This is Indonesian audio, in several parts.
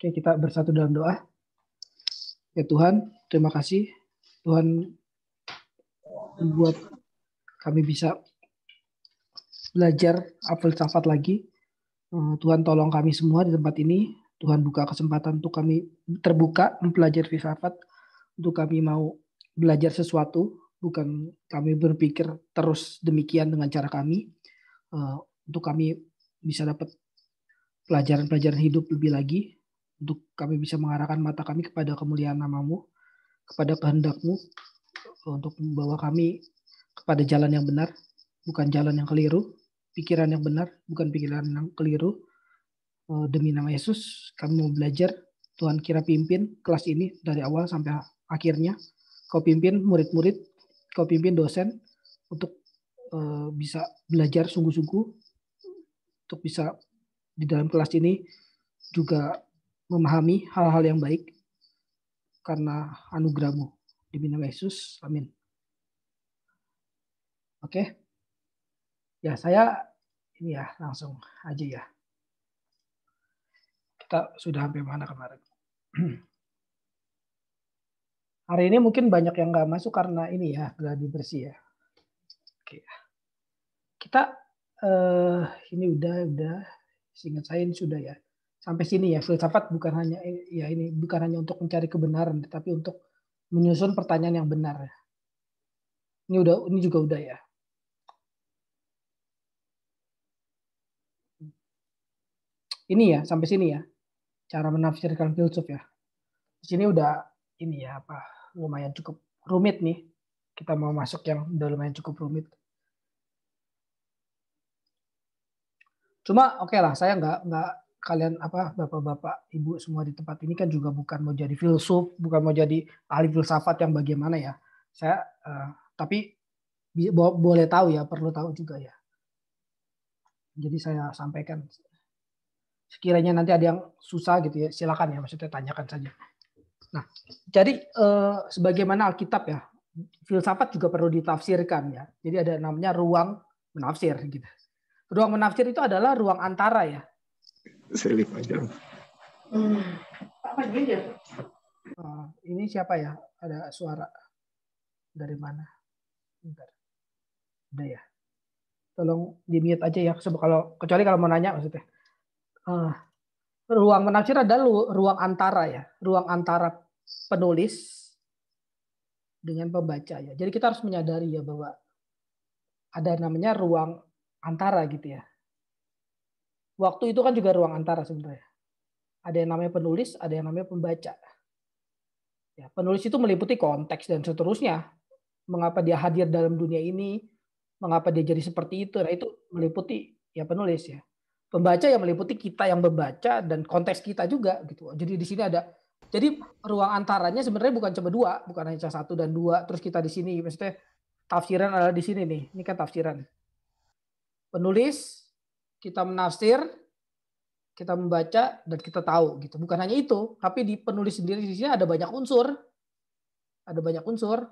Oke, kita bersatu dalam doa. Ya Tuhan, terima kasih. Tuhan membuat kami bisa belajar filsafat lagi. Eh, Tuhan tolong kami semua di tempat ini. Tuhan buka kesempatan untuk kami terbuka mempelajari filsafat. Untuk kami mau belajar sesuatu. Bukan kami berpikir terus demikian dengan cara kami. Eh, untuk kami bisa dapat pelajaran-pelajaran hidup lebih lagi untuk kami bisa mengarahkan mata kami kepada kemuliaan namamu, kepada kehendakmu, untuk membawa kami kepada jalan yang benar, bukan jalan yang keliru, pikiran yang benar, bukan pikiran yang keliru. Eh, demi nama Yesus, kami mau belajar. Tuhan kira pimpin kelas ini dari awal sampai akhirnya. Kau pimpin murid-murid, kau pimpin dosen untuk eh, bisa belajar sungguh-sungguh, untuk bisa di dalam kelas ini juga memahami hal-hal yang baik karena anugerahmu. Di nama Yesus, amin. Oke. Ya, saya ini ya langsung aja ya. Kita sudah hampir mana kemarin. Hari ini mungkin banyak yang nggak masuk karena ini ya, geladi bersih ya. Oke. Kita eh, ini udah udah singkat saya ini sudah ya sampai sini ya filsafat bukan hanya eh, ya ini bukan hanya untuk mencari kebenaran tetapi untuk menyusun pertanyaan yang benar ini udah ini juga udah ya ini ya sampai sini ya cara menafsirkan filsuf ya di sini udah ini ya apa lumayan cukup rumit nih kita mau masuk yang udah lumayan cukup rumit cuma oke okay lah saya nggak nggak kalian apa bapak-bapak ibu semua di tempat ini kan juga bukan mau jadi filsuf bukan mau jadi ahli filsafat yang bagaimana ya saya uh, tapi bo boleh tahu ya perlu tahu juga ya jadi saya sampaikan sekiranya nanti ada yang susah gitu ya silakan ya maksudnya tanyakan saja nah jadi uh, sebagaimana Alkitab ya filsafat juga perlu ditafsirkan ya jadi ada namanya ruang menafsir gitu ruang menafsir itu adalah ruang antara ya Selip aja. Pak eh, ini siapa ya? Ada suara dari mana? Bentar. ada ya. Tolong di mute aja ya. Sebab kalau kecuali kalau mau nanya maksudnya. Uh, ruang menafsir adalah ruang antara ya, ruang antara penulis dengan pembaca ya. Jadi kita harus menyadari ya bahwa ada namanya ruang antara gitu ya. Waktu itu kan juga ruang antara sebenarnya. Ada yang namanya penulis, ada yang namanya pembaca. Ya, penulis itu meliputi konteks dan seterusnya. Mengapa dia hadir dalam dunia ini, mengapa dia jadi seperti itu. Nah, itu meliputi ya penulis ya. Pembaca yang meliputi kita yang membaca dan konteks kita juga gitu. Jadi di sini ada jadi ruang antaranya sebenarnya bukan cuma dua, bukan hanya satu dan dua. Terus kita di sini maksudnya tafsiran adalah di sini nih. Ini kan tafsiran. Penulis, kita menafsir, kita membaca dan kita tahu gitu. Bukan hanya itu, tapi di penulis sendiri di sini ada banyak unsur. Ada banyak unsur.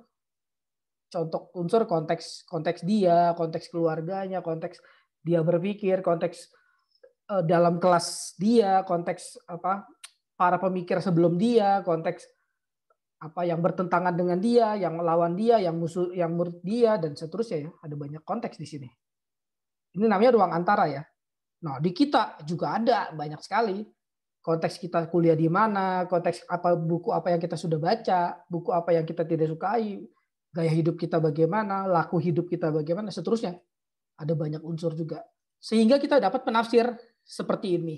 Contoh unsur konteks konteks dia, konteks keluarganya, konteks dia berpikir, konteks uh, dalam kelas dia, konteks apa para pemikir sebelum dia, konteks apa yang bertentangan dengan dia, yang melawan dia, yang musuh yang murid dia dan seterusnya ya. Ada banyak konteks di sini. Ini namanya ruang antara ya. Nah, di kita juga ada banyak sekali. Konteks kita kuliah di mana, konteks apa buku apa yang kita sudah baca, buku apa yang kita tidak sukai, gaya hidup kita bagaimana, laku hidup kita bagaimana, seterusnya. Ada banyak unsur juga. Sehingga kita dapat penafsir seperti ini.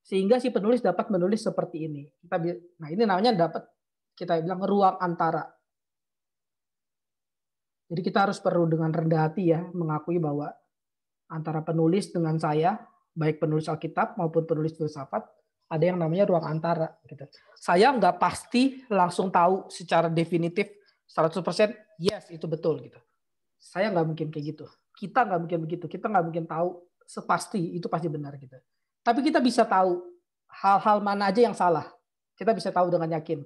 Sehingga si penulis dapat menulis seperti ini. Kita, nah, ini namanya dapat kita bilang ruang antara. Jadi kita harus perlu dengan rendah hati ya mengakui bahwa antara penulis dengan saya, baik penulis Alkitab maupun penulis filsafat, ada yang namanya ruang antara. Gitu. Saya nggak pasti langsung tahu secara definitif 100% yes itu betul gitu. Saya nggak mungkin kayak gitu. Kita nggak mungkin begitu. Kita nggak mungkin tahu sepasti itu pasti benar gitu. Tapi kita bisa tahu hal-hal mana aja yang salah. Kita bisa tahu dengan yakin.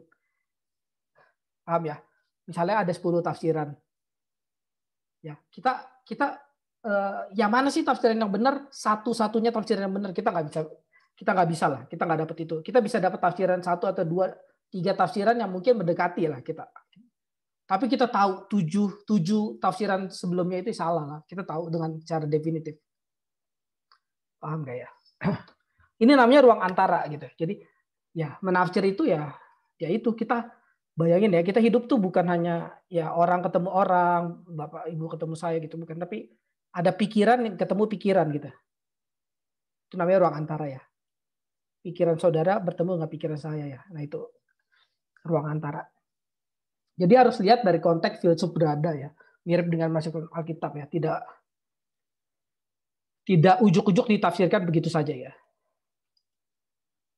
Paham ya? Misalnya ada 10 tafsiran. Ya, kita kita uh, yang mana sih tafsiran yang benar? Satu-satunya tafsiran yang benar kita nggak bisa kita nggak bisa lah, kita nggak dapat itu. Kita bisa dapat tafsiran satu atau dua, tiga tafsiran yang mungkin mendekati lah kita. Tapi kita tahu tujuh, tujuh tafsiran sebelumnya itu salah lah. Kita tahu dengan cara definitif. Paham gak ya? Ini namanya ruang antara gitu. Jadi ya menafsir itu ya, ya itu kita bayangin ya kita hidup tuh bukan hanya ya orang ketemu orang, bapak ibu ketemu saya gitu bukan, tapi ada pikiran yang ketemu pikiran gitu. Itu namanya ruang antara ya. Pikiran saudara bertemu dengan pikiran saya ya. Nah itu ruang antara. Jadi harus lihat dari konteks filsuf berada ya. Mirip dengan masuk Alkitab ya. Tidak tidak ujuk-ujuk ditafsirkan begitu saja ya.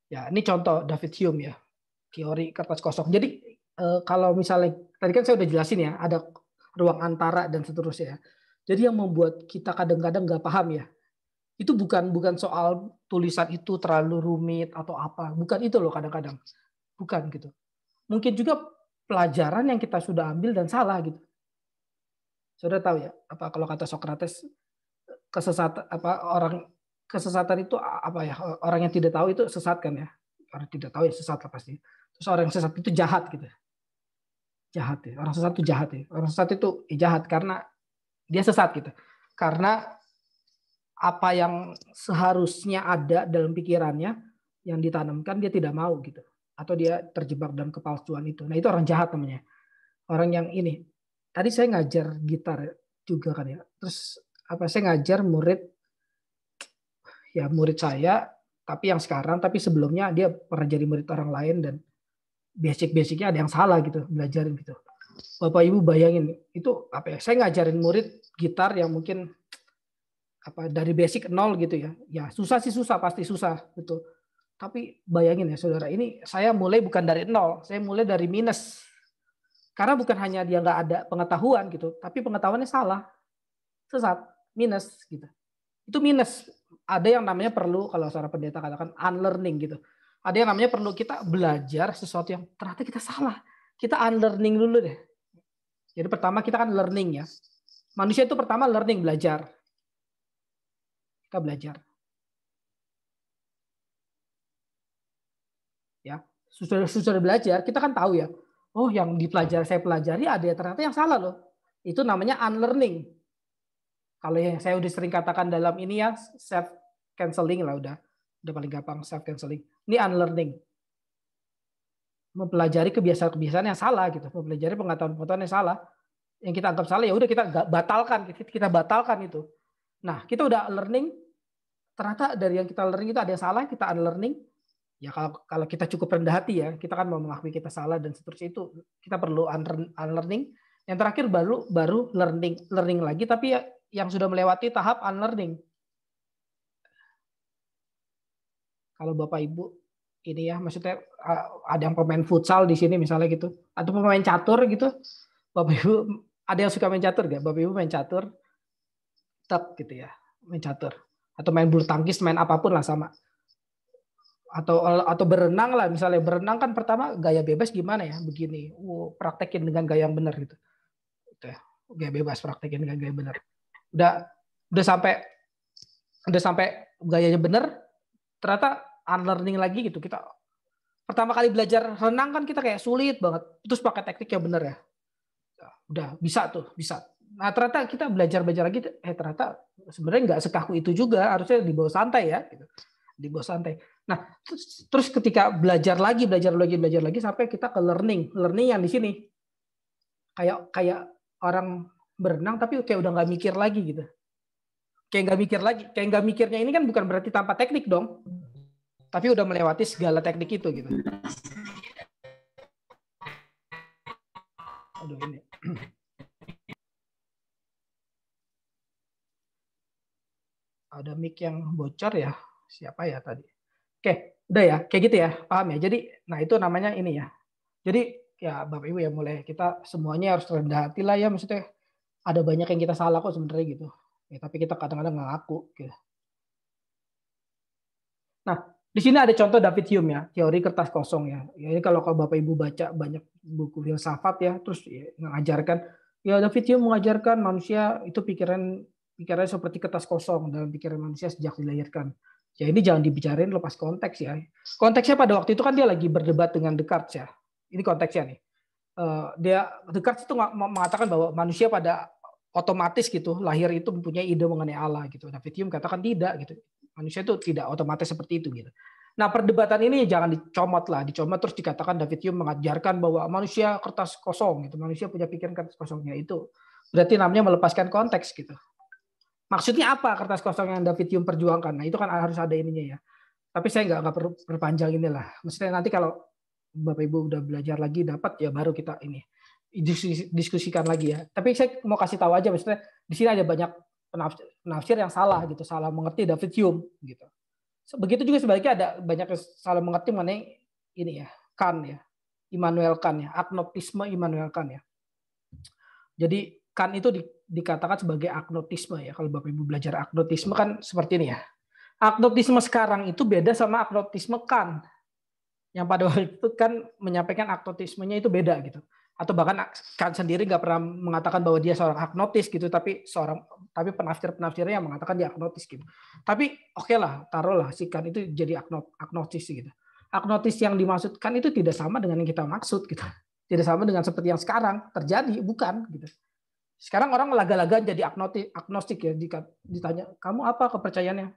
Ya, ini contoh David Hume ya. Teori kertas kosong. Jadi eh, kalau misalnya tadi kan saya udah jelasin ya, ada ruang antara dan seterusnya. Ya. Jadi yang membuat kita kadang-kadang nggak paham ya, itu bukan bukan soal tulisan itu terlalu rumit atau apa, bukan itu loh kadang-kadang, bukan gitu. Mungkin juga pelajaran yang kita sudah ambil dan salah gitu. Saudara tahu ya, apa kalau kata Sokrates, kesesatan apa orang kesesatan itu apa ya orang yang tidak tahu itu sesat kan ya orang tidak tahu ya sesat lah pasti terus orang yang sesat itu jahat gitu jahat ya orang sesat itu jahat ya orang sesat itu eh, jahat karena dia sesat gitu karena apa yang seharusnya ada dalam pikirannya yang ditanamkan dia tidak mau gitu atau dia terjebak dalam kepalsuan itu nah itu orang jahat namanya orang yang ini tadi saya ngajar gitar juga kan ya terus apa saya ngajar murid ya murid saya tapi yang sekarang tapi sebelumnya dia pernah jadi murid orang lain dan basic-basicnya ada yang salah gitu belajar gitu Bapak Ibu bayangin itu apa ya? Saya ngajarin murid gitar yang mungkin apa dari basic nol gitu ya. Ya susah sih susah pasti susah gitu. Tapi bayangin ya saudara, ini saya mulai bukan dari nol, saya mulai dari minus. Karena bukan hanya dia nggak ada pengetahuan gitu, tapi pengetahuannya salah, sesat, minus gitu. Itu minus. Ada yang namanya perlu kalau seorang pendeta katakan unlearning gitu. Ada yang namanya perlu kita belajar sesuatu yang ternyata kita salah. Kita unlearning dulu deh. Jadi pertama kita kan learning ya. Manusia itu pertama learning, belajar. Kita belajar. Ya, sudah sudah belajar, kita kan tahu ya. Oh, yang dipelajari saya pelajari ada ya ternyata yang salah loh. Itu namanya unlearning. Kalau yang saya udah sering katakan dalam ini ya self canceling lah udah udah paling gampang self canceling. Ini unlearning mempelajari kebiasaan-kebiasaan yang salah gitu, mempelajari pengetahuan-pengetahuan yang salah, yang kita anggap salah ya udah kita batalkan, kita batalkan itu. Nah, kita udah learning, ternyata dari yang kita learning itu ada yang salah, kita unlearning. Ya kalau kalau kita cukup rendah hati ya, kita kan mau mengakui kita salah dan seterusnya itu kita perlu unlearning. Yang terakhir baru baru learning learning lagi, tapi ya, yang sudah melewati tahap unlearning. Kalau Bapak Ibu ini ya maksudnya ada yang pemain futsal di sini misalnya gitu atau pemain catur gitu bapak ibu ada yang suka main catur gak bapak ibu main catur tetap gitu ya main catur atau main bulu tangkis main apapun lah sama atau atau berenang lah misalnya berenang kan pertama gaya bebas gimana ya begini wow, praktekin dengan gaya yang benar gitu gitu ya gaya bebas praktekin dengan gaya benar udah udah sampai udah sampai gayanya benar ternyata unlearning lagi gitu. Kita pertama kali belajar renang kan kita kayak sulit banget. Terus pakai teknik yang benar ya. Udah bisa tuh, bisa. Nah ternyata kita belajar-belajar lagi, eh ternyata sebenarnya nggak sekaku itu juga. Harusnya di bawah santai ya. Gitu. Di bawah santai. Nah terus, ketika belajar lagi, belajar lagi, belajar lagi sampai kita ke learning. Learning yang di sini. Kayak kayak orang berenang tapi kayak udah nggak mikir lagi gitu kayak nggak mikir lagi kayak nggak mikirnya ini kan bukan berarti tanpa teknik dong tapi udah melewati segala teknik itu gitu. Aduh ini. Ada mic yang bocor ya. Siapa ya tadi? Oke, udah ya. Kayak gitu ya. Paham ya? Jadi, nah itu namanya ini ya. Jadi, ya Bapak Ibu ya mulai kita semuanya harus rendah hati lah ya. Maksudnya ada banyak yang kita salah kok sebenarnya gitu. Ya, tapi kita kadang-kadang nggak ngaku gitu. Nah, di sini ada contoh David Hume ya, teori kertas kosong ya. ya ini kalau, kalau Bapak Ibu baca banyak buku filsafat ya, terus ya, mengajarkan ya David Hume mengajarkan manusia itu pikiran pikirannya seperti kertas kosong dalam pikiran manusia sejak dilahirkan. Ya ini jangan dibicarain lepas konteks ya. Konteksnya pada waktu itu kan dia lagi berdebat dengan Descartes ya. Ini konteksnya nih. Eh, dia Descartes itu mengatakan bahwa manusia pada otomatis gitu lahir itu mempunyai ide mengenai Allah gitu. David Hume katakan tidak gitu manusia itu tidak otomatis seperti itu gitu. Nah perdebatan ini jangan dicomot lah, dicomot terus dikatakan David Hume mengajarkan bahwa manusia kertas kosong gitu, manusia punya pikiran kertas kosongnya itu berarti namanya melepaskan konteks gitu. Maksudnya apa kertas kosong yang David Hume perjuangkan? Nah itu kan harus ada ininya ya. Tapi saya nggak nggak perlu perpanjang inilah. Maksudnya nanti kalau Bapak Ibu udah belajar lagi dapat ya baru kita ini diskusikan lagi ya. Tapi saya mau kasih tahu aja maksudnya di sini ada banyak penafsir, yang salah gitu, salah mengerti David Hume gitu. Begitu juga sebaliknya ada banyak yang salah mengerti mengenai ini ya, Kant ya, Immanuel Kant ya, agnotisme Immanuel Kant ya. Jadi Kant itu di, dikatakan sebagai agnotisme ya. Kalau Bapak Ibu belajar agnotisme kan seperti ini ya. Agnotisme sekarang itu beda sama agnotisme Kant. Yang pada waktu itu kan menyampaikan agnotismenya itu beda gitu atau bahkan Kant sendiri nggak pernah mengatakan bahwa dia seorang agnotis gitu tapi seorang tapi penafsir penafsirnya yang mengatakan dia agnotis gitu tapi oke okay lah taruhlah si Kant itu jadi agnotis gitu agnotis yang dimaksudkan itu tidak sama dengan yang kita maksud gitu tidak sama dengan seperti yang sekarang terjadi bukan gitu sekarang orang laga-laga jadi agnotis agnostik ya jika ditanya kamu apa kepercayaannya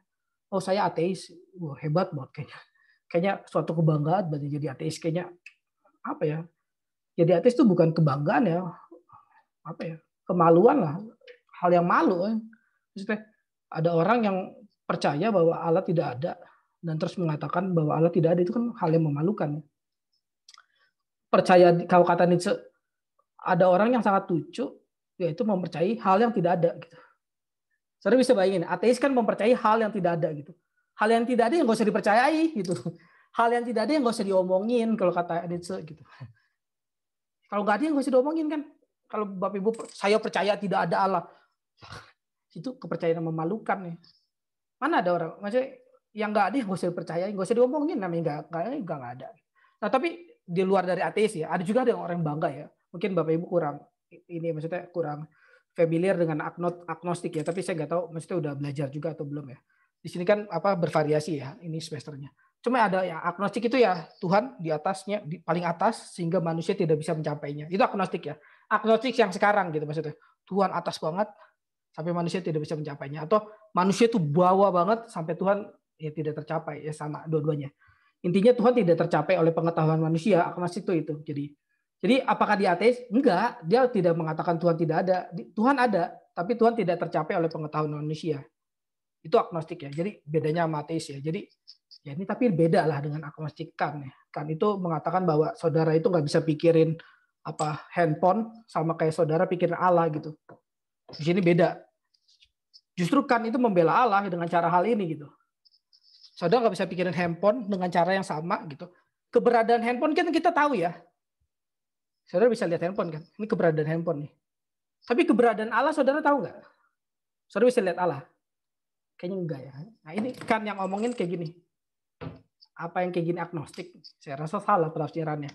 oh saya ateis wah hebat banget kayaknya kayaknya suatu kebanggaan berarti jadi ateis kayaknya apa ya jadi ya, ateis itu bukan kebanggaan ya apa ya kemaluan lah hal yang malu eh. maksudnya ada orang yang percaya bahwa Allah tidak ada dan terus mengatakan bahwa Allah tidak ada itu kan hal yang memalukan percaya kalau kata Nietzsche ada orang yang sangat lucu yaitu mempercayai hal yang tidak ada gitu Saya bisa bayangin, ateis kan mempercayai hal yang tidak ada gitu. Hal yang tidak ada yang gak usah dipercayai gitu. Hal yang tidak ada yang gak usah diomongin kalau kata Nietzsche gitu. Kalau nggak ada yang usah diomongin kan. Kalau Bapak Ibu saya percaya tidak ada Allah. Itu kepercayaan yang memalukan nih. Mana ada orang maksudnya yang nggak ada yang usah dipercaya, nggak usah diomongin namanya nggak nggak ada. Nah tapi di luar dari ateis ya, ada juga ada yang orang bangga ya. Mungkin Bapak Ibu kurang ini maksudnya kurang familiar dengan agnostik ya, tapi saya nggak tahu maksudnya udah belajar juga atau belum ya. Di sini kan apa bervariasi ya ini semesternya. Cuma ada ya agnostik itu ya Tuhan di atasnya di paling atas sehingga manusia tidak bisa mencapainya. Itu agnostik ya. Agnostik yang sekarang gitu maksudnya. Tuhan atas banget sampai manusia tidak bisa mencapainya atau manusia itu bawa banget sampai Tuhan ya tidak tercapai ya sama dua-duanya. Intinya Tuhan tidak tercapai oleh pengetahuan manusia, agnostik itu itu. Jadi jadi apakah dia ateis? Enggak, dia tidak mengatakan Tuhan tidak ada. Tuhan ada, tapi Tuhan tidak tercapai oleh pengetahuan manusia. Itu agnostik ya. Jadi bedanya sama ateis ya. Jadi Ya, ini tapi beda lah dengan agnostik kan Ya. Kan itu mengatakan bahwa saudara itu nggak bisa pikirin apa handphone sama kayak saudara pikirin Allah gitu. Di sini beda. Justru kan itu membela Allah dengan cara hal ini gitu. Saudara nggak bisa pikirin handphone dengan cara yang sama gitu. Keberadaan handphone kan kita tahu ya. Saudara bisa lihat handphone kan. Ini keberadaan handphone nih. Tapi keberadaan Allah saudara tahu nggak? Saudara bisa lihat Allah. Kayaknya enggak ya. Nah ini kan yang omongin kayak gini apa yang kayak gini agnostik. Saya rasa salah penafsirannya.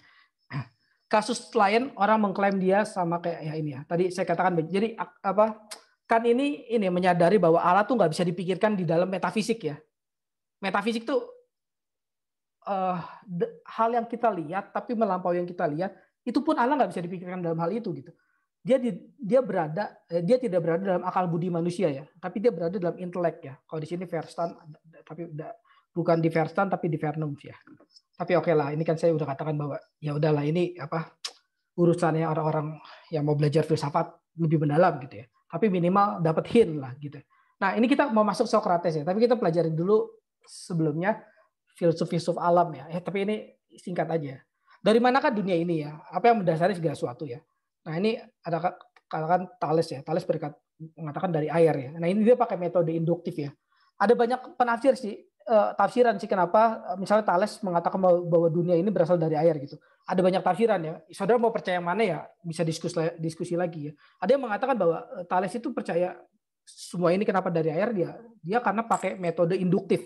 Kasus lain orang mengklaim dia sama kayak ya ini ya. Tadi saya katakan jadi apa kan ini ini menyadari bahwa Allah tuh nggak bisa dipikirkan di dalam metafisik ya. Metafisik tuh uh, hal yang kita lihat tapi melampaui yang kita lihat itu pun Allah nggak bisa dipikirkan dalam hal itu gitu. Dia di, dia berada eh, dia tidak berada dalam akal budi manusia ya, tapi dia berada dalam intelek ya. Kalau di sini Verstan tapi bukan di Verstan tapi di Vernum ya. Tapi oke okay lah, ini kan saya udah katakan bahwa ya udahlah ini apa urusannya orang-orang yang mau belajar filsafat lebih mendalam gitu ya. Tapi minimal dapat hint lah gitu. Nah ini kita mau masuk Socrates ya, tapi kita pelajari dulu sebelumnya filsuf-filsuf alam ya. Eh, tapi ini singkat aja. Dari mana kan dunia ini ya? Apa yang mendasari segala sesuatu ya? Nah ini ada katakan Thales ya. Thales berkat mengatakan dari air ya. Nah ini dia pakai metode induktif ya. Ada banyak penafsir sih Eh, tafsiran sih kenapa eh, misalnya Thales mengatakan bahwa dunia ini berasal dari air gitu. Ada banyak tafsiran ya. Saudara mau percaya yang mana ya bisa diskus, diskusi lagi ya. Ada yang mengatakan bahwa eh, Thales itu percaya semua ini kenapa dari air dia dia karena pakai metode induktif.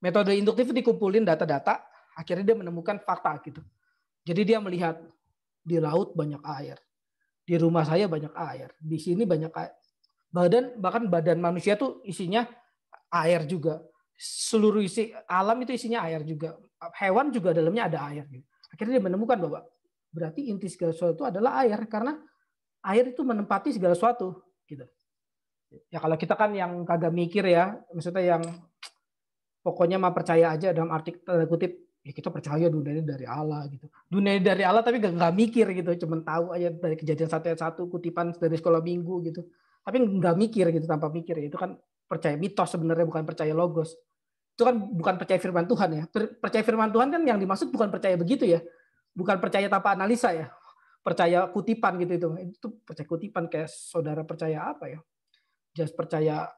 Metode induktif dikumpulin data-data, akhirnya dia menemukan fakta gitu. Jadi dia melihat di laut banyak air, di rumah saya banyak air, di sini banyak air. Badan bahkan badan manusia tuh isinya air juga seluruh isi alam itu isinya air juga. Hewan juga dalamnya ada air. Gitu. Akhirnya dia menemukan bahwa berarti inti segala sesuatu adalah air karena air itu menempati segala sesuatu gitu. Ya kalau kita kan yang kagak mikir ya, maksudnya yang pokoknya mah percaya aja dalam arti tanda kutip ya kita percaya dunia ini dari Allah gitu. Dunia ini dari Allah tapi nggak mikir gitu, cuman tahu aja dari kejadian satu ayat satu kutipan dari sekolah minggu gitu. Tapi nggak mikir gitu tanpa mikir ya. itu kan percaya mitos sebenarnya bukan percaya logos itu kan bukan percaya firman Tuhan ya. Percaya firman Tuhan kan yang dimaksud bukan percaya begitu ya. Bukan percaya tanpa analisa ya. Percaya kutipan gitu itu. Itu percaya kutipan kayak saudara percaya apa ya? Just percaya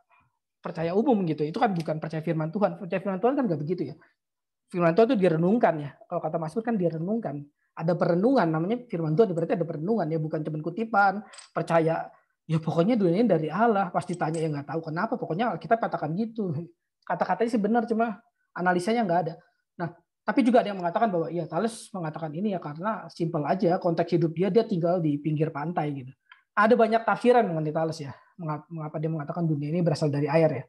percaya umum gitu. Itu kan bukan percaya firman Tuhan. Percaya firman Tuhan kan nggak begitu ya. Firman Tuhan itu direnungkan ya. Kalau kata Mas kan direnungkan. Ada perenungan namanya firman Tuhan berarti ada perenungan ya bukan cuma kutipan, percaya ya pokoknya dunia ini dari Allah pasti tanya ya nggak tahu kenapa pokoknya kita katakan gitu kata-katanya sih benar cuma analisanya nggak ada. Nah, tapi juga ada yang mengatakan bahwa ya Thales mengatakan ini ya karena simpel aja konteks hidup dia dia tinggal di pinggir pantai gitu. Ada banyak tafsiran mengenai Thales ya. Mengapa dia mengatakan dunia ini berasal dari air ya?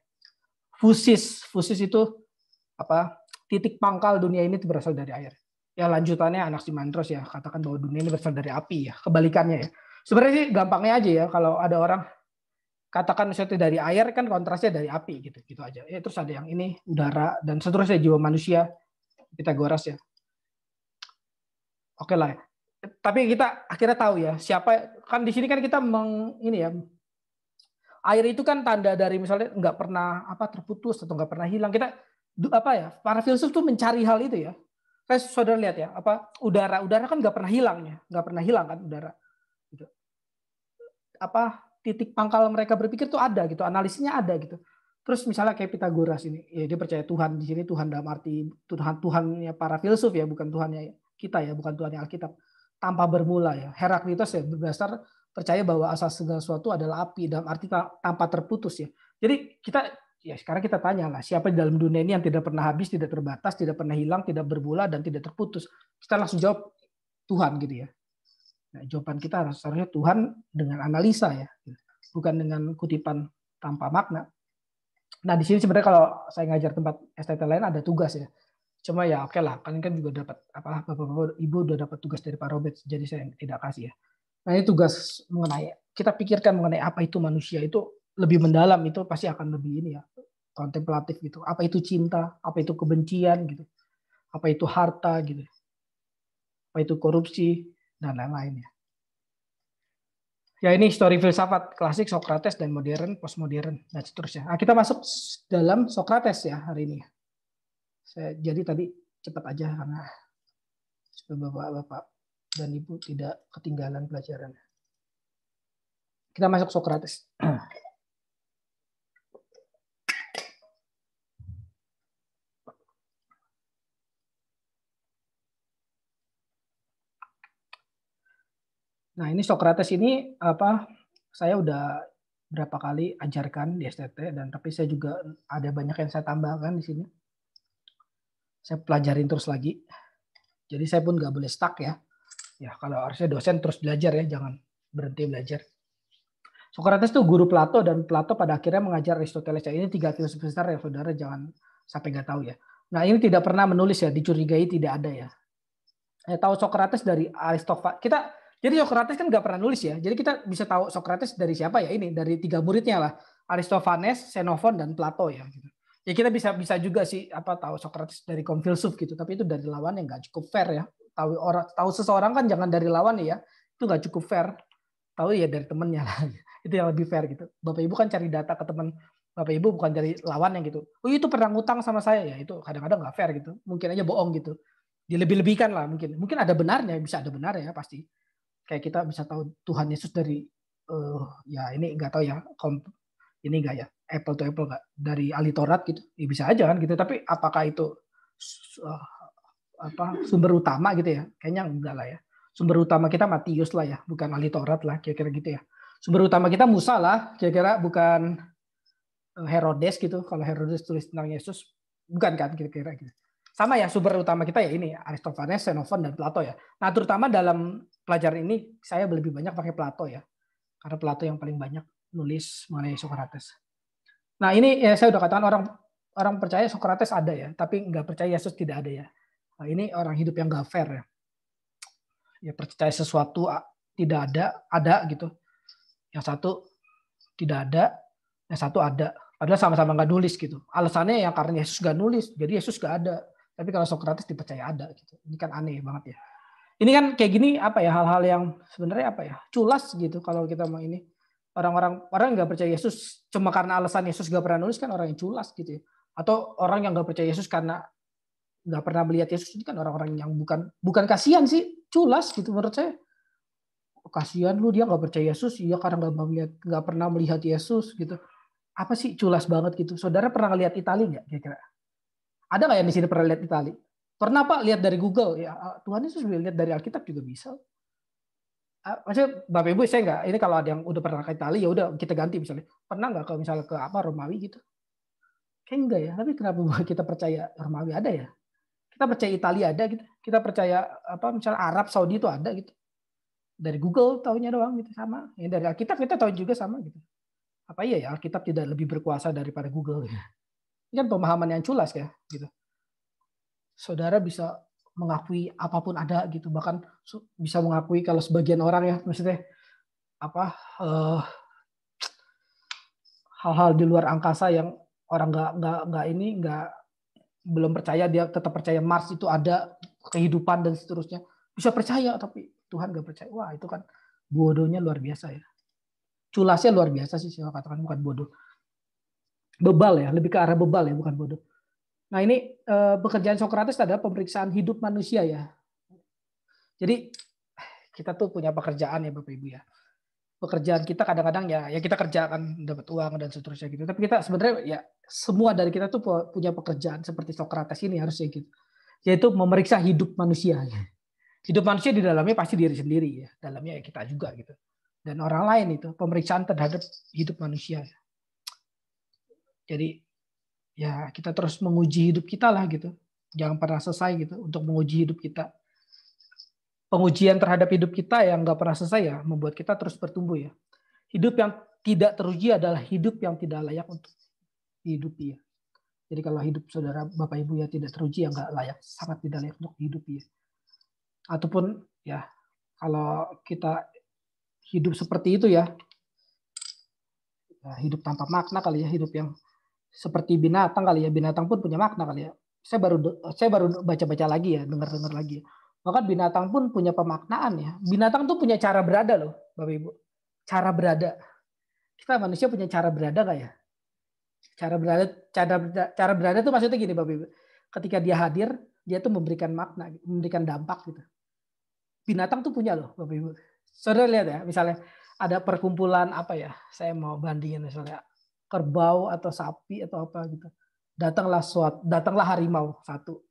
Fusis, fusis itu apa? Titik pangkal dunia ini berasal dari air. Ya lanjutannya anak Mantros ya katakan bahwa dunia ini berasal dari api ya, kebalikannya ya. Sebenarnya sih gampangnya aja ya kalau ada orang katakan misalnya dari air kan kontrasnya dari api gitu gitu aja ya, terus ada yang ini udara dan seterusnya jiwa manusia kita Pitagoras ya oke lah ya. tapi kita akhirnya tahu ya siapa kan di sini kan kita meng ini ya air itu kan tanda dari misalnya nggak pernah apa terputus atau nggak pernah hilang kita apa ya para filsuf tuh mencari hal itu ya saya saudara lihat ya apa udara udara kan nggak pernah hilangnya ya nggak pernah hilang kan udara gitu. apa titik pangkal mereka berpikir tuh ada gitu, analisisnya ada gitu. Terus misalnya kayak Pitagoras ini, ya dia percaya Tuhan di sini Tuhan dalam arti Tuhan Tuhannya para filsuf ya, bukan Tuhannya kita ya, bukan Tuhannya Alkitab. Tanpa bermula ya. Heraklitus ya berdasar percaya bahwa asal segala sesuatu adalah api dalam arti tanpa terputus ya. Jadi kita ya sekarang kita tanya lah siapa di dalam dunia ini yang tidak pernah habis, tidak terbatas, tidak pernah hilang, tidak bermula dan tidak terputus. Kita langsung jawab Tuhan gitu ya. Nah, jawaban kita harus seharusnya Tuhan dengan analisa ya, gitu. bukan dengan kutipan tanpa makna. Nah di sini sebenarnya kalau saya ngajar tempat STT lain ada tugas ya. Cuma ya oke okay lah, kalian kan juga dapat apa bapak-bapak ibu udah dapat tugas dari Pak Robert, jadi saya tidak kasih ya. Nah ini tugas mengenai kita pikirkan mengenai apa itu manusia itu lebih mendalam itu pasti akan lebih ini ya kontemplatif gitu. Apa itu cinta, apa itu kebencian gitu, apa itu harta gitu, apa itu korupsi, dan lain-lain ya. Ya ini histori filsafat klasik Socrates dan modern, postmodern dan seterusnya. Nah, kita masuk dalam Socrates ya hari ini. Saya jadi tadi cepat aja karena supaya bapak-bapak dan ibu tidak ketinggalan pelajaran. Kita masuk Socrates. Nah, ini Socrates ini apa saya udah berapa kali ajarkan di STT dan tapi saya juga ada banyak yang saya tambahkan di sini. Saya pelajarin terus lagi. Jadi saya pun nggak boleh stuck ya. Ya kalau harusnya dosen terus belajar ya, jangan berhenti belajar. Socrates tuh guru Plato dan Plato pada akhirnya mengajar Aristoteles. Ya, ini tiga filsuf besar ya saudara, jangan sampai nggak tahu ya. Nah ini tidak pernah menulis ya, dicurigai tidak ada ya. Saya tahu Socrates dari Aristophanes. Kita jadi Socrates kan nggak pernah nulis ya. Jadi kita bisa tahu Socrates dari siapa ya ini dari tiga muridnya lah Aristophanes, Xenophon dan Plato ya. Gitu. Ya kita bisa bisa juga sih apa tahu Socrates dari konfilsuf gitu. Tapi itu dari lawan yang nggak cukup fair ya. Tahu orang tahu seseorang kan jangan dari lawan ya. Itu nggak cukup fair. Tahu ya dari temennya lah. Itu yang lebih fair gitu. Bapak Ibu kan cari data ke teman Bapak Ibu bukan dari lawan yang gitu. Oh itu pernah ngutang sama saya ya. Itu kadang-kadang nggak fair gitu. Mungkin aja bohong gitu. Dilebih-lebihkan lah mungkin. Mungkin ada benarnya, bisa ada benarnya ya pasti kayak kita bisa tahu Tuhan Yesus dari uh, ya ini nggak tahu ya komp, ini enggak ya apple to apple nggak dari ahli Taurat gitu ya bisa aja kan gitu tapi apakah itu uh, apa sumber utama gitu ya kayaknya enggak lah ya sumber utama kita Matius lah ya bukan ahli Taurat lah kira-kira gitu ya sumber utama kita Musa lah kira-kira bukan eh, Herodes gitu kalau Herodes tulis tentang Yesus bukan kan kira-kira gitu sama ya sumber utama kita ya ini Aristophanes, Xenophon dan Plato ya. Nah terutama dalam pelajaran ini saya lebih banyak pakai Plato ya, karena Plato yang paling banyak nulis mengenai Socrates. Nah ini ya saya udah katakan orang orang percaya Socrates ada ya, tapi nggak percaya Yesus tidak ada ya. Nah, ini orang hidup yang nggak fair ya. Ya percaya sesuatu ah, tidak ada, ada gitu. Yang satu tidak ada, yang satu ada. Padahal sama-sama nggak nulis gitu. Alasannya ya karena Yesus nggak nulis, jadi Yesus nggak ada tapi kalau Socrates dipercaya ada gitu. Ini kan aneh banget ya. Ini kan kayak gini apa ya hal-hal yang sebenarnya apa ya? culas gitu kalau kita mau ini. Orang-orang orang nggak percaya Yesus cuma karena alasan Yesus nggak pernah nulis kan orang yang culas gitu ya. Atau orang yang nggak percaya Yesus karena nggak pernah melihat Yesus ini kan orang-orang yang bukan bukan kasihan sih, culas gitu menurut saya kasihan lu dia nggak percaya Yesus iya karena nggak melihat nggak pernah melihat Yesus gitu apa sih culas banget gitu saudara pernah ngelihat Italia nggak kira-kira ada nggak yang di sini pernah lihat Itali? Pernah Pak lihat dari Google? Ya, ah, Tuhan Yesus lihat dari Alkitab juga bisa. Ah, maksudnya Bapak Ibu saya nggak, ini kalau ada yang udah pernah ke Itali ya udah kita ganti misalnya. Pernah nggak kalau misalnya ke apa Romawi gitu? Kayak enggak ya, tapi kenapa kita percaya Romawi ada ya? Kita percaya Italia ada gitu. Kita percaya apa misalnya Arab Saudi itu ada gitu. Dari Google tahunya doang gitu sama. Ya, dari Alkitab kita tahu juga sama gitu. Apa iya ya Alkitab tidak lebih berkuasa daripada Google ya? Ini kan pemahaman yang culas ya, gitu. Saudara bisa mengakui apapun ada gitu, bahkan bisa mengakui kalau sebagian orang ya, maksudnya apa hal eh, hal-hal di luar angkasa yang orang nggak nggak nggak ini nggak belum percaya dia tetap percaya Mars itu ada kehidupan dan seterusnya bisa percaya tapi Tuhan nggak percaya wah itu kan bodohnya luar biasa ya culasnya luar biasa sih saya katakan bukan bodoh bebal ya, lebih ke arah bebal ya, bukan bodoh. Nah ini eh, pekerjaan Sokrates adalah pemeriksaan hidup manusia ya. Jadi kita tuh punya pekerjaan ya Bapak Ibu ya. Pekerjaan kita kadang-kadang ya ya kita kerjakan dapat uang dan seterusnya gitu. Tapi kita sebenarnya ya semua dari kita tuh punya pekerjaan seperti Sokrates ini harusnya gitu. Yaitu memeriksa hidup manusia. Ya. Hidup manusia di dalamnya pasti diri sendiri ya. Dalamnya ya kita juga gitu. Dan orang lain itu pemeriksaan terhadap hidup manusia. Jadi ya kita terus menguji hidup kita lah gitu. Jangan pernah selesai gitu untuk menguji hidup kita. Pengujian terhadap hidup kita yang nggak pernah selesai ya membuat kita terus bertumbuh ya. Hidup yang tidak teruji adalah hidup yang tidak layak untuk dihidupi ya. Jadi kalau hidup saudara bapak ibu ya tidak teruji ya nggak layak, sangat tidak layak untuk dihidupi ya. Ataupun ya kalau kita hidup seperti itu ya, ya hidup tanpa makna kali ya hidup yang seperti binatang kali ya binatang pun punya makna kali ya saya baru saya baru baca-baca lagi ya dengar-dengar lagi maka binatang pun punya pemaknaan ya binatang tuh punya cara berada loh bapak ibu cara berada kita manusia punya cara berada nggak ya cara berada cara berada, cara berada tuh maksudnya gini bapak ibu ketika dia hadir dia tuh memberikan makna memberikan dampak gitu binatang tuh punya loh bapak ibu saudara lihat ya misalnya ada perkumpulan apa ya saya mau bandingin misalnya kerbau atau sapi atau apa gitu. Datanglah suat, datanglah harimau satu.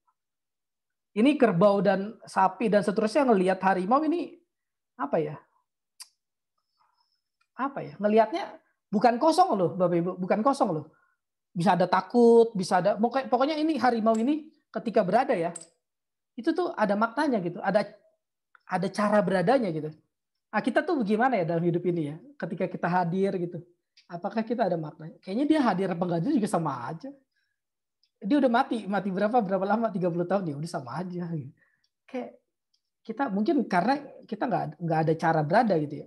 Ini kerbau dan sapi dan seterusnya ngelihat harimau ini apa ya? Apa ya? Ngelihatnya bukan kosong loh, Bapak Ibu, bukan kosong loh. Bisa ada takut, bisa ada pokoknya ini harimau ini ketika berada ya, itu tuh ada maknanya gitu, ada ada cara beradanya gitu. Nah, kita tuh gimana ya dalam hidup ini ya, ketika kita hadir gitu apakah kita ada makna? Kayaknya dia hadir apa enggak juga sama aja. Dia udah mati, mati berapa berapa lama? 30 tahun ya udah sama aja. Kayak kita mungkin karena kita nggak nggak ada cara berada gitu ya.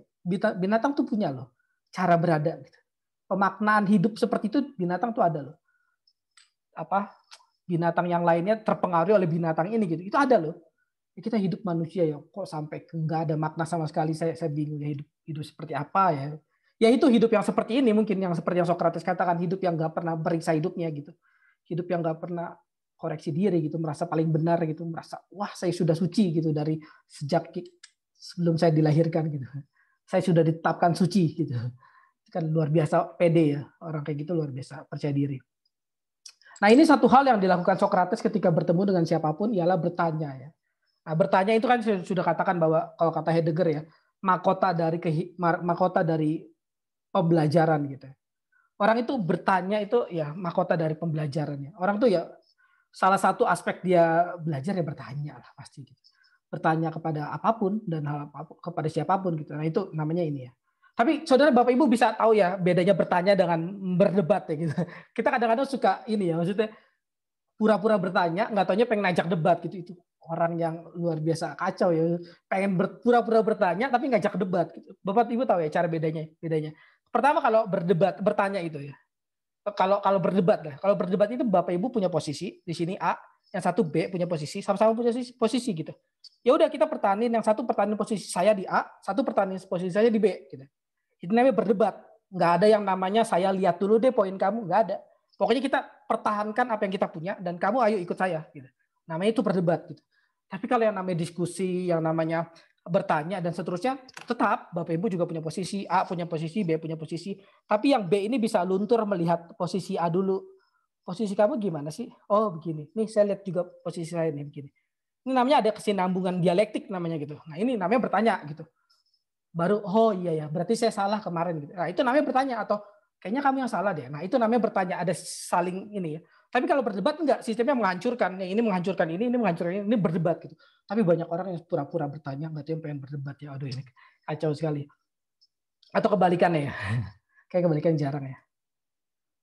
Binatang tuh punya loh cara berada. Gitu. Pemaknaan hidup seperti itu binatang tuh ada loh. Apa binatang yang lainnya terpengaruh oleh binatang ini gitu. Itu ada loh. Ya kita hidup manusia ya kok sampai nggak ada makna sama sekali. Saya saya bingung ya hidup hidup seperti apa ya ya itu hidup yang seperti ini mungkin yang seperti yang Sokrates katakan hidup yang gak pernah beriksa hidupnya gitu hidup yang gak pernah koreksi diri gitu merasa paling benar gitu merasa wah saya sudah suci gitu dari sejak sebelum saya dilahirkan gitu saya sudah ditetapkan suci gitu kan luar biasa pede ya orang kayak gitu luar biasa percaya diri nah ini satu hal yang dilakukan Sokrates ketika bertemu dengan siapapun ialah bertanya ya nah, bertanya itu kan sudah katakan bahwa kalau kata Heidegger ya makota dari mahkota dari pembelajaran gitu. Orang itu bertanya itu ya mahkota dari pembelajarannya. Orang tuh ya salah satu aspek dia belajar ya bertanya lah pasti gitu. Bertanya kepada apapun dan hal apapun, kepada siapapun gitu. Nah itu namanya ini ya. Tapi saudara bapak ibu bisa tahu ya bedanya bertanya dengan berdebat ya gitu. Kita kadang-kadang suka ini ya maksudnya pura-pura bertanya nggak taunya pengen ngajak debat gitu itu orang yang luar biasa kacau ya pengen pura-pura bertanya tapi ngajak debat gitu. Bapak Ibu tahu ya cara bedanya bedanya pertama kalau berdebat bertanya itu ya kalau kalau berdebat lah kalau berdebat itu bapak ibu punya posisi di sini a yang satu b punya posisi sama-sama punya posisi, posisi gitu ya udah kita pertanin yang satu pertanin posisi saya di a satu pertanin posisi saya di b gitu itu namanya berdebat nggak ada yang namanya saya lihat dulu deh poin kamu nggak ada pokoknya kita pertahankan apa yang kita punya dan kamu ayo ikut saya gitu namanya itu berdebat gitu tapi kalau yang namanya diskusi yang namanya bertanya dan seterusnya, tetap Bapak Ibu juga punya posisi A, punya posisi B, punya posisi. Tapi yang B ini bisa luntur melihat posisi A dulu. Posisi kamu gimana sih? Oh, begini. Nih saya lihat juga posisi saya ini begini. Ini namanya ada kesinambungan dialektik namanya gitu. Nah, ini namanya bertanya gitu. Baru oh iya ya, berarti saya salah kemarin gitu. Nah, itu namanya bertanya atau kayaknya kamu yang salah deh. Nah, itu namanya bertanya ada saling ini ya. Tapi kalau berdebat enggak, sistemnya menghancurkan. Yang ini menghancurkan ini, ini menghancurkan ini, ini berdebat gitu. Tapi banyak orang yang pura-pura bertanya, nggak tahu yang pengen berdebat ya. Aduh ini kacau sekali. Atau kebalikannya ya. Kayak kebalikan jarang ya.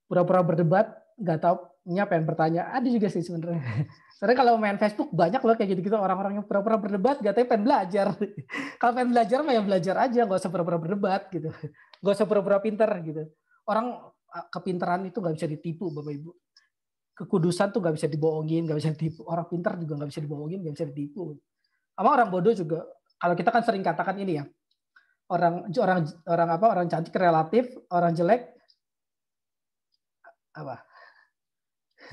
Pura-pura berdebat, nggak tahu nya pengen bertanya. Ada juga sih sebenarnya. Sebenarnya kalau main Facebook banyak loh kayak gitu-gitu orang-orang yang pura-pura berdebat, nggak tahu pengen belajar. kalau pengen belajar mah ya belajar aja, nggak usah pura-pura berdebat gitu. Nggak usah pura-pura pinter gitu. Orang ah, kepintaran itu nggak bisa ditipu Bapak Ibu kekudusan tuh nggak bisa dibohongin, nggak bisa ditipu. Orang pintar juga nggak bisa dibohongin, nggak bisa ditipu. Sama orang bodoh juga. Kalau kita kan sering katakan ini ya, orang orang orang apa orang cantik relatif, orang jelek apa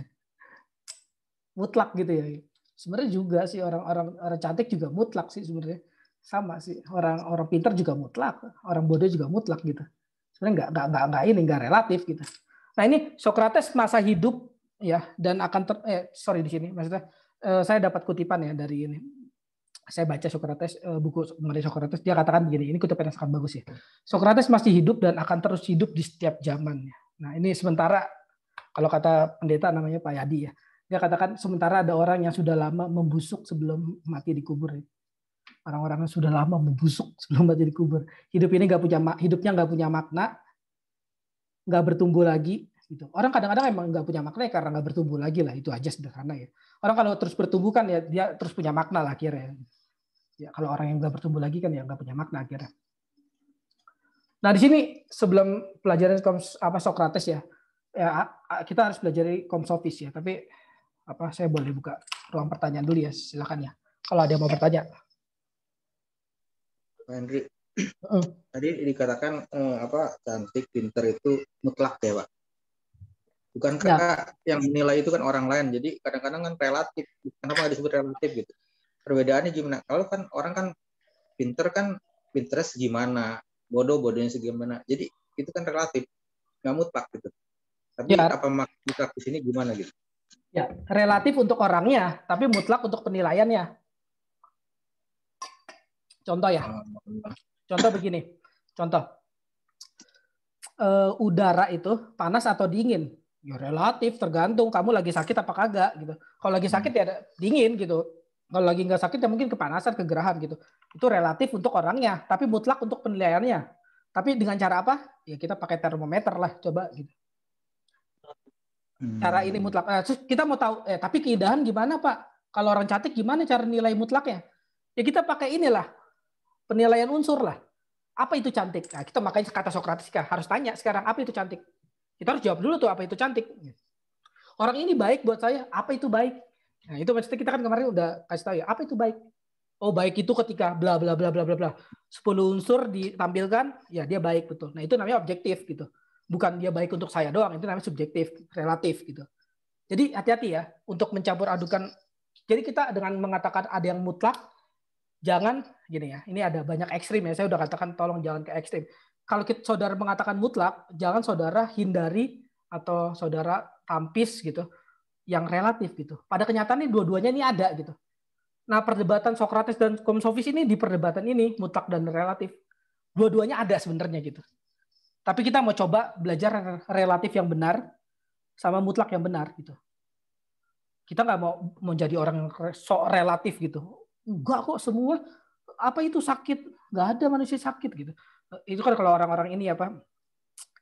mutlak gitu ya. Sebenarnya juga sih orang-orang orang cantik juga mutlak sih sebenarnya sama sih orang orang pintar juga mutlak, orang bodoh juga mutlak gitu. Sebenarnya nggak nggak nggak ini nggak relatif gitu. Nah ini Socrates masa hidup ya dan akan ter eh, sorry di sini maksudnya eh, saya dapat kutipan ya dari ini saya baca Socrates eh, buku mengenai Socrates dia katakan begini ini kutipan yang sangat bagus ya Socrates masih hidup dan akan terus hidup di setiap zamannya nah ini sementara kalau kata pendeta namanya Pak Yadi ya dia katakan sementara ada orang yang sudah lama membusuk sebelum mati dikubur orang-orang yang sudah lama membusuk sebelum mati dikubur hidup ini nggak punya hidupnya nggak punya makna nggak bertumbuh lagi gitu. Orang kadang-kadang emang nggak punya makna ya karena nggak bertumbuh lagi lah itu aja sederhana ya. Orang kalau terus bertumbuh kan ya dia terus punya makna lah akhirnya. Ya kalau orang yang nggak bertumbuh lagi kan ya nggak punya makna akhirnya. Nah di sini sebelum pelajaran apa Sokrates ya, ya kita harus belajar komsofis ya. Tapi apa saya boleh buka ruang pertanyaan dulu ya silakan ya. Kalau ada yang mau bertanya. Henry, tadi dikatakan eh, apa cantik pinter itu mutlak ya pak bukan ya. karena ya. yang menilai itu kan orang lain jadi kadang-kadang kan relatif kenapa nggak disebut relatif gitu perbedaannya gimana kalau kan orang kan pinter kan pinter gimana bodoh bodohnya segimana jadi itu kan relatif nggak mutlak gitu tapi ya. apa maksud aku sini gimana gitu ya relatif untuk orangnya tapi mutlak untuk penilaiannya contoh ya oh. contoh begini contoh uh, udara itu panas atau dingin Ya relatif, tergantung kamu lagi sakit apa kagak gitu. Kalau lagi sakit hmm. ya dingin gitu. Kalau lagi nggak sakit ya mungkin kepanasan, kegerahan gitu. Itu relatif untuk orangnya, tapi mutlak untuk penilaiannya. Tapi dengan cara apa? Ya kita pakai termometer lah, coba gitu. Hmm. Cara ini mutlak. Nah, kita mau tahu, eh tapi keindahan gimana Pak? Kalau orang cantik gimana cara nilai mutlaknya? Ya kita pakai inilah, penilaian unsur lah. Apa itu cantik? Nah, kita makanya kata Sokrates harus tanya sekarang apa itu cantik? Kita harus jawab dulu tuh apa itu cantik. Orang ini baik buat saya, apa itu baik? Nah, itu maksudnya kita kan kemarin udah kasih tahu ya, apa itu baik? Oh, baik itu ketika bla bla bla bla bla bla. sepuluh unsur ditampilkan, ya dia baik betul. Nah, itu namanya objektif gitu. Bukan dia baik untuk saya doang, itu namanya subjektif, relatif gitu. Jadi hati-hati ya untuk mencampur adukan. Jadi kita dengan mengatakan ada yang mutlak, jangan gini ya. Ini ada banyak ekstrim ya. Saya udah katakan tolong jangan ke ekstrim kalau kita saudara mengatakan mutlak, jangan saudara hindari atau saudara tampis gitu yang relatif gitu. Pada kenyataannya dua-duanya ini ada gitu. Nah, perdebatan Sokrates dan Komsofis ini di perdebatan ini mutlak dan relatif. Dua-duanya ada sebenarnya gitu. Tapi kita mau coba belajar relatif yang benar sama mutlak yang benar gitu. Kita nggak mau menjadi orang yang sok relatif gitu. Enggak kok semua apa itu sakit? Gak ada manusia sakit gitu. Eh, itu kan kalau orang-orang ini apa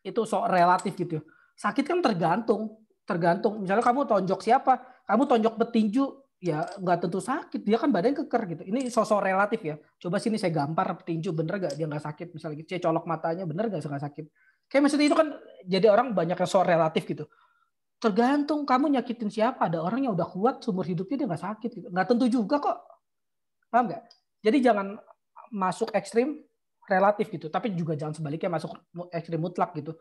itu sok relatif gitu sakit kan tergantung tergantung misalnya kamu tonjok siapa kamu tonjok petinju ya nggak tentu sakit dia kan badan keker gitu ini sosok relatif ya coba sini saya gampar petinju bener gak dia nggak sakit misalnya gitu saya colok matanya bener gak nggak sakit kayak maksudnya itu kan jadi orang banyak yang sok relatif gitu tergantung kamu nyakitin siapa ada orang yang udah kuat seumur hidupnya dia nggak sakit gitu nggak tentu juga kok paham nggak jadi jangan masuk ekstrim relatif gitu tapi juga jangan sebaliknya masuk ekstrim mutlak gitu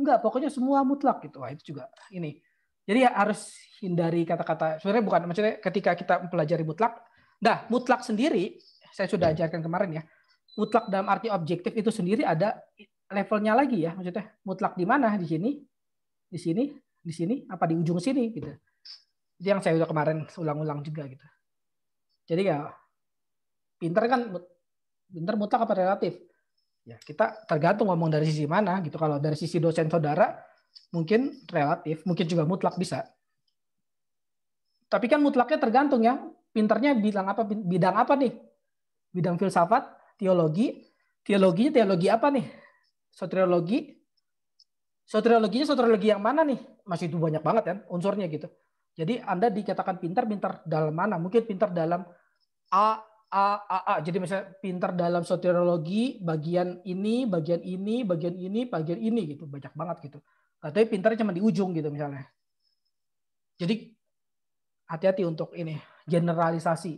enggak pokoknya semua mutlak gitu wah itu juga ini jadi ya harus hindari kata-kata sebenarnya bukan maksudnya ketika kita mempelajari mutlak nah mutlak sendiri saya sudah iya. ajarkan kemarin ya mutlak dalam arti objektif itu sendiri ada levelnya lagi ya maksudnya mutlak di mana di sini di sini di sini apa di ujung sini gitu itu yang saya udah kemarin ulang-ulang juga gitu jadi ya pinter kan Pinter mutlak apa relatif? Ya, kita tergantung ngomong dari sisi mana gitu. Kalau dari sisi dosen saudara mungkin relatif, mungkin juga mutlak bisa. Tapi kan mutlaknya tergantung ya. Pinternya bidang apa bidang apa nih? Bidang filsafat, teologi, teologinya teologi apa nih? Soteriologi, soteriologinya soteriologi yang mana nih? Masih itu banyak banget kan unsurnya gitu. Jadi Anda dikatakan pintar, pintar dalam mana? Mungkin pintar dalam A, A A A, Jadi misalnya pinter dalam soteriologi, bagian ini, bagian ini, bagian ini, bagian ini gitu. Banyak banget gitu. Nah, tapi pinternya cuma di ujung gitu misalnya. Jadi hati-hati untuk ini generalisasi.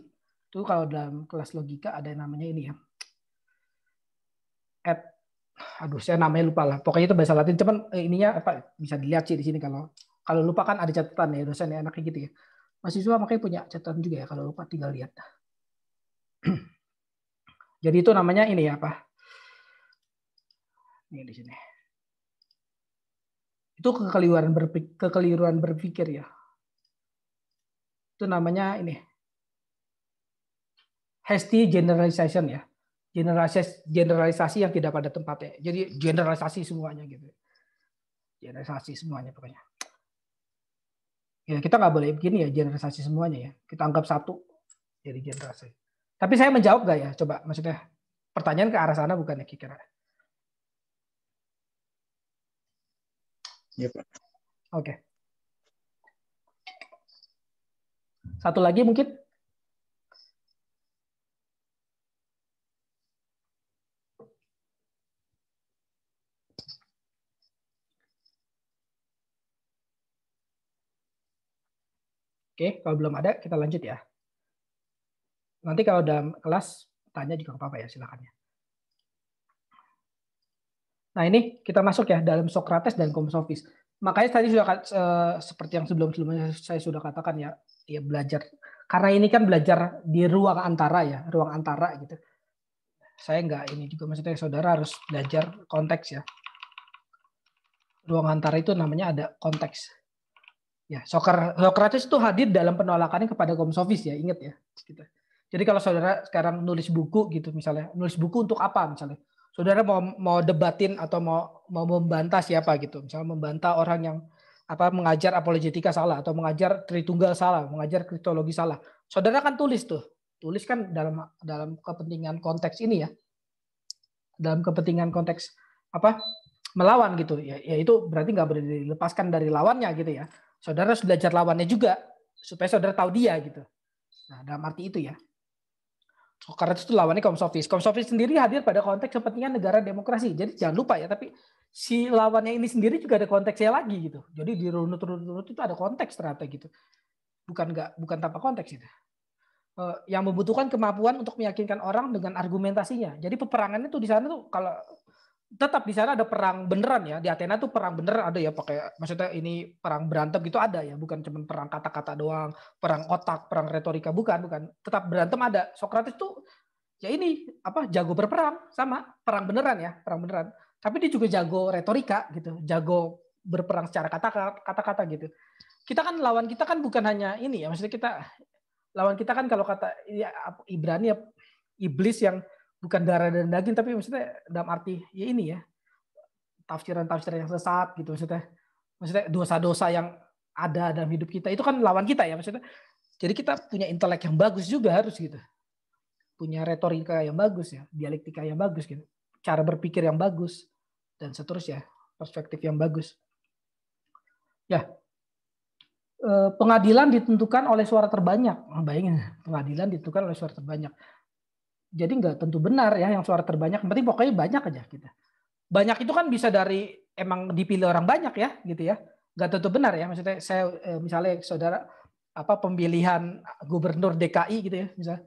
Itu kalau dalam kelas logika ada yang namanya ini ya. At aduh saya namanya lupa lah. Pokoknya itu bahasa Latin cuman eh, ininya apa bisa dilihat sih di sini kalau kalau lupa kan ada catatan ya dosen ya enaknya gitu ya. Mahasiswa makanya punya catatan juga ya kalau lupa tinggal lihat. Jadi itu namanya ini ya, apa? Ini di sini. Itu kekeliruan berpikir, kekeliruan berpikir ya. Itu namanya ini. Hasty generalization ya. Generalisasi, generalisasi yang tidak pada tempatnya. Jadi generalisasi semuanya gitu. Generalisasi semuanya pokoknya. Ya, kita nggak boleh begini ya generalisasi semuanya ya. Kita anggap satu jadi generalisasi. Tapi saya menjawab nggak ya? Coba maksudnya pertanyaan ke arah sana bukan ya kira-kira? Iya, Oke. Okay. Satu lagi mungkin? Oke, kalau belum ada kita lanjut ya. Nanti kalau udah kelas tanya juga apa-apa ya silakan ya. Nah ini kita masuk ya dalam Socrates dan Komsofis. Makanya tadi sudah seperti yang sebelum-sebelumnya saya sudah katakan ya, ya belajar. Karena ini kan belajar di ruang antara ya, ruang antara gitu. Saya nggak ini juga maksudnya saudara harus belajar konteks ya. Ruang antara itu namanya ada konteks. Ya, Socrates itu hadir dalam penolakannya kepada Komsofis ya, ingat ya. Gitu. Jadi kalau saudara sekarang nulis buku gitu misalnya, nulis buku untuk apa misalnya? Saudara mau mau debatin atau mau mau membantah siapa gitu. Misalnya membantah orang yang apa mengajar apologetika salah atau mengajar tritunggal salah, mengajar kristologi salah. Saudara kan tulis tuh. Tulis kan dalam dalam kepentingan konteks ini ya. Dalam kepentingan konteks apa? melawan gitu ya, ya itu berarti nggak boleh dilepaskan dari lawannya gitu ya saudara harus belajar lawannya juga supaya saudara tahu dia gitu. Nah, dalam arti itu ya. Karena itu lawannya kaum Kaum sofis sendiri hadir pada konteks kepentingan negara demokrasi. Jadi jangan lupa ya, tapi si lawannya ini sendiri juga ada konteksnya lagi gitu. Jadi di runut-runut itu ada konteks ternyata gitu. Bukan nggak bukan tanpa konteks itu. Eh, yang membutuhkan kemampuan untuk meyakinkan orang dengan argumentasinya. Jadi peperangannya tuh di sana tuh kalau tetap di sana ada perang beneran ya di Athena tuh perang beneran ada ya pakai maksudnya ini perang berantem gitu ada ya bukan cuma perang kata-kata doang perang otak perang retorika bukan bukan tetap berantem ada Sokrates tuh ya ini apa jago berperang sama perang beneran ya perang beneran tapi dia juga jago retorika gitu jago berperang secara kata-kata gitu kita kan lawan kita kan bukan hanya ini ya maksudnya kita lawan kita kan kalau kata ya, Ibrani ya iblis yang bukan darah dan daging tapi maksudnya dalam arti ya ini ya tafsiran-tafsiran yang sesat gitu maksudnya maksudnya dosa-dosa yang ada dalam hidup kita itu kan lawan kita ya maksudnya jadi kita punya intelek yang bagus juga harus gitu punya retorika yang bagus ya dialektika yang bagus gitu cara berpikir yang bagus dan seterusnya perspektif yang bagus ya eh, pengadilan ditentukan oleh suara terbanyak bayangin pengadilan ditentukan oleh suara terbanyak jadi nggak tentu benar ya yang suara terbanyak. berarti pokoknya banyak aja kita. Banyak itu kan bisa dari emang dipilih orang banyak ya, gitu ya. Nggak tentu benar ya. Maksudnya saya eh, misalnya saudara apa pemilihan gubernur DKI gitu ya, misalnya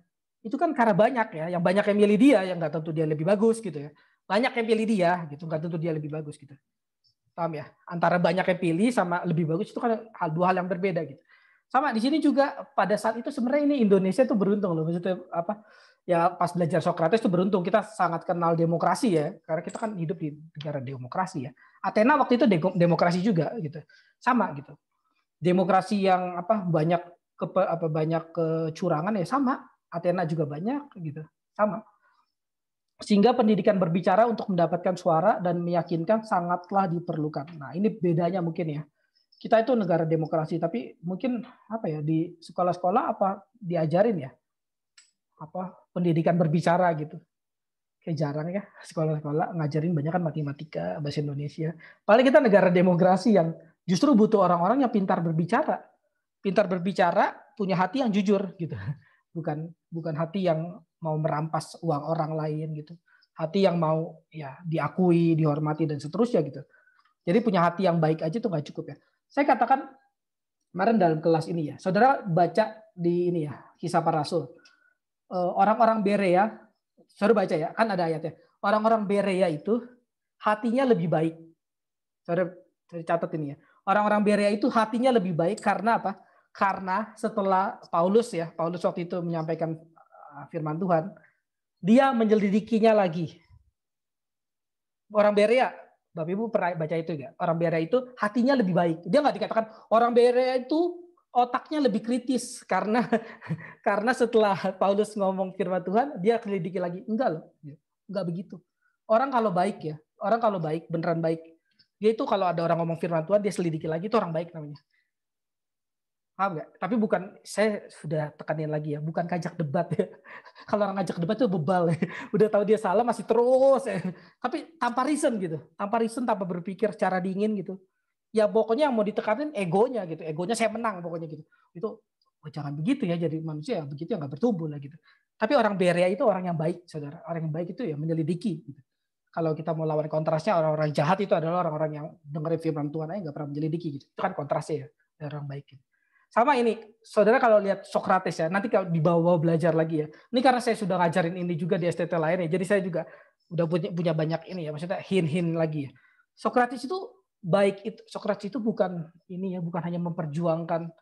itu kan karena banyak ya. Yang banyak yang milih dia, yang nggak tentu dia lebih bagus gitu ya. Banyak yang pilih dia gitu, nggak tentu dia lebih bagus gitu. Paham ya? Antara banyak yang pilih sama lebih bagus itu kan hal dua hal yang berbeda gitu. Sama di sini juga pada saat itu sebenarnya ini Indonesia tuh beruntung loh maksudnya apa ya pas belajar Socrates itu beruntung kita sangat kenal demokrasi ya karena kita kan hidup di negara demokrasi ya Athena waktu itu demokrasi juga gitu sama gitu demokrasi yang apa banyak ke apa banyak kecurangan ya sama Athena juga banyak gitu sama sehingga pendidikan berbicara untuk mendapatkan suara dan meyakinkan sangatlah diperlukan. Nah, ini bedanya mungkin ya. Kita itu negara demokrasi, tapi mungkin apa ya di sekolah-sekolah apa diajarin ya apa pendidikan berbicara gitu kayak jarang ya sekolah-sekolah ngajarin banyak kan matematika bahasa Indonesia paling kita negara demokrasi yang justru butuh orang-orang yang pintar berbicara pintar berbicara punya hati yang jujur gitu bukan bukan hati yang mau merampas uang orang lain gitu hati yang mau ya diakui dihormati dan seterusnya gitu jadi punya hati yang baik aja tuh nggak cukup ya saya katakan kemarin dalam kelas ini ya saudara baca di ini ya kisah para rasul Eh, orang-orang Berea, suruh baca ya, kan ada ayatnya. Orang-orang Berea itu hatinya lebih baik. Saya catat ini ya. Orang-orang Berea itu hatinya lebih baik karena apa? Karena setelah Paulus ya, Paulus waktu itu menyampaikan eh, firman Tuhan, dia menyelidikinya lagi. Orang Berea, Bapak Ibu pernah baca itu enggak? Orang Berea itu hatinya lebih baik. Dia nggak dikatakan orang Berea itu otaknya lebih kritis karena karena setelah Paulus ngomong firman Tuhan dia kelidiki lagi enggak loh ya, enggak begitu orang kalau baik ya orang kalau baik beneran baik dia itu kalau ada orang ngomong firman Tuhan dia selidiki lagi itu orang baik namanya paham nggak tapi bukan saya sudah tekanin lagi ya bukan ngajak debat ya kalau orang ngajak debat itu bebal ya. udah tahu dia salah masih terus ya. tapi tanpa reason gitu tanpa reason tanpa berpikir secara dingin gitu ya pokoknya yang mau ditekanin egonya gitu egonya saya menang pokoknya gitu itu oh, jangan begitu ya jadi manusia yang begitu yang nggak bertumbuh lah gitu tapi orang beria itu orang yang baik saudara orang yang baik itu ya menyelidiki gitu. kalau kita mau lawan kontrasnya orang-orang jahat itu adalah orang-orang yang dengerin firman Tuhan aja nggak pernah menyelidiki gitu itu kan kontrasnya ya dari orang baik gitu. sama ini saudara kalau lihat Socrates ya nanti kalau dibawa belajar lagi ya ini karena saya sudah ngajarin ini juga di STT lain ya jadi saya juga udah punya punya banyak ini ya maksudnya hin hin lagi ya Socrates itu baik itu Socrates itu bukan ini ya bukan hanya memperjuangkan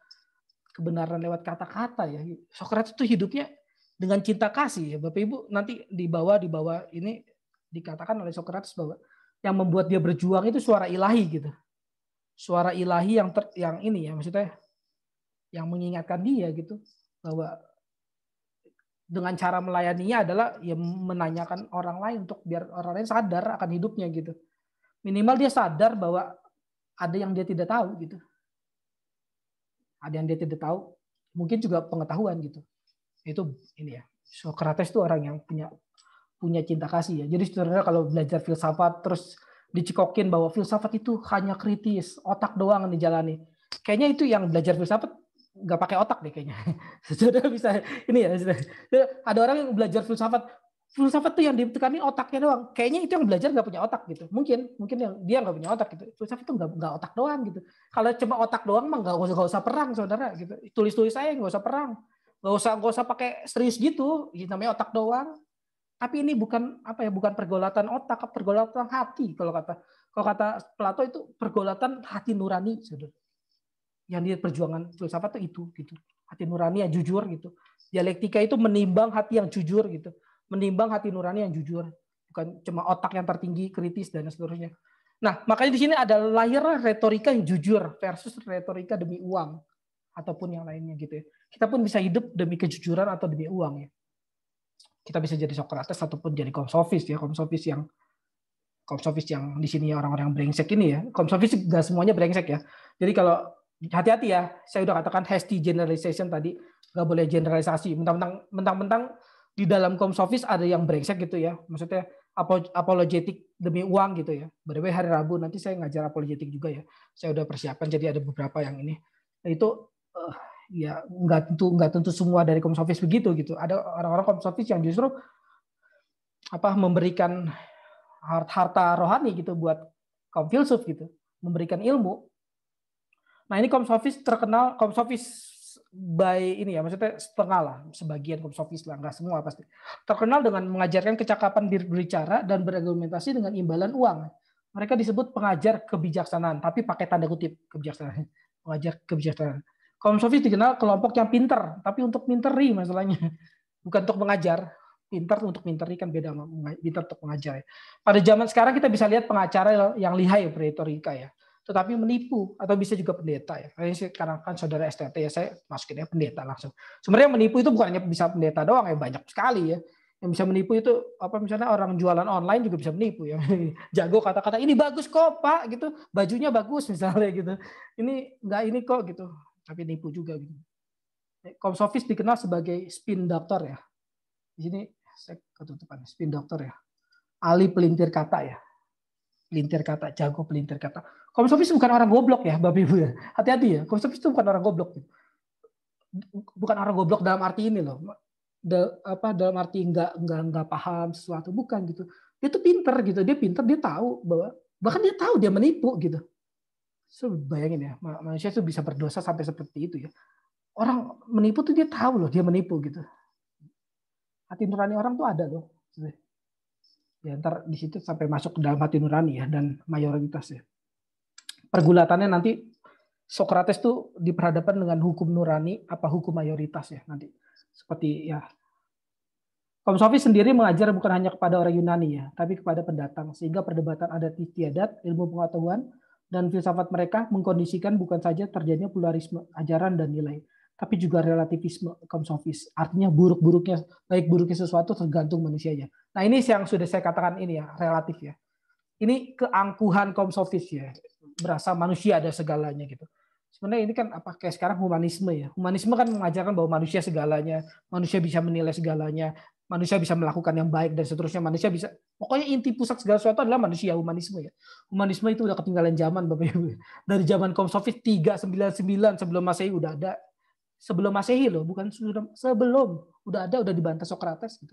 kebenaran lewat kata-kata ya. Socrates itu hidupnya dengan cinta kasih ya. Bapak Ibu nanti di bawah di bawah ini dikatakan oleh Socrates bahwa yang membuat dia berjuang itu suara ilahi gitu. Suara ilahi yang ter, yang ini ya maksudnya yang mengingatkan dia gitu bahwa dengan cara melayaninya adalah ya menanyakan orang lain untuk biar orang lain sadar akan hidupnya gitu. Minimal dia sadar bahwa ada yang dia tidak tahu gitu. Ada yang dia tidak tahu, mungkin juga pengetahuan gitu. Itu ini ya. Socrates itu orang yang punya punya cinta kasih ya. Jadi sebenarnya kalau belajar filsafat terus dicekokin bahwa filsafat itu hanya kritis, otak doang nih jalani. Kayaknya itu yang belajar filsafat nggak pakai otak deh kayaknya. Sudah bisa ini ya. Ada orang yang belajar filsafat filsafat tuh yang ditekani otaknya doang. Kayaknya itu yang belajar nggak punya otak gitu. Mungkin, mungkin yang dia nggak punya otak gitu. Filsafat tuh nggak otak doang gitu. Kalau cuma otak doang mah nggak usah usah perang saudara gitu. Tulis-tulis saya nggak usah perang. Nggak usah nggak usah pakai serius gitu. Ini namanya otak doang. Tapi ini bukan apa ya bukan pergolatan otak, pergolatan hati kalau kata kalau kata Plato itu pergolatan hati nurani saudara. Yang dia perjuangan filsafat tuh itu gitu. Hati nurani yang jujur gitu. Dialektika itu menimbang hati yang jujur gitu menimbang hati nurani yang jujur, bukan cuma otak yang tertinggi, kritis dan seterusnya. Nah, makanya di sini ada layar retorika yang jujur versus retorika demi uang ataupun yang lainnya gitu ya. Kita pun bisa hidup demi kejujuran atau demi uang ya. Kita bisa jadi Socrates ataupun jadi komsofis ya, komsofis yang komsofis yang di sini orang-orang brengsek ini ya. Komsofis nggak semuanya brengsek ya. Jadi kalau hati-hati ya, saya udah katakan hasty generalization tadi, nggak boleh generalisasi. Mentang-mentang mentang-mentang di dalam office ada yang brengsek gitu ya. Maksudnya apologetik demi uang gitu ya. By hari Rabu nanti saya ngajar apologetik juga ya. Saya udah persiapan jadi ada beberapa yang ini. Nah, itu uh, ya nggak tentu nggak tentu semua dari office begitu gitu. Ada orang-orang office yang justru apa memberikan harta rohani gitu buat kaum filsuf gitu, memberikan ilmu. Nah, ini office terkenal office by ini ya maksudnya setengah lah sebagian sofis lah nggak semua pasti terkenal dengan mengajarkan kecakapan berbicara dan berargumentasi dengan imbalan uang mereka disebut pengajar kebijaksanaan tapi pakai tanda kutip kebijaksanaan pengajar kebijaksanaan kaum sofis dikenal kelompok yang pinter tapi untuk minteri masalahnya bukan untuk mengajar pinter untuk minteri kan beda pinter untuk mengajar ya. pada zaman sekarang kita bisa lihat pengacara yang lihai retorika ya tetapi menipu atau bisa juga pendeta ya. Karena kan saudara STT ya saya masukinnya pendeta langsung. Sebenarnya menipu itu bukan hanya bisa pendeta doang ya banyak sekali ya. Yang bisa menipu itu apa misalnya orang jualan online juga bisa menipu ya. Jago kata-kata ini bagus kok Pak gitu, bajunya bagus misalnya gitu. Ini enggak ini kok gitu. Tapi nipu juga gitu. Komsofis dikenal sebagai spin doctor ya. Di sini saya ketutupan spin doctor ya. Ali pelintir kata ya. Pelintir kata, jago pelintir kata Office bukan orang goblok ya, Bapak Ibu ya? Hati-hati ya, Office itu bukan orang goblok. Ya? Bukan orang goblok dalam arti ini loh. Da, apa dalam arti nggak nggak nggak paham sesuatu bukan gitu dia tuh pinter gitu dia pinter dia tahu bahwa bahkan dia tahu dia menipu gitu so bayangin ya manusia itu bisa berdosa sampai seperti itu ya orang menipu tuh dia tahu loh dia menipu gitu hati nurani orang tuh ada loh ya ntar di situ sampai masuk ke dalam hati nurani ya dan mayoritas ya pergulatannya nanti Socrates tuh diperhadapkan dengan hukum nurani apa hukum mayoritas ya nanti seperti ya Om Sofi sendiri mengajar bukan hanya kepada orang Yunani ya, tapi kepada pendatang, sehingga perdebatan adat istiadat, ilmu pengetahuan, dan filsafat mereka mengkondisikan bukan saja terjadinya pluralisme ajaran dan nilai, tapi juga relativisme kaum Artinya buruk-buruknya, baik buruknya sesuatu tergantung manusianya. Nah ini yang sudah saya katakan ini ya, relatif ya. Ini keangkuhan kaum ya berasa manusia ada segalanya gitu. Sebenarnya ini kan apa kayak sekarang humanisme ya. Humanisme kan mengajarkan bahwa manusia segalanya, manusia bisa menilai segalanya, manusia bisa melakukan yang baik dan seterusnya manusia bisa pokoknya inti pusat segala sesuatu adalah manusia humanisme ya humanisme itu udah ketinggalan zaman bapak ibu dari zaman sembilan 399 sebelum masehi udah ada sebelum masehi loh bukan sebelum sebelum udah ada udah dibantah Socrates gitu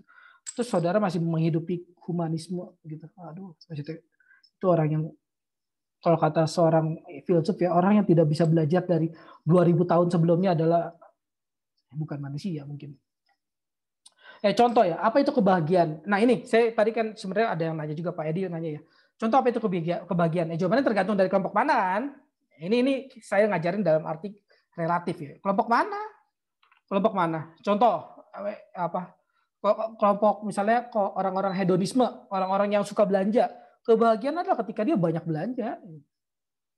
terus saudara masih menghidupi humanisme gitu aduh itu orang yang kalau kata seorang filsuf ya orang yang tidak bisa belajar dari 2000 tahun sebelumnya adalah eh, bukan manusia mungkin. Eh contoh ya, apa itu kebahagiaan? Nah ini saya tadi kan sebenarnya ada yang nanya juga Pak Edi nanya ya. Contoh apa itu kebahagiaan? Eh jawabannya tergantung dari kelompok mana kan. Ini ini saya ngajarin dalam arti relatif ya. Kelompok mana? Kelompok mana? Contoh eh, apa? Kelompok misalnya orang-orang hedonisme, orang-orang yang suka belanja, Kebahagiaan adalah ketika dia banyak belanja.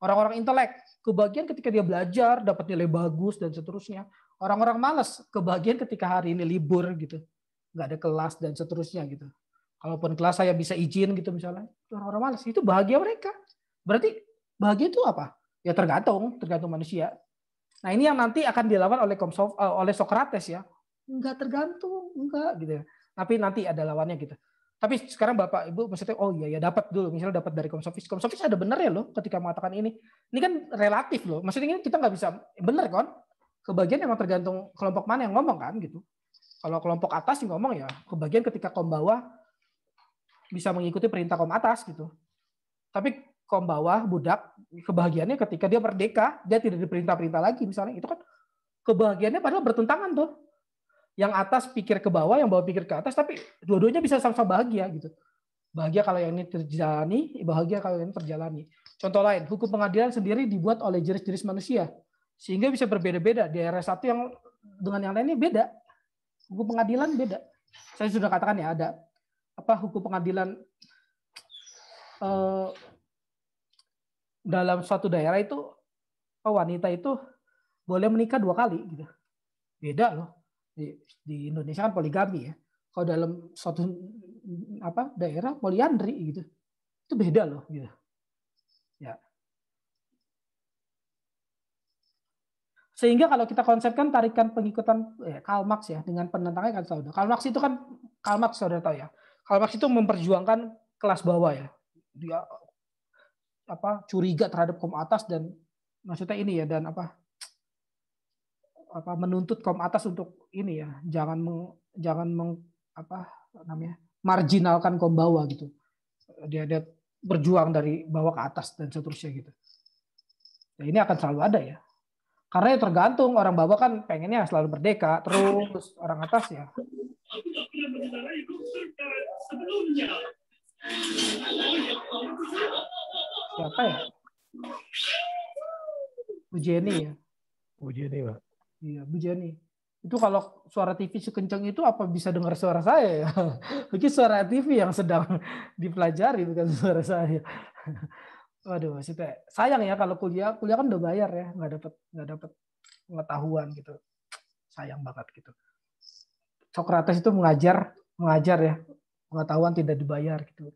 Orang-orang intelek, kebahagiaan ketika dia belajar, dapat nilai bagus, dan seterusnya. Orang-orang malas, kebahagiaan ketika hari ini libur gitu. Nggak ada kelas, dan seterusnya gitu. Kalaupun kelas saya bisa izin gitu misalnya. Orang-orang malas, itu bahagia mereka. Berarti bahagia itu apa? Ya tergantung, tergantung manusia. Nah ini yang nanti akan dilawan oleh eh, oleh Sokrates ya. Enggak tergantung, enggak gitu ya. Tapi nanti ada lawannya gitu tapi sekarang bapak ibu maksudnya oh iya ya dapat dulu misalnya dapat dari komsofis komsofis ada benar ya loh ketika mengatakan ini ini kan relatif loh maksudnya ini kita nggak bisa benar kan kebagian yang tergantung kelompok mana yang ngomong kan gitu kalau kelompok atas yang ngomong ya kebagian ketika kaum bawah bisa mengikuti perintah kaum atas gitu tapi kaum bawah budak kebahagiaannya ketika dia merdeka dia tidak diperintah-perintah lagi misalnya itu kan kebahagiaannya padahal bertentangan tuh yang atas pikir ke bawah, yang bawah pikir ke atas, tapi dua-duanya bisa sama-sama bahagia gitu. Bahagia kalau yang ini terjalani, bahagia kalau yang ini terjalani. Contoh lain, hukum pengadilan sendiri dibuat oleh jenis-jenis manusia, sehingga bisa berbeda-beda. Di Daerah satu yang dengan yang lainnya beda. Hukum pengadilan beda. Saya sudah katakan ya ada apa hukum pengadilan eh, dalam suatu daerah itu oh, wanita itu boleh menikah dua kali gitu. Beda loh di, di Indonesia kan poligami ya. Kalau dalam suatu apa daerah poliandri gitu, itu beda loh gitu. Ya. Sehingga kalau kita konsepkan tarikan pengikutan ya, Karl Marx ya dengan penentangnya kan saudara. Karl Marx itu kan Karl Marx saudara tahu ya. Karl Marx itu memperjuangkan kelas bawah ya. Dia apa curiga terhadap kaum atas dan maksudnya ini ya dan apa apa menuntut kaum atas untuk ini ya jangan meng, jangan meng, apa namanya marginalkan kaum bawah gitu dia dia berjuang dari bawah ke atas dan seterusnya gitu ya, ini akan selalu ada ya karena ya tergantung orang bawah kan pengennya selalu berdeka terus orang atas ya siapa ya Bu Jenny ya Bu Jenny pak Iya, Bu Jenny. Itu kalau suara TV sekencang itu apa bisa dengar suara saya ya? Mungkin suara TV yang sedang dipelajari bukan suara saya. Waduh, maksudnya sayang ya kalau kuliah, kuliah kan udah bayar ya, nggak dapat nggak dapat pengetahuan gitu. Sayang banget gitu. Socrates itu mengajar, mengajar ya, pengetahuan tidak dibayar gitu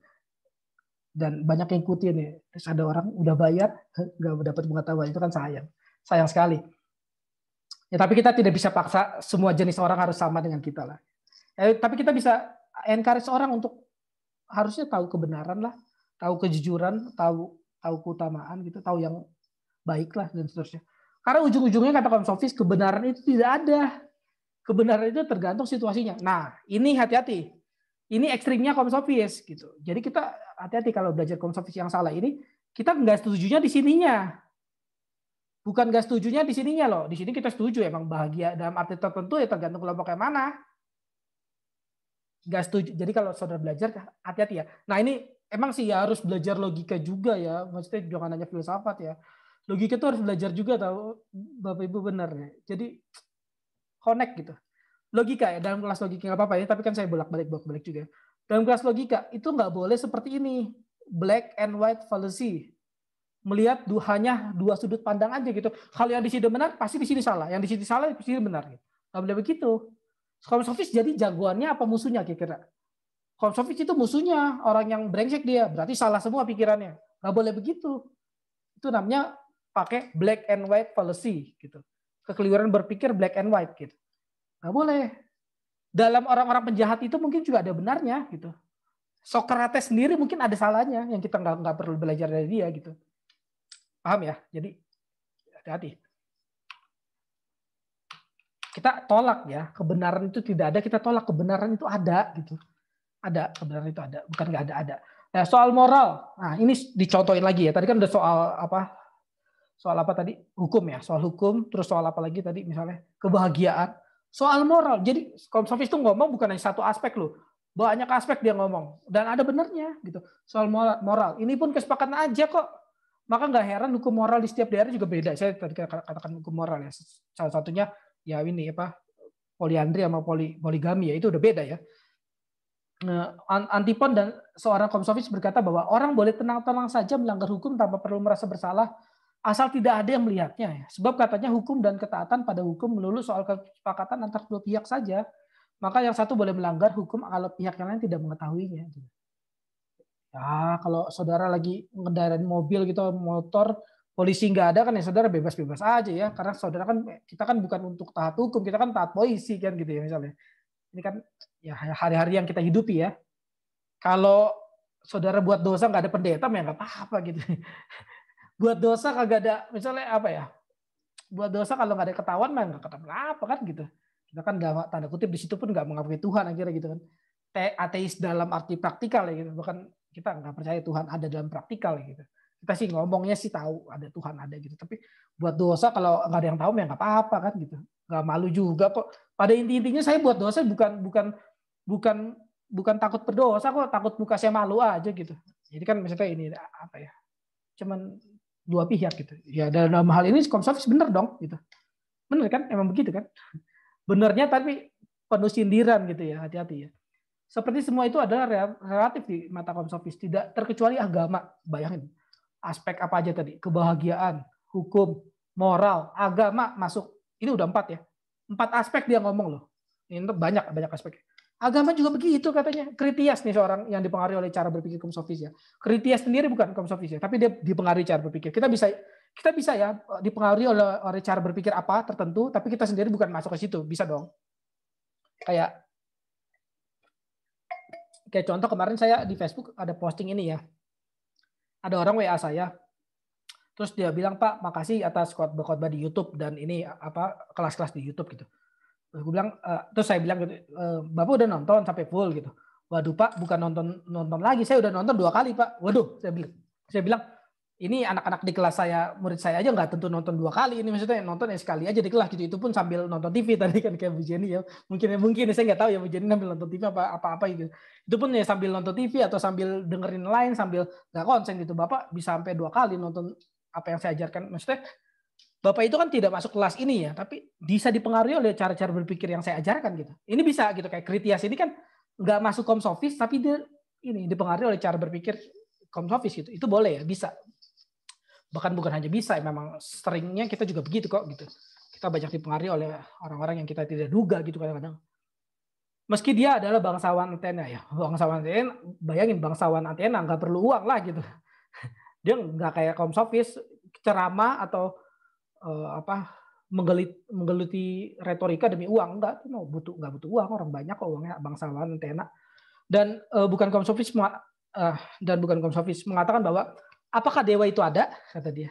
dan banyak yang ikutin ya. Terus ada orang udah bayar nggak dapat pengetahuan itu kan sayang, sayang sekali. Ya, tapi kita tidak bisa paksa semua jenis orang harus sama dengan kita lah. Eh, tapi kita bisa encourage orang untuk harusnya tahu kebenaran lah, tahu kejujuran, tahu tahu keutamaan gitu, tahu yang baik lah dan seterusnya. Karena ujung-ujungnya kata konsofis kebenaran itu tidak ada. Kebenaran itu tergantung situasinya. Nah, ini hati-hati. Ini ekstrimnya konsofis gitu. Jadi kita hati-hati kalau belajar konsofis yang salah ini, kita nggak setujunya di sininya Bukan gas setujunya di sininya loh. Di sini kita setuju emang bahagia dalam arti tertentu ya tergantung kelompok yang mana. Gas setuju. Jadi kalau saudara belajar hati-hati ya. Nah ini emang sih ya harus belajar logika juga ya. Maksudnya jangan hanya filsafat ya. Logika itu harus belajar juga tahu Bapak Ibu benar ya. Jadi connect gitu. Logika ya dalam kelas logika nggak apa-apa ya, tapi kan saya bolak-balik bolak-balik juga. Ya. Dalam kelas logika itu nggak boleh seperti ini black and white fallacy melihat hanya dua sudut pandang aja gitu. Kalau yang di sini benar, pasti di sini salah. Yang di sini salah, di sini benar. Gitu. Nggak boleh begitu. Kaum sofis jadi jagoannya apa musuhnya kira-kira? Kalau sofis itu musuhnya orang yang brengsek dia. Berarti salah semua pikirannya. Gak boleh begitu. Itu namanya pakai black and white policy gitu. Kekeliruan berpikir black and white gitu. Gak boleh. Dalam orang-orang penjahat itu mungkin juga ada benarnya gitu. Socrates sendiri mungkin ada salahnya yang kita nggak, nggak perlu belajar dari dia gitu. Paham ya? Jadi hati-hati. Kita tolak ya, kebenaran itu tidak ada, kita tolak kebenaran itu ada gitu. Ada, kebenaran itu ada, bukan nggak ada, ada. Nah, soal moral. Nah, ini dicontohin lagi ya. Tadi kan udah soal apa? Soal apa tadi? Hukum ya, soal hukum, terus soal apa lagi tadi misalnya? Kebahagiaan. Soal moral. Jadi, konsumsi itu ngomong bukan hanya satu aspek loh. Banyak aspek dia ngomong dan ada benernya gitu. Soal moral. Ini pun kesepakatan aja kok maka nggak heran hukum moral di setiap daerah juga beda. Saya tadi katakan hukum moral ya. Salah satunya ya ini apa poliandri sama poli, poligami ya itu udah beda ya. Nah, Antipon dan seorang komsovis berkata bahwa orang boleh tenang-tenang saja melanggar hukum tanpa perlu merasa bersalah asal tidak ada yang melihatnya. Ya. Sebab katanya hukum dan ketaatan pada hukum melulu soal kesepakatan antar dua pihak saja. Maka yang satu boleh melanggar hukum kalau pihak yang lain tidak mengetahuinya. Ya, kalau saudara lagi ngendarain mobil gitu, motor, polisi nggak ada kan ya saudara bebas-bebas aja ya. Karena saudara kan kita kan bukan untuk taat hukum, kita kan taat polisi kan gitu ya misalnya. Ini kan ya hari-hari yang kita hidupi ya. Kalau saudara buat dosa nggak ada pendeta, ya nggak apa-apa gitu. buat dosa kagak ada misalnya apa ya? Buat dosa kalau nggak ada ketahuan mah nggak ketahuan apa kan gitu. Kita kan dalam tanda kutip di situ pun nggak mengakui Tuhan akhirnya gitu kan. Ateis dalam arti praktikal ya gitu, Bahkan kita nggak percaya Tuhan ada dalam praktikal gitu kita sih ngomongnya sih tahu ada Tuhan ada gitu tapi buat dosa kalau nggak ada yang tahu ya nggak apa-apa kan gitu nggak malu juga kok pada inti-intinya saya buat dosa bukan bukan bukan bukan takut berdosa kok takut muka saya malu aja gitu jadi kan misalnya ini apa ya cuman dua pihak gitu ya dalam hal ini komservis bener dong gitu bener kan emang begitu kan benernya tapi penuh sindiran gitu ya hati-hati ya seperti semua itu adalah relatif di mata kaum sofis, tidak terkecuali agama. Bayangin aspek apa aja tadi, kebahagiaan, hukum, moral, agama masuk. Ini udah empat ya. Empat aspek dia ngomong loh. Ini banyak banyak aspek. Agama juga begitu katanya. Kritias nih seorang yang dipengaruhi oleh cara berpikir kaum sofis ya. Kritias sendiri bukan kaum sofis ya, tapi dia dipengaruhi cara berpikir. Kita bisa kita bisa ya dipengaruhi oleh, oleh cara berpikir apa tertentu, tapi kita sendiri bukan masuk ke situ, bisa dong. Kayak Kayak contoh kemarin saya di Facebook ada posting ini ya. Ada orang WA saya, terus dia bilang Pak makasih atas khotbah-khotbah di YouTube dan ini apa kelas-kelas di YouTube gitu. Terus gue bilang, uh, terus saya bilang gitu, e, Bapak udah nonton sampai full gitu. Waduh Pak, bukan nonton nonton lagi, saya udah nonton dua kali Pak. Waduh, saya bilang, saya bilang ini anak-anak di kelas saya, murid saya aja nggak tentu nonton dua kali. Ini maksudnya nonton ya sekali aja di kelas gitu. Itu pun sambil nonton TV tadi kan kayak Bu Jenny ya. Mungkin ya, mungkin ya. saya nggak tahu ya Bu Jenny sambil nonton TV apa apa apa gitu. Itu pun ya sambil nonton TV atau sambil dengerin lain sambil nggak konsen gitu. Bapak bisa sampai dua kali nonton apa yang saya ajarkan. Maksudnya Bapak itu kan tidak masuk kelas ini ya, tapi bisa dipengaruhi oleh cara-cara berpikir yang saya ajarkan gitu. Ini bisa gitu kayak kritias ini kan nggak masuk komsofis tapi dia ini dipengaruhi oleh cara berpikir komsofis gitu. Itu boleh ya, bisa bahkan bukan hanya bisa memang seringnya kita juga begitu kok gitu kita banyak dipengaruhi oleh orang-orang yang kita tidak duga gitu kadang-kadang meski dia adalah bangsawan antena ya, ya bangsawan antena bayangin bangsawan antena nggak perlu uang lah gitu dia nggak kayak kaum sofis ceramah atau uh, apa menggelit menggeluti retorika demi uang nggak, mau butuh nggak butuh uang orang banyak kok uangnya bangsawan antena dan uh, bukan kaum uh, dan bukan kaum sofis mengatakan bahwa apakah dewa itu ada? Kata dia.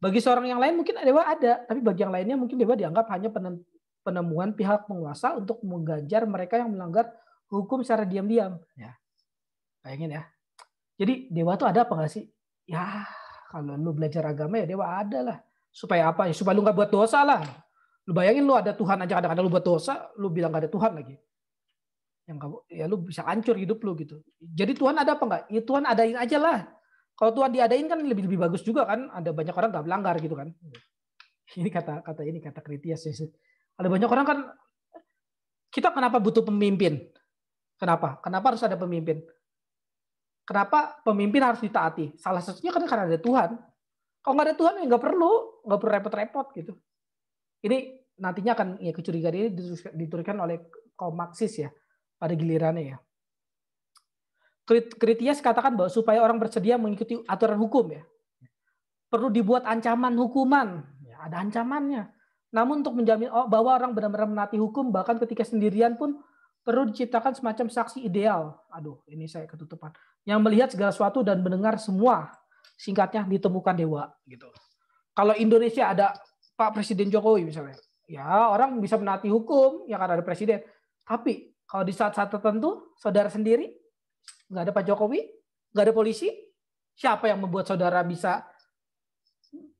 Bagi seorang yang lain mungkin dewa ada, tapi bagi yang lainnya mungkin dewa dianggap hanya penemuan pihak penguasa untuk mengganjar mereka yang melanggar hukum secara diam-diam. Ya. Bayangin ya. Jadi dewa itu ada apa nggak sih? Ya kalau lu belajar agama ya dewa ada lah. Supaya apa? Ya, supaya lu nggak buat dosa lah. Lu bayangin lu ada Tuhan aja kadang-kadang lu buat dosa, lu bilang nggak ada Tuhan lagi. Yang kamu, ya lu bisa hancur hidup lu gitu. Jadi Tuhan ada apa nggak? Ya Tuhan adain aja lah kalau Tuhan diadain kan lebih lebih bagus juga kan. Ada banyak orang nggak melanggar gitu kan. Ini kata kata ini kata kritias. Ya ada banyak orang kan kita kenapa butuh pemimpin? Kenapa? Kenapa harus ada pemimpin? Kenapa pemimpin harus ditaati? Salah satunya kan karena ada Tuhan. Kalau nggak ada Tuhan ya nggak perlu, nggak perlu repot-repot gitu. Ini nantinya akan ya kecurigaan ini diturunkan oleh kaum Marxis ya pada gilirannya ya. Kritias katakan bahwa supaya orang bersedia mengikuti aturan hukum ya. Perlu dibuat ancaman hukuman, ya, ada ancamannya. Namun untuk menjamin bahwa orang benar-benar menati hukum bahkan ketika sendirian pun perlu diciptakan semacam saksi ideal. Aduh, ini saya ketutupan. Yang melihat segala sesuatu dan mendengar semua. Singkatnya ditemukan dewa gitu. Kalau Indonesia ada Pak Presiden Jokowi misalnya. Ya, orang bisa menati hukum ya karena ada presiden. Tapi kalau di saat-saat tertentu saudara sendiri Nggak ada Pak Jokowi? Nggak ada polisi? Siapa yang membuat saudara bisa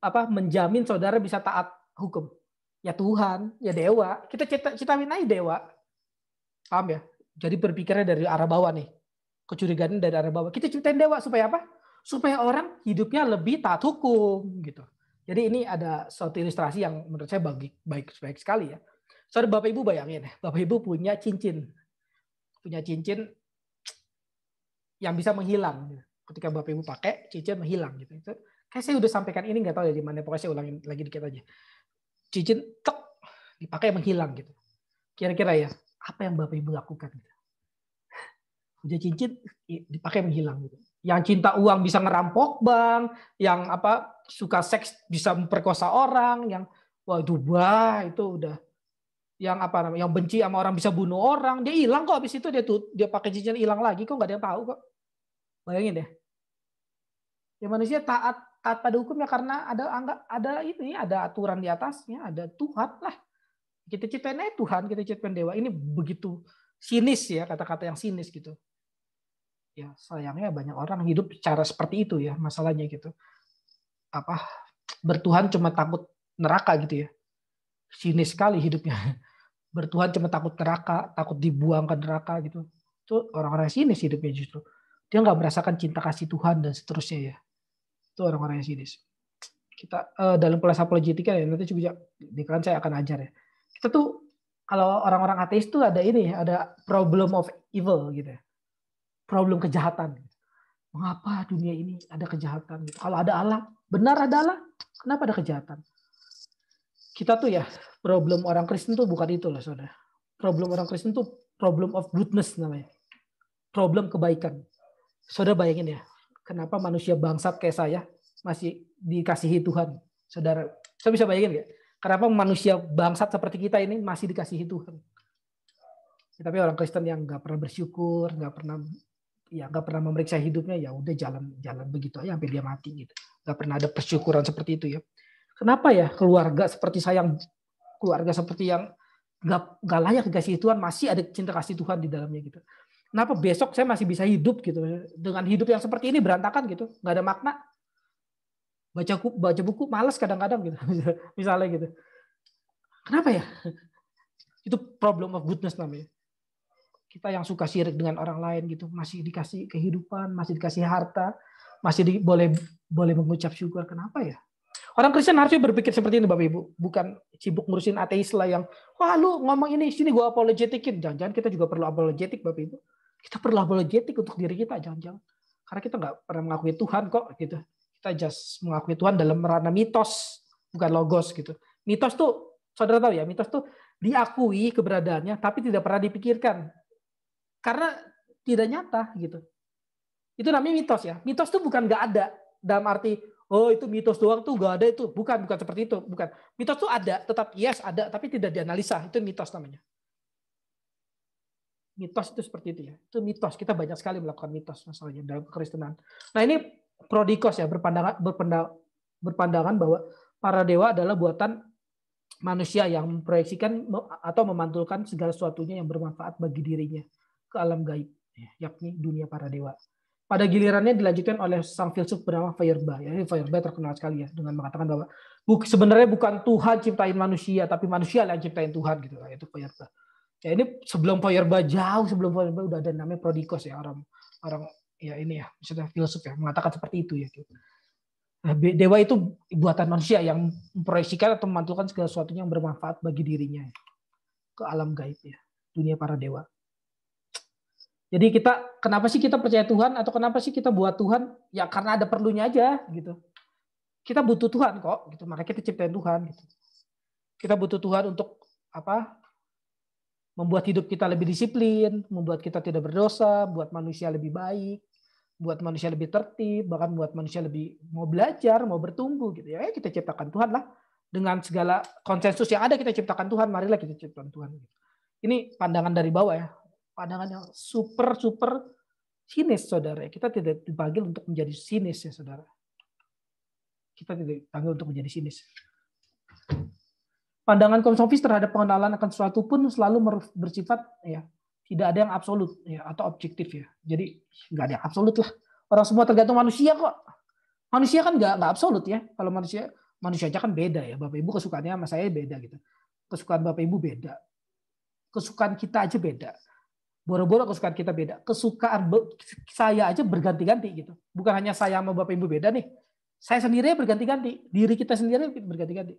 apa menjamin saudara bisa taat hukum? Ya Tuhan, ya dewa. Kita cita cita aja dewa. Paham ya? Jadi berpikirnya dari arah bawah nih. Kecurigaan dari arah bawah. Kita ceritain dewa supaya apa? Supaya orang hidupnya lebih taat hukum gitu. Jadi ini ada suatu ilustrasi yang menurut saya baik baik, baik sekali ya. Saudara Bapak Ibu bayangin, ya, Bapak Ibu punya cincin. Punya cincin yang bisa menghilang gitu. ketika bapak ibu pakai cincin menghilang gitu itu kayak saya udah sampaikan ini nggak tahu ya di mana pokoknya saya ulangin lagi dikit aja cincin tek dipakai menghilang gitu kira-kira ya apa yang bapak ibu lakukan gitu udah cincin dipakai menghilang gitu yang cinta uang bisa ngerampok bang yang apa suka seks bisa memperkosa orang yang wah itu bah itu udah yang apa namanya yang benci sama orang bisa bunuh orang dia hilang kok habis itu dia tuh dia pakai cincin hilang lagi kok nggak ada yang tahu kok Bayangin deh. Ya manusia taat taat pada hukumnya karena ada anggap ada ini ada aturan di atasnya, ada Tuhan lah. Kita ciptain aja ya Tuhan, kita ciptain dewa. Ini begitu sinis ya kata-kata yang sinis gitu. Ya sayangnya banyak orang hidup cara seperti itu ya masalahnya gitu. Apa bertuhan cuma takut neraka gitu ya. Sinis sekali hidupnya. Bertuhan cuma takut neraka, takut dibuang ke neraka gitu. Itu orang-orang sinis hidupnya justru dia nggak merasakan cinta kasih Tuhan dan seterusnya ya itu orang-orang yang sinis kita uh, dalam kelas apologetika ya nanti juga di kelas saya akan ajar ya kita tuh kalau orang-orang ateis tuh ada ini ada problem of evil gitu ya. problem kejahatan mengapa dunia ini ada kejahatan gitu. kalau ada Allah benar ada Allah kenapa ada kejahatan kita tuh ya problem orang Kristen tuh bukan itu loh saudara problem orang Kristen tuh problem of goodness namanya problem kebaikan Saudara bayangin ya, kenapa manusia bangsat kayak saya masih dikasihi Tuhan? Saudara, saya bisa bayangin ya, Kenapa manusia bangsat seperti kita ini masih dikasihi Tuhan? Ya, tapi orang Kristen yang nggak pernah bersyukur, nggak pernah ya nggak pernah memeriksa hidupnya, ya udah jalan-jalan begitu aja hampir dia mati gitu. Nggak pernah ada persyukuran seperti itu ya. Kenapa ya keluarga seperti saya yang keluarga seperti yang nggak layak dikasih Tuhan masih ada cinta kasih Tuhan di dalamnya gitu kenapa besok saya masih bisa hidup gitu dengan hidup yang seperti ini berantakan gitu nggak ada makna baca buku baca buku males kadang-kadang gitu misalnya gitu kenapa ya itu problem of goodness namanya kita yang suka syirik dengan orang lain gitu masih dikasih kehidupan masih dikasih harta masih di, boleh boleh mengucap syukur kenapa ya orang Kristen harusnya berpikir seperti ini bapak ibu bukan sibuk ngurusin ateis lah yang wah lu ngomong ini sini gue apologetikin jangan-jangan kita juga perlu apologetik bapak ibu kita perlu apologetik untuk diri kita jangan-jangan karena kita nggak pernah mengakui Tuhan kok gitu kita just mengakui Tuhan dalam ranah mitos bukan logos gitu mitos tuh saudara tahu ya mitos tuh diakui keberadaannya tapi tidak pernah dipikirkan karena tidak nyata gitu itu namanya mitos ya mitos tuh bukan nggak ada dalam arti oh itu mitos doang tuh nggak ada itu bukan bukan seperti itu bukan mitos tuh ada tetap yes ada tapi tidak dianalisa itu mitos namanya Mitos itu seperti itu ya. Itu mitos. Kita banyak sekali melakukan mitos masalahnya dalam kekristenan. Nah ini prodikos ya berpandangan berpandang, berpandangan bahwa para dewa adalah buatan manusia yang memproyeksikan atau memantulkan segala sesuatunya yang bermanfaat bagi dirinya ke alam gaib, ya, yakni dunia para dewa. Pada gilirannya dilanjutkan oleh sang filsuf bernama Feyerabah. Ya, Feyerabah terkenal sekali ya dengan mengatakan bahwa sebenarnya bukan Tuhan ciptain manusia, tapi manusia yang ciptain Tuhan gitu. lah Itu Feyerabah ya ini sebelum Feuerbach jauh sebelum Feuerbach udah ada namanya Prodikos ya orang orang ya ini ya maksudnya filsuf ya mengatakan seperti itu ya gitu. Nah, dewa itu buatan manusia yang memproyeksikan atau memantulkan segala sesuatu yang bermanfaat bagi dirinya ke alam gaib ya dunia para dewa. Jadi kita kenapa sih kita percaya Tuhan atau kenapa sih kita buat Tuhan? Ya karena ada perlunya aja gitu. Kita butuh Tuhan kok gitu. Makanya kita ciptain Tuhan gitu. Kita butuh Tuhan untuk apa? membuat hidup kita lebih disiplin, membuat kita tidak berdosa, buat manusia lebih baik, buat manusia lebih tertib, bahkan buat manusia lebih mau belajar, mau bertumbuh gitu ya. ya kita ciptakan Tuhan lah dengan segala konsensus yang ada kita ciptakan Tuhan, marilah kita ciptakan Tuhan. Gitu. Ini pandangan dari bawah ya, pandangan yang super super sinis saudara. Kita tidak dipanggil untuk menjadi sinis ya saudara. Kita tidak dipanggil untuk menjadi sinis pandangan filosofis terhadap pengenalan akan sesuatu pun selalu bersifat ya tidak ada yang absolut ya atau objektif ya. Jadi nggak ada yang absolut lah. Orang semua tergantung manusia kok. Manusia kan nggak nggak absolut ya. Kalau manusia manusia aja kan beda ya. Bapak Ibu kesukaannya sama saya beda gitu. Kesukaan Bapak Ibu beda. Kesukaan kita aja beda. Boro-boro kesukaan kita beda. Kesukaan saya aja berganti-ganti gitu. Bukan hanya saya sama Bapak Ibu beda nih. Saya sendiri berganti-ganti. Diri kita sendiri berganti-ganti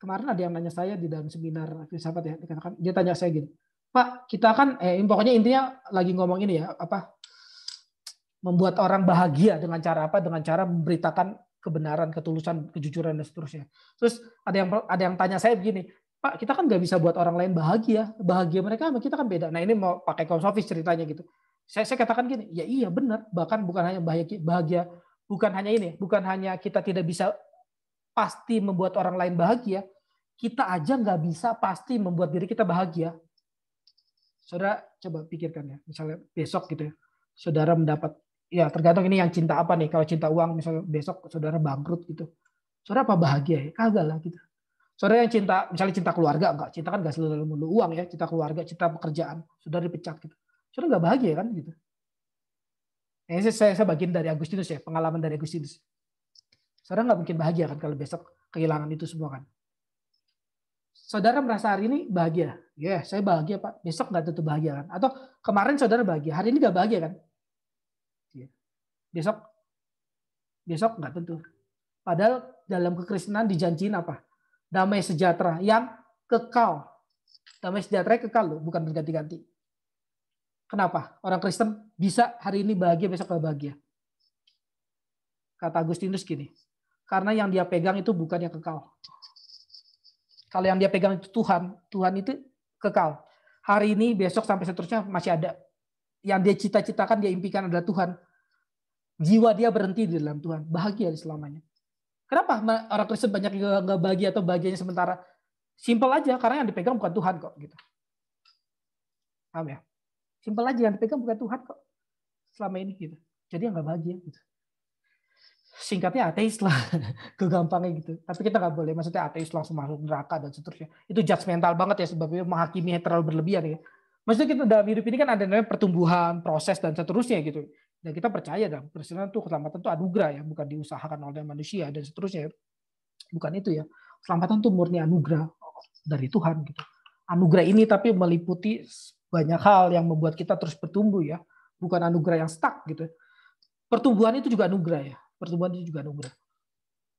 kemarin ada yang nanya saya di dalam seminar filsafat ya dikatakan dia tanya saya gini pak kita kan eh pokoknya intinya lagi ngomong ini ya apa membuat orang bahagia dengan cara apa dengan cara memberitakan kebenaran ketulusan kejujuran dan seterusnya terus ada yang ada yang tanya saya begini pak kita kan nggak bisa buat orang lain bahagia bahagia mereka sama kita kan beda nah ini mau pakai konsofis ceritanya gitu saya saya katakan gini ya iya benar bahkan bukan hanya bahagia bahagia bukan hanya ini bukan hanya kita tidak bisa pasti membuat orang lain bahagia, kita aja nggak bisa pasti membuat diri kita bahagia. Saudara coba pikirkan ya, misalnya besok gitu ya, saudara mendapat, ya tergantung ini yang cinta apa nih, kalau cinta uang misalnya besok saudara bangkrut gitu, saudara apa bahagia ya? Kagak lah gitu. Saudara yang cinta, misalnya cinta keluarga, enggak. Cinta kan enggak selalu mulu uang ya. Cinta keluarga, cinta pekerjaan. Saudara dipecat gitu. Saudara enggak bahagia kan gitu. Ini saya, saya bagian dari Agustinus ya, pengalaman dari Agustinus. Saudara nggak mungkin bahagia kan kalau besok kehilangan itu semua kan. Saudara merasa hari ini bahagia. Ya, yeah, saya bahagia Pak. Besok nggak tentu bahagia kan. Atau kemarin saudara bahagia, hari ini nggak bahagia kan. Yeah. Besok besok nggak tentu. Padahal dalam kekristenan dijanjiin apa? Damai sejahtera yang kekal. Damai sejahtera yang kekal loh, bukan berganti-ganti. Kenapa? Orang Kristen bisa hari ini bahagia, besok nggak bahagia. Kata Agustinus gini, karena yang dia pegang itu bukan yang kekal. Kalau yang dia pegang itu Tuhan, Tuhan itu kekal. Hari ini, besok sampai seterusnya masih ada. Yang dia cita-citakan, dia impikan adalah Tuhan. Jiwa dia berhenti di dalam Tuhan, bahagia selamanya. Kenapa orang Kristen banyak yang nggak bahagia atau bahagianya sementara? simple aja, karena yang dipegang bukan Tuhan kok. Gitu. Paham ya? Simpel aja, yang dipegang bukan Tuhan kok. Selama ini gitu. Jadi yang nggak bahagia gitu singkatnya ateis lah, kegampangnya gitu. Tapi kita nggak boleh, maksudnya ateis langsung masuk neraka dan seterusnya. Itu judgmental banget ya sebabnya menghakimi terlalu berlebihan ya. Maksudnya kita dalam hidup ini kan ada namanya pertumbuhan, proses dan seterusnya gitu. Dan kita percaya dalam persidangan tuh keselamatan tuh anugerah ya, bukan diusahakan oleh manusia dan seterusnya. Ya. Bukan itu ya. Keselamatan tuh murni anugerah dari Tuhan gitu. Anugerah ini tapi meliputi banyak hal yang membuat kita terus bertumbuh ya, bukan anugerah yang stuck gitu. Pertumbuhan itu juga anugerah ya pertumbuhan itu juga anugerah.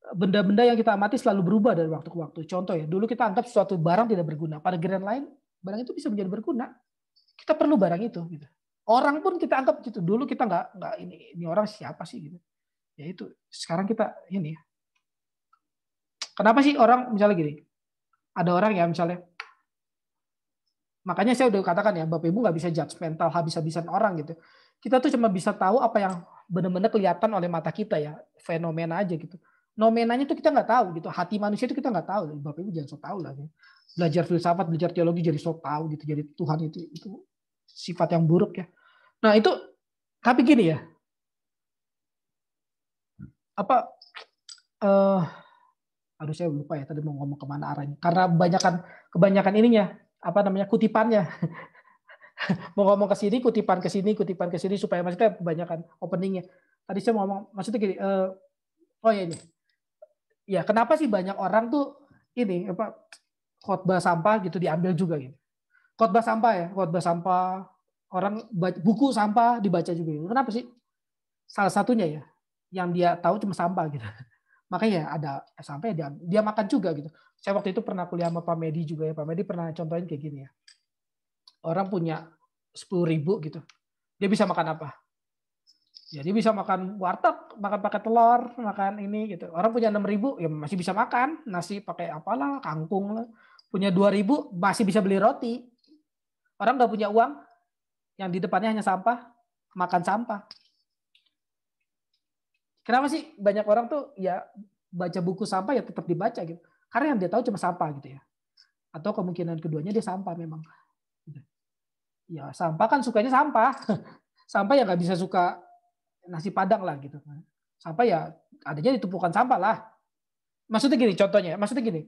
Benda-benda yang kita amati selalu berubah dari waktu ke waktu. Contoh ya, dulu kita anggap suatu barang tidak berguna. Pada generasi lain, barang itu bisa menjadi berguna. Kita perlu barang itu. Gitu. Orang pun kita anggap gitu. Dulu kita nggak nggak ini ini orang siapa sih gitu. Ya itu. Sekarang kita ini. Kenapa sih orang misalnya gini? Ada orang ya misalnya makanya saya udah katakan ya bapak ibu nggak bisa judge mental habis-habisan orang gitu kita tuh cuma bisa tahu apa yang benar-benar kelihatan oleh mata kita ya fenomena aja gitu nomenanya tuh kita nggak tahu gitu hati manusia itu kita nggak tahu bapak ibu jangan sok tahu lah ya. belajar filsafat belajar teologi jadi sok tahu gitu jadi Tuhan itu itu sifat yang buruk ya nah itu tapi gini ya apa uh, aduh saya lupa ya tadi mau ngomong kemana arahnya karena kebanyakan kebanyakan ininya apa namanya kutipannya mau ngomong ke sini kutipan ke sini kutipan ke sini supaya maksudnya kebanyakan openingnya tadi saya mau ngomong maksudnya gini uh, oh ya ini ya kenapa sih banyak orang tuh ini apa khotbah sampah gitu diambil juga gitu khotbah sampah ya khotbah sampah orang buku sampah dibaca juga gitu. kenapa sih salah satunya ya yang dia tahu cuma sampah gitu makanya ada sampai dia dia makan juga gitu saya waktu itu pernah kuliah sama Pak Medi juga ya Pak Medi pernah contohin kayak gini ya orang punya sepuluh ribu gitu, dia bisa makan apa? Ya, bisa makan warteg, makan pakai telur, makan ini gitu. Orang punya enam ribu, ya masih bisa makan nasi pakai apalah, kangkung lah. Punya dua ribu, masih bisa beli roti. Orang nggak punya uang, yang di depannya hanya sampah, makan sampah. Kenapa sih banyak orang tuh ya baca buku sampah ya tetap dibaca gitu? Karena yang dia tahu cuma sampah gitu ya. Atau kemungkinan keduanya dia sampah memang ya sampah kan sukanya sampah. sampah ya nggak bisa suka nasi padang lah gitu. Sampah ya adanya ditumpukan sampah lah. Maksudnya gini contohnya, maksudnya gini.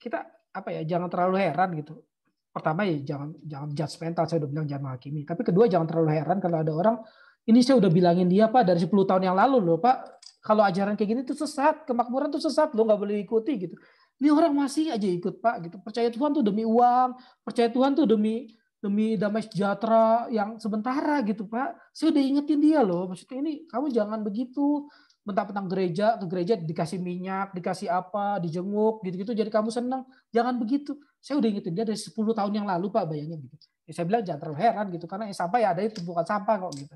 Kita apa ya jangan terlalu heran gitu. Pertama ya jangan jangan judgmental, saya udah bilang jangan menghakimi. Tapi kedua jangan terlalu heran kalau ada orang ini saya udah bilangin dia Pak dari 10 tahun yang lalu loh Pak. Kalau ajaran kayak gini tuh sesat, kemakmuran tuh sesat, lo nggak boleh ikuti gitu. Ini orang masih aja ikut Pak gitu. Percaya Tuhan tuh demi uang, percaya Tuhan tuh demi demi damai sejahtera yang sementara gitu Pak. Saya udah ingetin dia loh, maksudnya ini kamu jangan begitu mentang-mentang gereja ke gereja dikasih minyak, dikasih apa, dijenguk gitu-gitu jadi kamu senang. Jangan begitu. Saya udah ingetin dia dari 10 tahun yang lalu Pak bayangin gitu. Ya, saya bilang jangan terlalu heran gitu karena yang sampah ya ada itu bukan sampah kok gitu.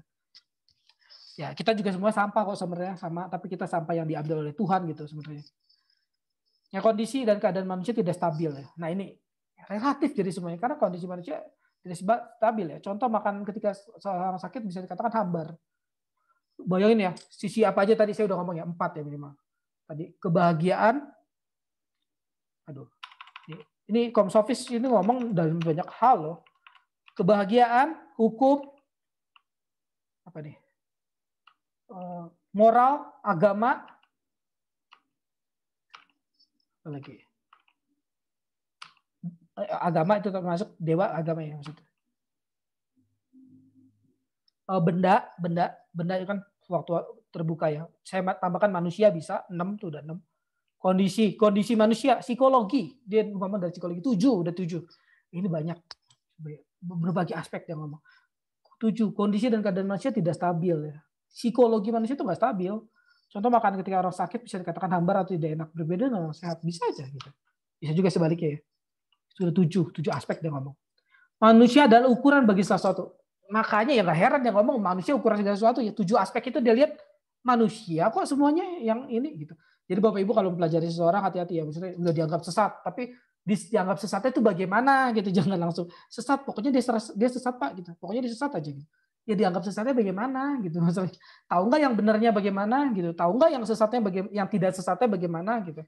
Ya, kita juga semua sampah kok sebenarnya sama, tapi kita sampah yang diambil oleh Tuhan gitu sebenarnya. Ya kondisi dan keadaan manusia tidak stabil ya. Nah, ini relatif jadi semuanya karena kondisi manusia tidak stabil ya. Contoh makan ketika seorang sakit bisa dikatakan hambar. Bayangin ya, sisi apa aja tadi saya udah ngomong ya, empat ya minimal. Tadi kebahagiaan, aduh, ini komsofis ini ngomong dari banyak hal loh. Kebahagiaan, hukum, apa nih, eh, moral, agama, apa lagi, agama itu termasuk dewa agama yang maksudnya. Eh, benda, benda, benda itu kan waktu terbuka ya. Saya tambahkan manusia bisa, 6 tuh udah 6. Kondisi, kondisi manusia, psikologi. Dia umpama dari psikologi, 7, udah 7. Ini banyak, berbagai aspek yang ngomong. 7, kondisi dan keadaan manusia tidak stabil ya. Psikologi manusia itu nggak stabil. Contoh makan ketika orang sakit bisa dikatakan hambar atau tidak enak. Berbeda dengan orang sehat, bisa aja gitu. Bisa juga sebaliknya ya. Sudah tujuh, tujuh aspek dia ngomong. Manusia adalah ukuran bagi sesuatu Makanya ya nggak heran dia ngomong manusia ukuran segala sesuatu. Ya tujuh aspek itu dia lihat manusia kok semuanya yang ini gitu. Jadi Bapak Ibu kalau mempelajari seseorang hati-hati ya misalnya udah dianggap sesat, tapi dianggap sesatnya itu bagaimana gitu jangan langsung sesat pokoknya dia sesat, dia sesat Pak gitu. Pokoknya dia sesat aja gitu. Ya dianggap sesatnya bagaimana gitu maksudnya. Tahu nggak yang benarnya bagaimana gitu. Tahu nggak yang sesatnya bagaimana yang tidak sesatnya bagaimana gitu.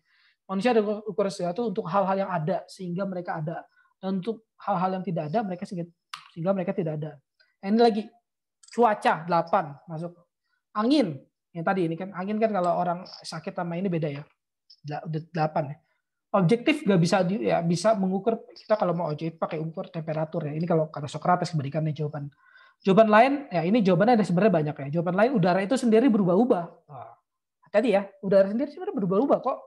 Manusia ada ukuran sesuatu untuk hal-hal yang ada sehingga mereka ada. Dan untuk hal-hal yang tidak ada mereka sehingga, sehingga mereka tidak ada. Nah, ini lagi cuaca 8 masuk. Angin yang tadi ini kan angin kan kalau orang sakit sama ini beda ya. 8 ya. Objektif gak bisa di, ya bisa mengukur kita kalau mau objektif pakai ukur temperatur ya. Ini kalau kata Socrates memberikan jawaban. Jawaban lain ya ini jawabannya ada sebenarnya banyak ya. Jawaban lain udara itu sendiri berubah-ubah. Nah, tadi ya, udara sendiri sebenarnya berubah-ubah kok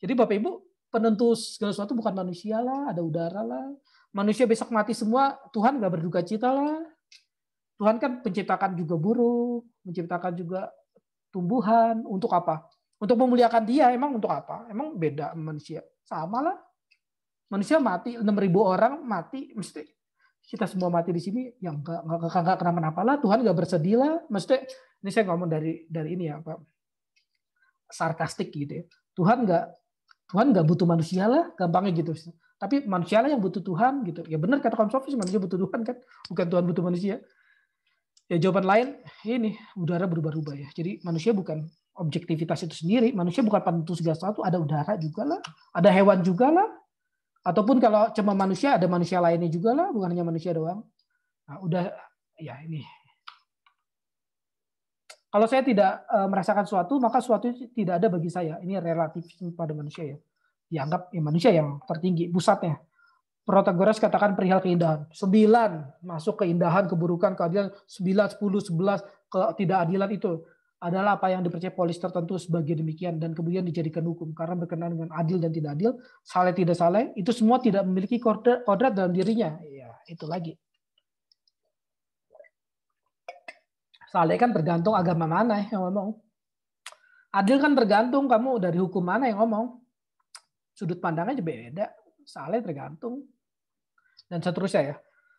jadi Bapak Ibu, penentu segala sesuatu bukan manusia lah, ada udara lah. Manusia besok mati semua, Tuhan nggak berduka cita lah. Tuhan kan menciptakan juga burung, menciptakan juga tumbuhan. Untuk apa? Untuk memuliakan dia, emang untuk apa? Emang beda manusia. Sama lah. Manusia mati, 6.000 orang mati. Mesti kita semua mati di sini, yang nggak nggak kenapa-napa lah. Tuhan nggak bersedih lah. Mesti ini saya ngomong dari dari ini ya Pak. Sarkastik gitu ya. Tuhan nggak Tuhan nggak butuh manusia lah, gampangnya gitu. Tapi manusialah yang butuh Tuhan gitu. Ya benar kata konsofis, manusia butuh Tuhan kan, bukan Tuhan butuh manusia. Ya jawaban lain ini udara berubah-ubah ya. Jadi manusia bukan objektivitas itu sendiri, manusia bukan penentu segala sesuatu, ada udara juga lah, ada hewan juga lah. Ataupun kalau cuma manusia ada manusia lainnya juga lah, bukan hanya manusia doang. Nah, udah ya ini kalau saya tidak eh, merasakan suatu, maka suatu tidak ada bagi saya. Ini relatif pada manusia ya. Dianggap ya, manusia yang tertinggi, pusatnya. Protagoras katakan perihal keindahan. Sembilan masuk keindahan, keburukan, keadilan. Sembilan, sepuluh, sebelas ketidakadilan itu adalah apa yang dipercaya polis tertentu sebagai demikian dan kemudian dijadikan hukum karena berkenaan dengan adil dan tidak adil, saleh tidak saleh, itu semua tidak memiliki kodrat dalam dirinya. Ya, itu lagi Saleh kan tergantung agama mana yang ngomong. Adil kan tergantung kamu dari hukum mana yang ngomong. Sudut pandangnya juga beda. Saleh tergantung. Dan seterusnya ya.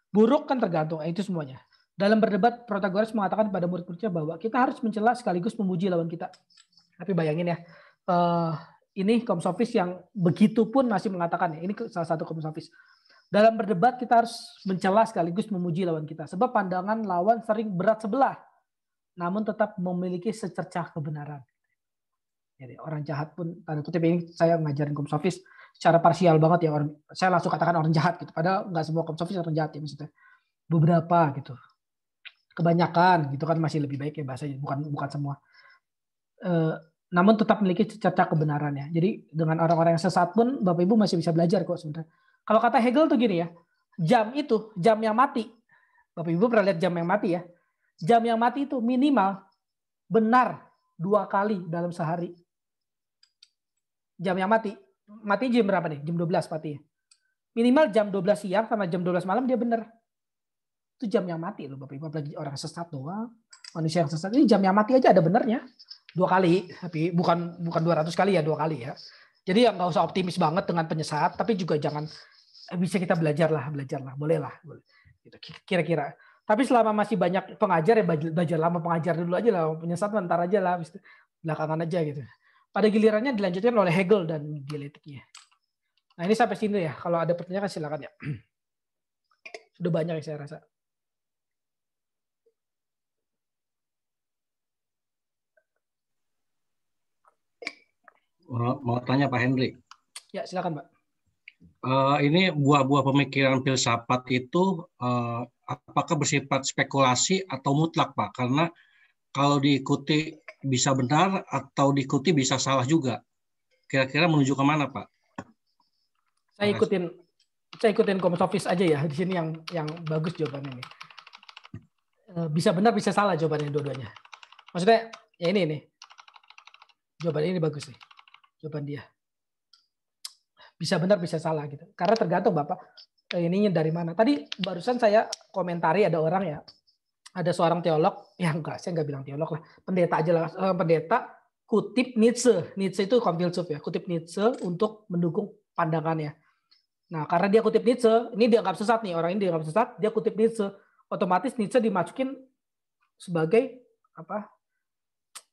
Buruk kan tergantung. Nah, itu semuanya. Dalam berdebat, Protagoras mengatakan pada murid-muridnya bahwa kita harus mencela sekaligus memuji lawan kita. Tapi bayangin ya, eh, ini komsofis yang begitu pun masih mengatakan, ya, ini salah satu komsofis. Dalam berdebat kita harus mencela sekaligus memuji lawan kita. Sebab pandangan lawan sering berat sebelah namun tetap memiliki secercah kebenaran. Jadi orang jahat pun tanda kutip ini saya ngajarin komsofis secara parsial banget ya orang saya langsung katakan orang jahat gitu. Padahal nggak semua komsofis orang jahat ya maksudnya. Beberapa gitu. Kebanyakan gitu kan masih lebih baik ya bahasanya bukan bukan semua. E, namun tetap memiliki secercah kebenaran ya. Jadi dengan orang-orang yang sesat pun Bapak Ibu masih bisa belajar kok sebenarnya. Kalau kata Hegel tuh gini ya, jam itu jam yang mati. Bapak Ibu pernah lihat jam yang mati ya? jam yang mati itu minimal benar dua kali dalam sehari. Jam yang mati. Mati jam berapa nih? Jam 12 mati. Ya. Minimal jam 12 siang sama jam 12 malam dia benar. Itu jam yang mati loh Bapak Ibu. Apalagi orang sesat doang. Manusia yang sesat. Ini jam yang mati aja ada benernya. Dua kali. Tapi bukan bukan 200 kali ya. Dua kali ya. Jadi yang nggak usah optimis banget dengan penyesat. Tapi juga jangan eh, bisa kita belajar lah. Belajar lah. Boleh lah. Gitu. Kira-kira tapi selama masih banyak pengajar ya belajar lama pengajar dulu aja lah, penyesat ntar aja lah, belakangan aja gitu. Pada gilirannya dilanjutkan oleh Hegel dan dialektiknya. Nah ini sampai sini ya. Kalau ada pertanyaan silakan ya. Sudah banyak ya saya rasa. Mau tanya Pak Hendri. Ya silakan Pak. Uh, ini buah-buah pemikiran filsafat itu uh, apakah bersifat spekulasi atau mutlak Pak? Karena kalau diikuti bisa benar atau diikuti bisa salah juga. Kira-kira menuju ke mana Pak? Saya ikutin saya ikutin komis Office aja ya di sini yang yang bagus jawabannya ini. E, bisa benar bisa salah jawabannya dua-duanya. Maksudnya ya ini ini. Jawaban ini bagus nih. Jawaban dia. Bisa benar bisa salah gitu. Karena tergantung Bapak ininya dari mana. Tadi barusan saya komentari ada orang ya, ada seorang teolog, ya enggak, saya enggak bilang teolog lah, pendeta aja lah, eh, pendeta kutip Nietzsche. Nietzsche itu komfilsuf ya, kutip Nietzsche untuk mendukung pandangannya. Nah, karena dia kutip Nietzsche, ini dianggap sesat nih, orang ini dianggap sesat, dia kutip Nietzsche. Otomatis Nietzsche dimasukin sebagai apa?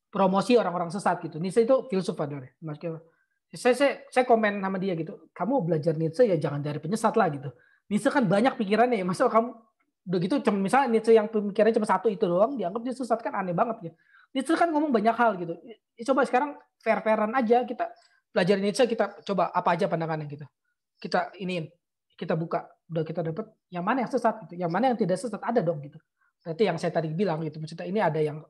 promosi orang-orang sesat gitu. Nietzsche itu filsuf padahal. Saya, saya saya komen sama dia gitu. Kamu belajar Nietzsche ya jangan dari penyesat lah gitu Nietzsche kan banyak pikirannya, ya. masa kamu udah gitu cuma misalnya Nietzsche yang pemikirannya cuma satu itu doang dianggap dia sesat kan aneh banget ya. Nietzsche kan ngomong banyak hal gitu. Ya, coba sekarang fair-fairan aja kita belajar Nietzsche kita coba apa aja pandangan yang Kita kita iniin, kita buka udah kita dapat yang mana yang sesat gitu, yang mana yang tidak sesat ada dong gitu. Berarti yang saya tadi bilang gitu maksudnya ini ada yang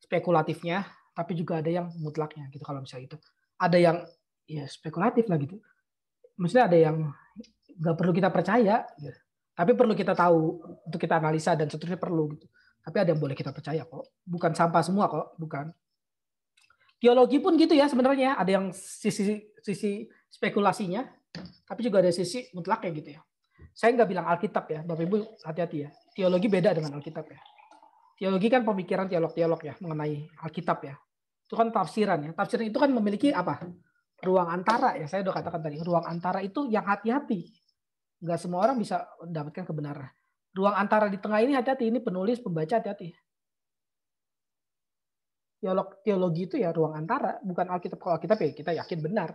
spekulatifnya tapi juga ada yang mutlaknya gitu kalau misalnya itu. Ada yang ya spekulatif lah gitu. Maksudnya ada yang nggak perlu kita percaya, gitu. tapi perlu kita tahu untuk kita analisa dan seterusnya perlu. Gitu. Tapi ada yang boleh kita percaya kok, bukan sampah semua kok, bukan. Teologi pun gitu ya sebenarnya, ada yang sisi sisi spekulasinya, tapi juga ada sisi mutlaknya gitu ya. Saya nggak bilang Alkitab ya, Bapak Ibu hati-hati ya. Teologi beda dengan Alkitab ya. Teologi kan pemikiran teolog-teolog ya mengenai Alkitab ya. Itu kan tafsiran ya. Tafsiran itu kan memiliki apa? ruang antara ya saya udah katakan tadi ruang antara itu yang hati-hati nggak semua orang bisa mendapatkan kebenaran. Ruang antara di tengah ini hati-hati, ini penulis, pembaca hati-hati. Teolog, teologi itu ya ruang antara, bukan Alkitab. Kalau Alkitab ya kita yakin benar.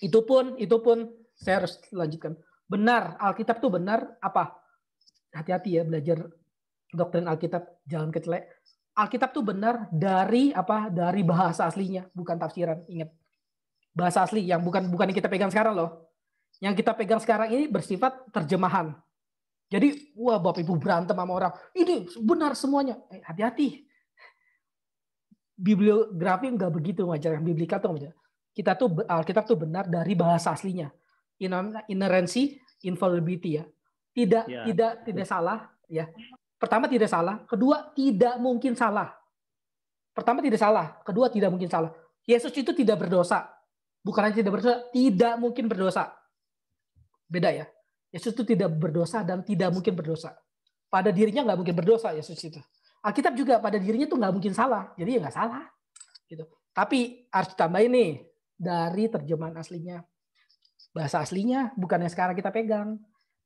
Itu pun, itu pun saya harus lanjutkan. Benar, Alkitab tuh benar apa? Hati-hati ya belajar doktrin Alkitab, jangan kecelek. Alkitab tuh benar dari apa? Dari bahasa aslinya, bukan tafsiran. Ingat, bahasa asli yang bukan bukan yang kita pegang sekarang loh yang kita pegang sekarang ini bersifat terjemahan. Jadi, wah Bapak Ibu berantem sama orang, ini benar semuanya. Eh, hati-hati. Bibliografi nggak begitu mengajarkan biblika tuh enggak. Kita tuh Alkitab tuh benar dari bahasa aslinya. Inerensi, infallibility ya. Tidak ya. tidak tidak salah ya. Pertama tidak salah, kedua tidak mungkin salah. Pertama tidak salah, kedua tidak mungkin salah. Yesus itu tidak berdosa. Bukan hanya tidak berdosa, tidak mungkin berdosa Beda ya. Yesus itu tidak berdosa dan tidak mungkin berdosa. Pada dirinya nggak mungkin berdosa Yesus itu. Alkitab juga pada dirinya tuh nggak mungkin salah. Jadi ya nggak salah. Gitu. Tapi harus ditambahin nih dari terjemahan aslinya. Bahasa aslinya bukan yang sekarang kita pegang.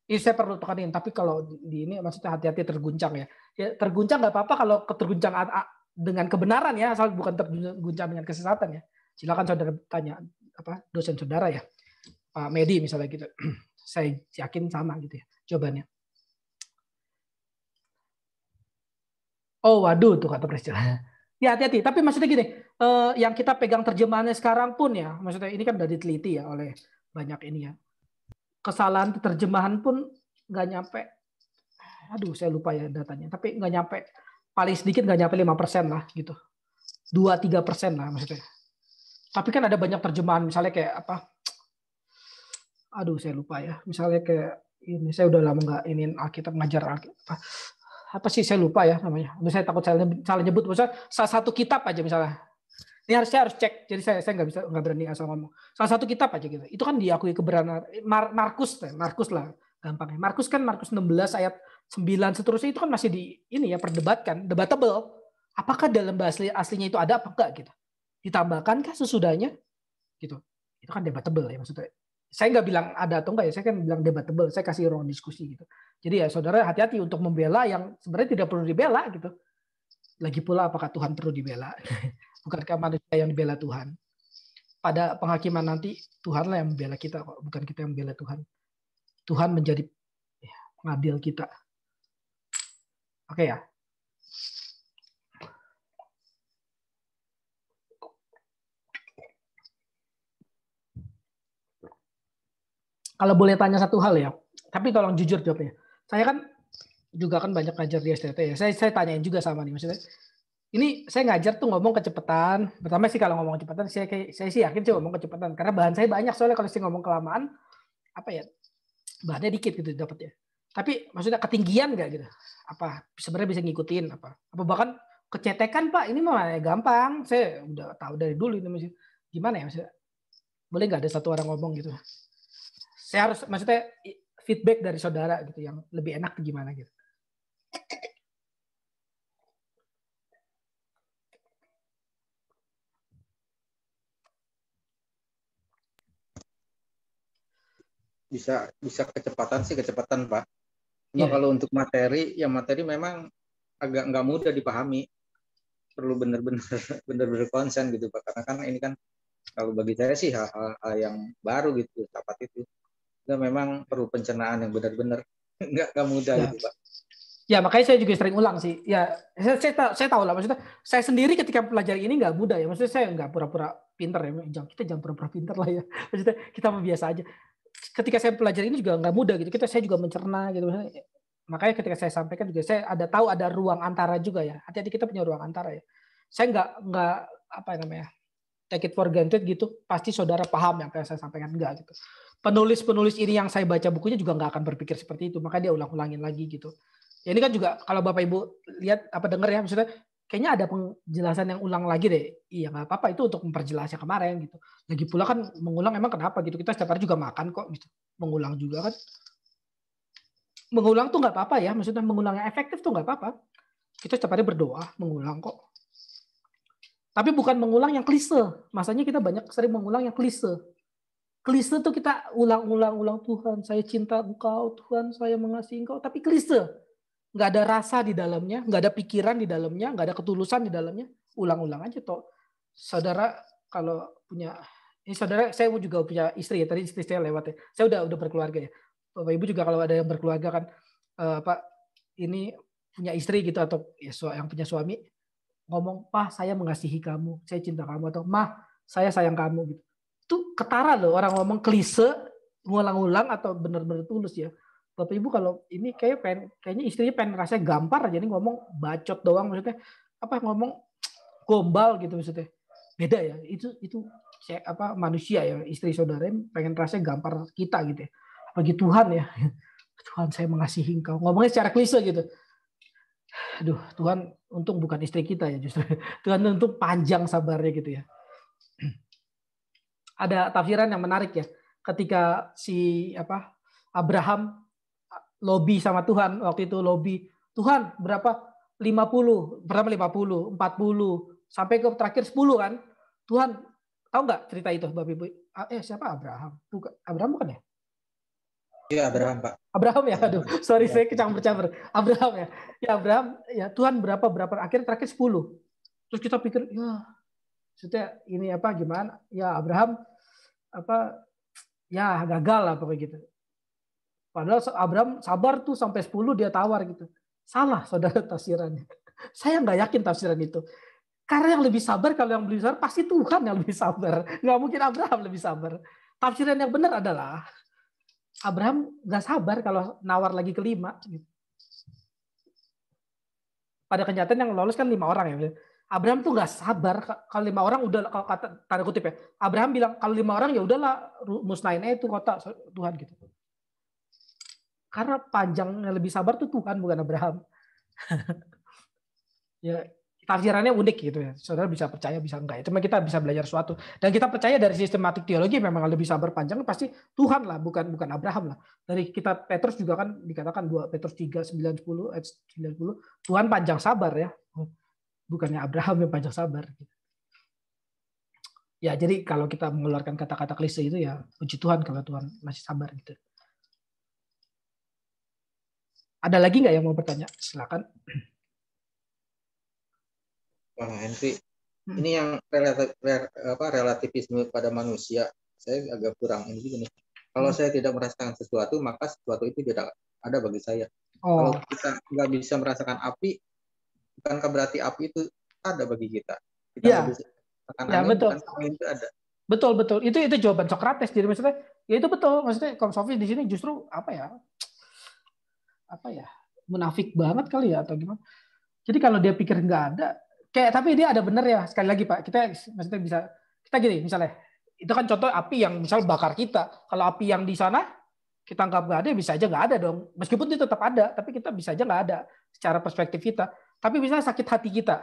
Ini saya perlu tekanin, tapi kalau di ini maksudnya hati-hati terguncang ya. ya terguncang nggak apa-apa kalau terguncang dengan kebenaran ya, asal bukan terguncang dengan kesesatan ya. Silakan saudara tanya apa dosen saudara ya, Pak Medi misalnya gitu. saya yakin sama gitu ya jawabannya. Oh waduh tuh kata presiden Ya hati-hati. Tapi maksudnya gini, eh, yang kita pegang terjemahannya sekarang pun ya, maksudnya ini kan sudah diteliti ya oleh banyak ini ya. Kesalahan terjemahan pun nggak nyampe. Aduh, saya lupa ya datanya. Tapi nggak nyampe. Paling sedikit nggak nyampe lima persen lah gitu. dua tiga persen lah maksudnya. Tapi kan ada banyak terjemahan, misalnya kayak apa aduh saya lupa ya misalnya kayak ini saya udah lama nggak ingin Alkitab ngajar Alkitab apa sih saya lupa ya namanya aduh saya takut salah, salah nyebut misalnya salah satu kitab aja misalnya ini harus saya harus cek jadi saya saya nggak bisa nggak berani asal ngomong salah satu kitab aja gitu itu kan diakui keberanian Mar Markus Markus lah gampangnya Markus kan Markus 16 ayat 9 seterusnya itu kan masih di ini ya perdebatkan debatable apakah dalam bahasa aslinya itu ada apa enggak gitu ditambahkan kah sesudahnya gitu itu kan debatable ya maksudnya saya nggak bilang ada atau enggak ya, saya kan bilang debatable, saya kasih ruang diskusi gitu. Jadi ya saudara hati-hati untuk membela yang sebenarnya tidak perlu dibela gitu. Lagi pula apakah Tuhan perlu dibela? Bukankah manusia yang dibela Tuhan? Pada penghakiman nanti Tuhanlah yang membela kita kok, bukan kita yang membela Tuhan. Tuhan menjadi ya, pengadil kita. Oke ya. kalau boleh tanya satu hal ya, tapi tolong jujur jawabnya. Saya kan juga kan banyak ngajar di STT ya. Saya saya tanyain juga sama nih maksudnya. Ini saya ngajar tuh ngomong kecepatan. Pertama sih kalau ngomong kecepatan saya saya sih yakin sih ngomong kecepatan karena bahan saya banyak soalnya kalau saya ngomong kelamaan apa ya bahannya dikit gitu ya. Tapi maksudnya ketinggian nggak gitu? Apa sebenarnya bisa ngikutin apa? Apa bahkan kecetekan pak ini mah gampang. Saya udah tahu dari dulu ini masih gimana ya maksudnya. Boleh nggak ada satu orang ngomong gitu? saya harus maksudnya feedback dari saudara gitu yang lebih enak gimana gitu. bisa bisa kecepatan sih kecepatan pak. Cuma yeah. kalau untuk materi ya materi memang agak nggak mudah dipahami perlu benar-benar benar-benar konsen gitu pak karena kan ini kan kalau bagi saya sih hal-hal yang baru gitu dapat itu itu nah, memang perlu pencernaan yang benar-benar nggak nggak mudah ya. itu pak. Ya makanya saya juga sering ulang sih. Ya saya, saya, tahu, saya tahu lah maksudnya saya sendiri ketika pelajari ini nggak mudah ya. Maksudnya saya nggak pura-pura pinter ya. Jangan kita jangan pura-pura pinter lah ya. Maksudnya kita biasa aja. Ketika saya pelajari ini juga nggak mudah gitu. Kita saya juga mencerna gitu. Maksudnya, makanya ketika saya sampaikan juga saya ada tahu ada ruang antara juga ya. Hati-hati kita punya ruang antara ya. Saya nggak nggak apa namanya take it for granted gitu. Pasti saudara paham yang saya sampaikan enggak gitu penulis-penulis ini yang saya baca bukunya juga nggak akan berpikir seperti itu. Maka dia ulang-ulangin lagi gitu. Ya ini kan juga kalau Bapak Ibu lihat apa dengar ya maksudnya kayaknya ada penjelasan yang ulang lagi deh. Iya nggak apa-apa itu untuk memperjelasnya kemarin gitu. Lagi pula kan mengulang emang kenapa gitu kita setiap hari juga makan kok gitu. Mengulang juga kan. Mengulang tuh nggak apa-apa ya maksudnya mengulang yang efektif tuh nggak apa-apa. Kita setiap hari berdoa mengulang kok. Tapi bukan mengulang yang klise. Masanya kita banyak sering mengulang yang klise. Klise tuh kita ulang-ulang-ulang Tuhan, saya cinta Engkau, Tuhan saya mengasihi Engkau, tapi klise. Nggak ada rasa di dalamnya, nggak ada pikiran di dalamnya, nggak ada ketulusan di dalamnya. Ulang-ulang aja toh. Saudara kalau punya ini saudara saya juga punya istri ya tadi istri saya lewat ya saya udah udah berkeluarga ya bapak ibu juga kalau ada yang berkeluarga kan uh, pak ini punya istri gitu atau ya, yang punya suami ngomong pak saya mengasihi kamu saya cinta kamu atau mah saya sayang kamu gitu itu ketara loh orang ngomong klise ngulang-ulang atau benar-benar tulus ya. Bapak Ibu kalau ini kayak pengen, kayaknya istrinya pengen rasanya gampar jadi ngomong bacot doang maksudnya apa ngomong gombal gitu maksudnya. Beda ya. Itu itu saya, apa manusia ya istri saudara pengen rasanya gampar kita gitu ya. Bagi Tuhan ya. Tuhan saya mengasihi engkau. Ngomongnya secara klise gitu. Aduh, Tuhan untung bukan istri kita ya justru. Tuhan untung panjang sabarnya gitu ya. ada tafsiran yang menarik ya ketika si apa Abraham lobby sama Tuhan waktu itu lobby Tuhan berapa 50 pertama 50 40 sampai ke terakhir 10 kan Tuhan tahu nggak cerita itu Bapak Ibu ah, eh siapa Abraham bukan Abraham bukan ya Iya Abraham Pak Abraham ya aduh iya. sorry iya. saya kecampur-campur Abraham ya ya Abraham ya Tuhan berapa berapa akhir terakhir 10 terus kita pikir ya maksudnya ini apa gimana ya Abraham apa ya gagal lah pokoknya gitu padahal Abraham sabar tuh sampai 10 dia tawar gitu salah saudara tafsirannya saya nggak yakin tafsiran itu karena yang lebih sabar kalau yang lebih sabar pasti Tuhan yang lebih sabar nggak mungkin Abraham lebih sabar tafsiran yang benar adalah Abraham nggak sabar kalau nawar lagi kelima gitu. pada kenyataan yang lolos kan lima orang ya Abraham tuh nggak sabar kalau lima orang udah kalau kata tanda kutip ya. Abraham bilang kalau lima orang ya udahlah musnahin aja itu kota Tuhan gitu. Karena panjang yang lebih sabar tuh Tuhan bukan Abraham. ya tafsirannya unik gitu ya. Saudara bisa percaya bisa enggak. Ya. Cuma kita bisa belajar suatu dan kita percaya dari sistematik teologi memang lebih sabar panjang pasti Tuhan lah bukan bukan Abraham lah. Dari kita Petrus juga kan dikatakan dua Petrus tiga sembilan 10 ayat 90 Tuhan panjang sabar ya bukannya Abraham yang panjang sabar. Gitu. Ya, jadi kalau kita mengeluarkan kata-kata klise itu ya puji Tuhan kalau Tuhan masih sabar gitu. Ada lagi nggak yang mau bertanya? Silakan. Bang Henry, hmm. ini yang relatif, apa, relativisme pada manusia, saya agak kurang ini gini. Kalau hmm. saya tidak merasakan sesuatu, maka sesuatu itu tidak ada bagi saya. Oh. Kalau kita nggak bisa merasakan api, bukankah berarti api itu ada bagi kita? kita ya, betul. Itu ada. Betul betul. Itu itu jawaban Socrates. Jadi maksudnya ya itu betul. Maksudnya Komsofis di sini justru apa ya? Apa ya? Munafik banget kali ya atau gimana? Jadi kalau dia pikir nggak ada, kayak tapi dia ada bener ya. Sekali lagi Pak, kita maksudnya bisa kita gini misalnya itu kan contoh api yang misal bakar kita. Kalau api yang di sana kita anggap nggak ada, ya bisa aja nggak ada dong. Meskipun itu tetap ada, tapi kita bisa aja nggak ada secara perspektif kita tapi bisa sakit hati kita.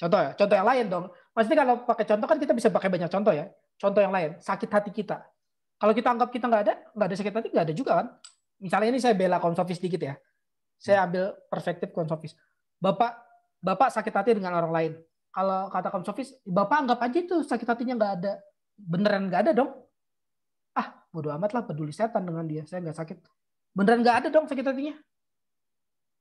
Contoh ya, contoh yang lain dong. Maksudnya kalau pakai contoh kan kita bisa pakai banyak contoh ya. Contoh yang lain, sakit hati kita. Kalau kita anggap kita nggak ada, nggak ada sakit hati, nggak ada juga kan. Misalnya ini saya bela konservis sedikit ya. Saya hmm. ambil perspektif konservis. Bapak Bapak sakit hati dengan orang lain. Kalau kata konservis, Bapak anggap aja itu sakit hatinya nggak ada. Beneran nggak ada dong. Ah, bodo amat lah peduli setan dengan dia. Saya nggak sakit. Beneran nggak ada dong sakit hatinya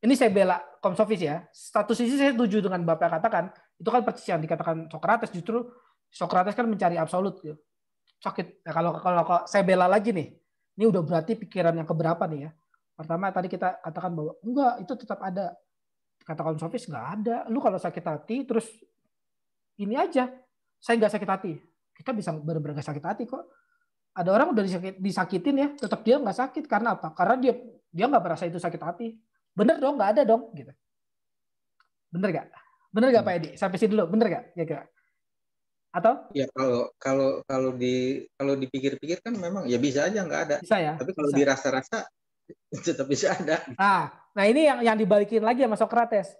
ini saya bela Komsofis ya. Status ini saya setuju dengan Bapak katakan, itu kan persis yang dikatakan sokrates justru sokrates kan mencari absolut gitu. Sakit. Nah, kalau, kalau kalau saya bela lagi nih. Ini udah berarti pikiran yang keberapa nih ya. Pertama tadi kita katakan bahwa enggak itu tetap ada. Kata Komsofis enggak ada. Lu kalau sakit hati terus ini aja. Saya enggak sakit hati. Kita bisa benar-benar sakit hati kok. Ada orang udah disakitin ya, tetap dia nggak sakit karena apa? Karena dia dia nggak merasa itu sakit hati Bener dong, nggak ada dong, gitu. Bener gak? Bener gak Pak hmm. Edi? Sampai sini dulu, bener gak? ya kira Atau? Ya kalau kalau kalau di kalau dipikir-pikir kan memang ya bisa aja nggak ada. Bisa ya. Tapi kalau dirasa-rasa tetap bisa ada. Ah, nah ini yang yang dibalikin lagi sama Socrates.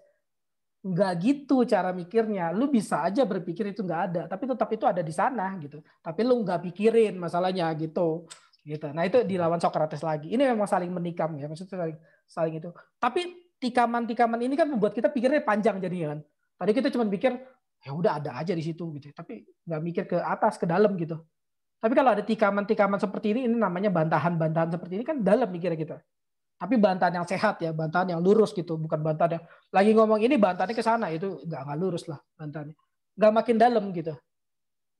Nggak gitu cara mikirnya. Lu bisa aja berpikir itu nggak ada, tapi tetap itu ada di sana gitu. Tapi lu nggak pikirin masalahnya gitu gitu. Nah itu dilawan Socrates lagi. Ini memang saling menikam ya, maksudnya saling saling itu. Tapi tikaman-tikaman ini kan membuat kita pikirnya panjang jadi kan. Tadi kita cuma pikir ya udah ada aja di situ gitu, ya. tapi nggak mikir ke atas ke dalam gitu. Tapi kalau ada tikaman-tikaman seperti ini, ini namanya bantahan-bantahan seperti ini kan dalam mikirnya kita. Tapi bantahan yang sehat ya, bantahan yang lurus gitu, bukan bantahan yang lagi ngomong ini bantahannya ke sana itu nggak nggak lurus lah bantahannya, nggak makin dalam gitu.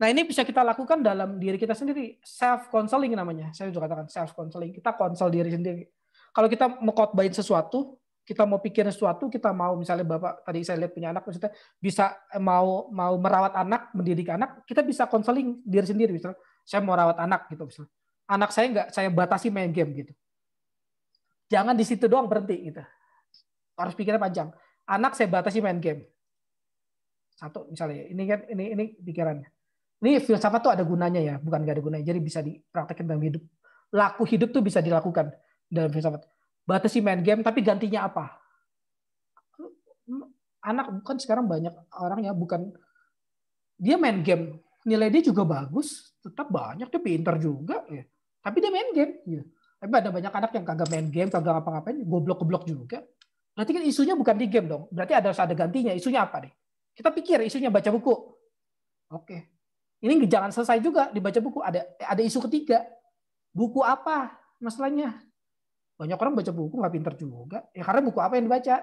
Nah ini bisa kita lakukan dalam diri kita sendiri, self counseling namanya. Saya juga katakan self counseling. Kita konsel diri sendiri kalau kita mau khotbahin sesuatu, kita mau pikir sesuatu, kita mau misalnya bapak tadi saya lihat punya anak, maksudnya bisa mau mau merawat anak, mendidik anak, kita bisa konseling diri sendiri, misalnya saya mau rawat anak gitu, misalnya anak saya nggak saya batasi main game gitu, jangan di situ doang berhenti gitu, harus pikirnya panjang. Anak saya batasi main game, satu misalnya ini kan ini ini pikirannya. Ini filsafat tuh ada gunanya ya, bukan nggak ada gunanya. Jadi bisa dipraktekin dalam hidup. Laku hidup tuh bisa dilakukan dalam filsafat batasi main game tapi gantinya apa anak bukan sekarang banyak orangnya bukan dia main game nilai dia juga bagus tetap banyak dia pinter juga ya. tapi dia main game ya. tapi ada banyak anak yang kagak main game kagak ngapa-ngapain goblok-goblok juga berarti kan isunya bukan di game dong berarti ada ada gantinya isunya apa nih kita pikir isunya baca buku oke ini jangan selesai juga dibaca buku ada ada isu ketiga buku apa masalahnya banyak orang baca buku nggak pinter juga. Ya karena buku apa yang dibaca?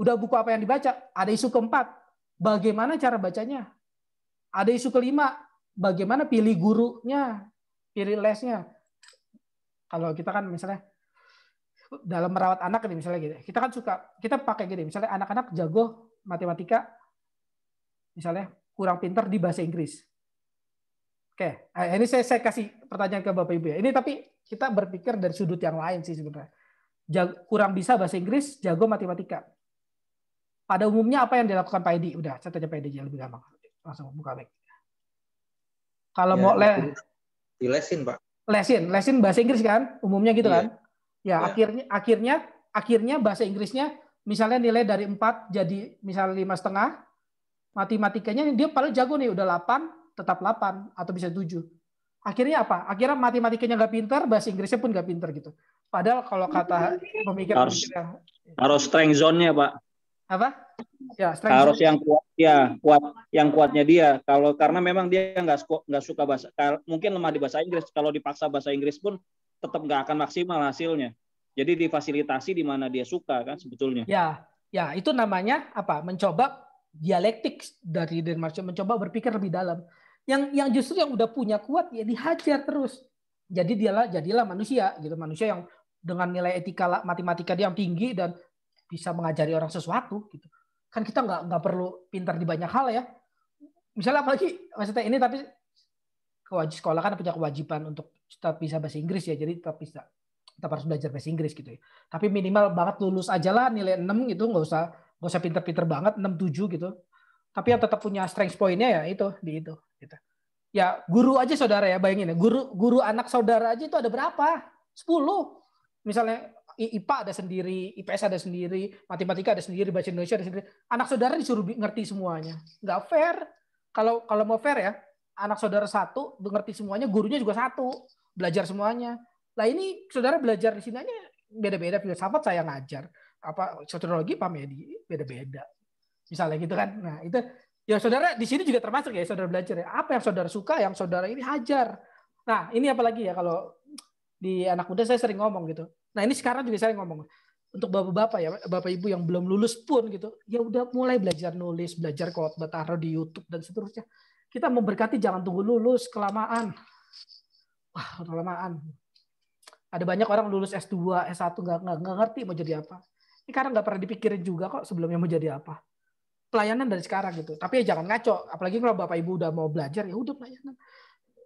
Udah buku apa yang dibaca? Ada isu keempat. Bagaimana cara bacanya? Ada isu kelima. Bagaimana pilih gurunya? Pilih lesnya. Kalau kita kan misalnya dalam merawat anak ini misalnya gitu. Kita kan suka kita pakai gini, misalnya anak-anak jago matematika misalnya kurang pinter di bahasa Inggris. Oke, eh, ini saya, saya kasih pertanyaan ke Bapak Ibu ya. Ini tapi kita berpikir dari sudut yang lain sih sebenarnya. Jago, kurang bisa bahasa Inggris, jago matematika. Pada umumnya apa yang dilakukan Pak Edi? Udah, saya tanya Pak Edi lebih gampang. Langsung buka mic. Kalau ya, mau le lesin, Pak. Lesin, lesin bahasa Inggris kan? Umumnya gitu iya. kan? Ya, ya, akhirnya akhirnya akhirnya bahasa Inggrisnya misalnya nilai dari 4 jadi misalnya lima setengah matematikanya dia paling jago nih udah 8 tetap 8 atau bisa 7 akhirnya apa? Akhirnya matematikanya nggak pinter, bahasa Inggrisnya pun nggak pinter gitu. Padahal kalau kata pemikir harus yang, harus strength zone-nya pak. Apa? Ya, strength harus zone. yang kuat ya kuat yang kuatnya dia. Kalau karena memang dia nggak nggak suka bahasa, mungkin lemah di bahasa Inggris. Kalau dipaksa bahasa Inggris pun tetap nggak akan maksimal hasilnya. Jadi difasilitasi di mana dia suka kan sebetulnya. Ya, ya itu namanya apa? Mencoba dialektik dari Denmark, mencoba berpikir lebih dalam. Yang yang justru yang udah punya kuat ya dihajar terus. Jadi dialah jadilah manusia gitu, manusia yang dengan nilai etika matematika dia yang tinggi dan bisa mengajari orang sesuatu gitu. Kan kita nggak nggak perlu pintar di banyak hal ya. Misalnya apalagi maksudnya ini tapi kewajib sekolah kan punya kewajiban untuk tetap bisa bahasa Inggris ya, jadi tetap bisa tetap harus belajar bahasa Inggris gitu ya. Tapi minimal banget lulus aja lah nilai 6 gitu, nggak usah nggak usah pinter-pinter banget 6 7 gitu. Tapi yang tetap punya strength pointnya ya itu di itu Gitu. Ya guru aja saudara ya bayangin ya guru guru anak saudara aja itu ada berapa? 10. Misalnya IPA ada sendiri, IPS ada sendiri, matematika ada sendiri, bahasa Indonesia ada sendiri. Anak saudara disuruh ngerti semuanya. Nggak fair. Kalau kalau mau fair ya, anak saudara satu ngerti semuanya, gurunya juga satu, belajar semuanya. Lah ini saudara belajar di sini aja beda-beda filsafat saya ngajar, apa sosiologi pamedi ya, beda-beda. Misalnya gitu kan. Nah, itu Ya saudara di sini juga termasuk ya saudara belajar ya. Apa yang saudara suka, yang saudara ini hajar. Nah ini apalagi ya kalau di anak muda saya sering ngomong gitu. Nah ini sekarang juga saya ngomong untuk bapak-bapak ya, bapak ibu yang belum lulus pun gitu, ya udah mulai belajar nulis, belajar khotbah taruh di YouTube dan seterusnya. Kita memberkati jangan tunggu lulus kelamaan. Wah, kelamaan. Ada banyak orang lulus S2, S1 nggak nggak ngerti mau jadi apa. Ini karena nggak pernah dipikirin juga kok sebelumnya mau jadi apa pelayanan dari sekarang gitu. Tapi ya jangan ngaco, apalagi kalau Bapak Ibu udah mau belajar ya udah pelayanan.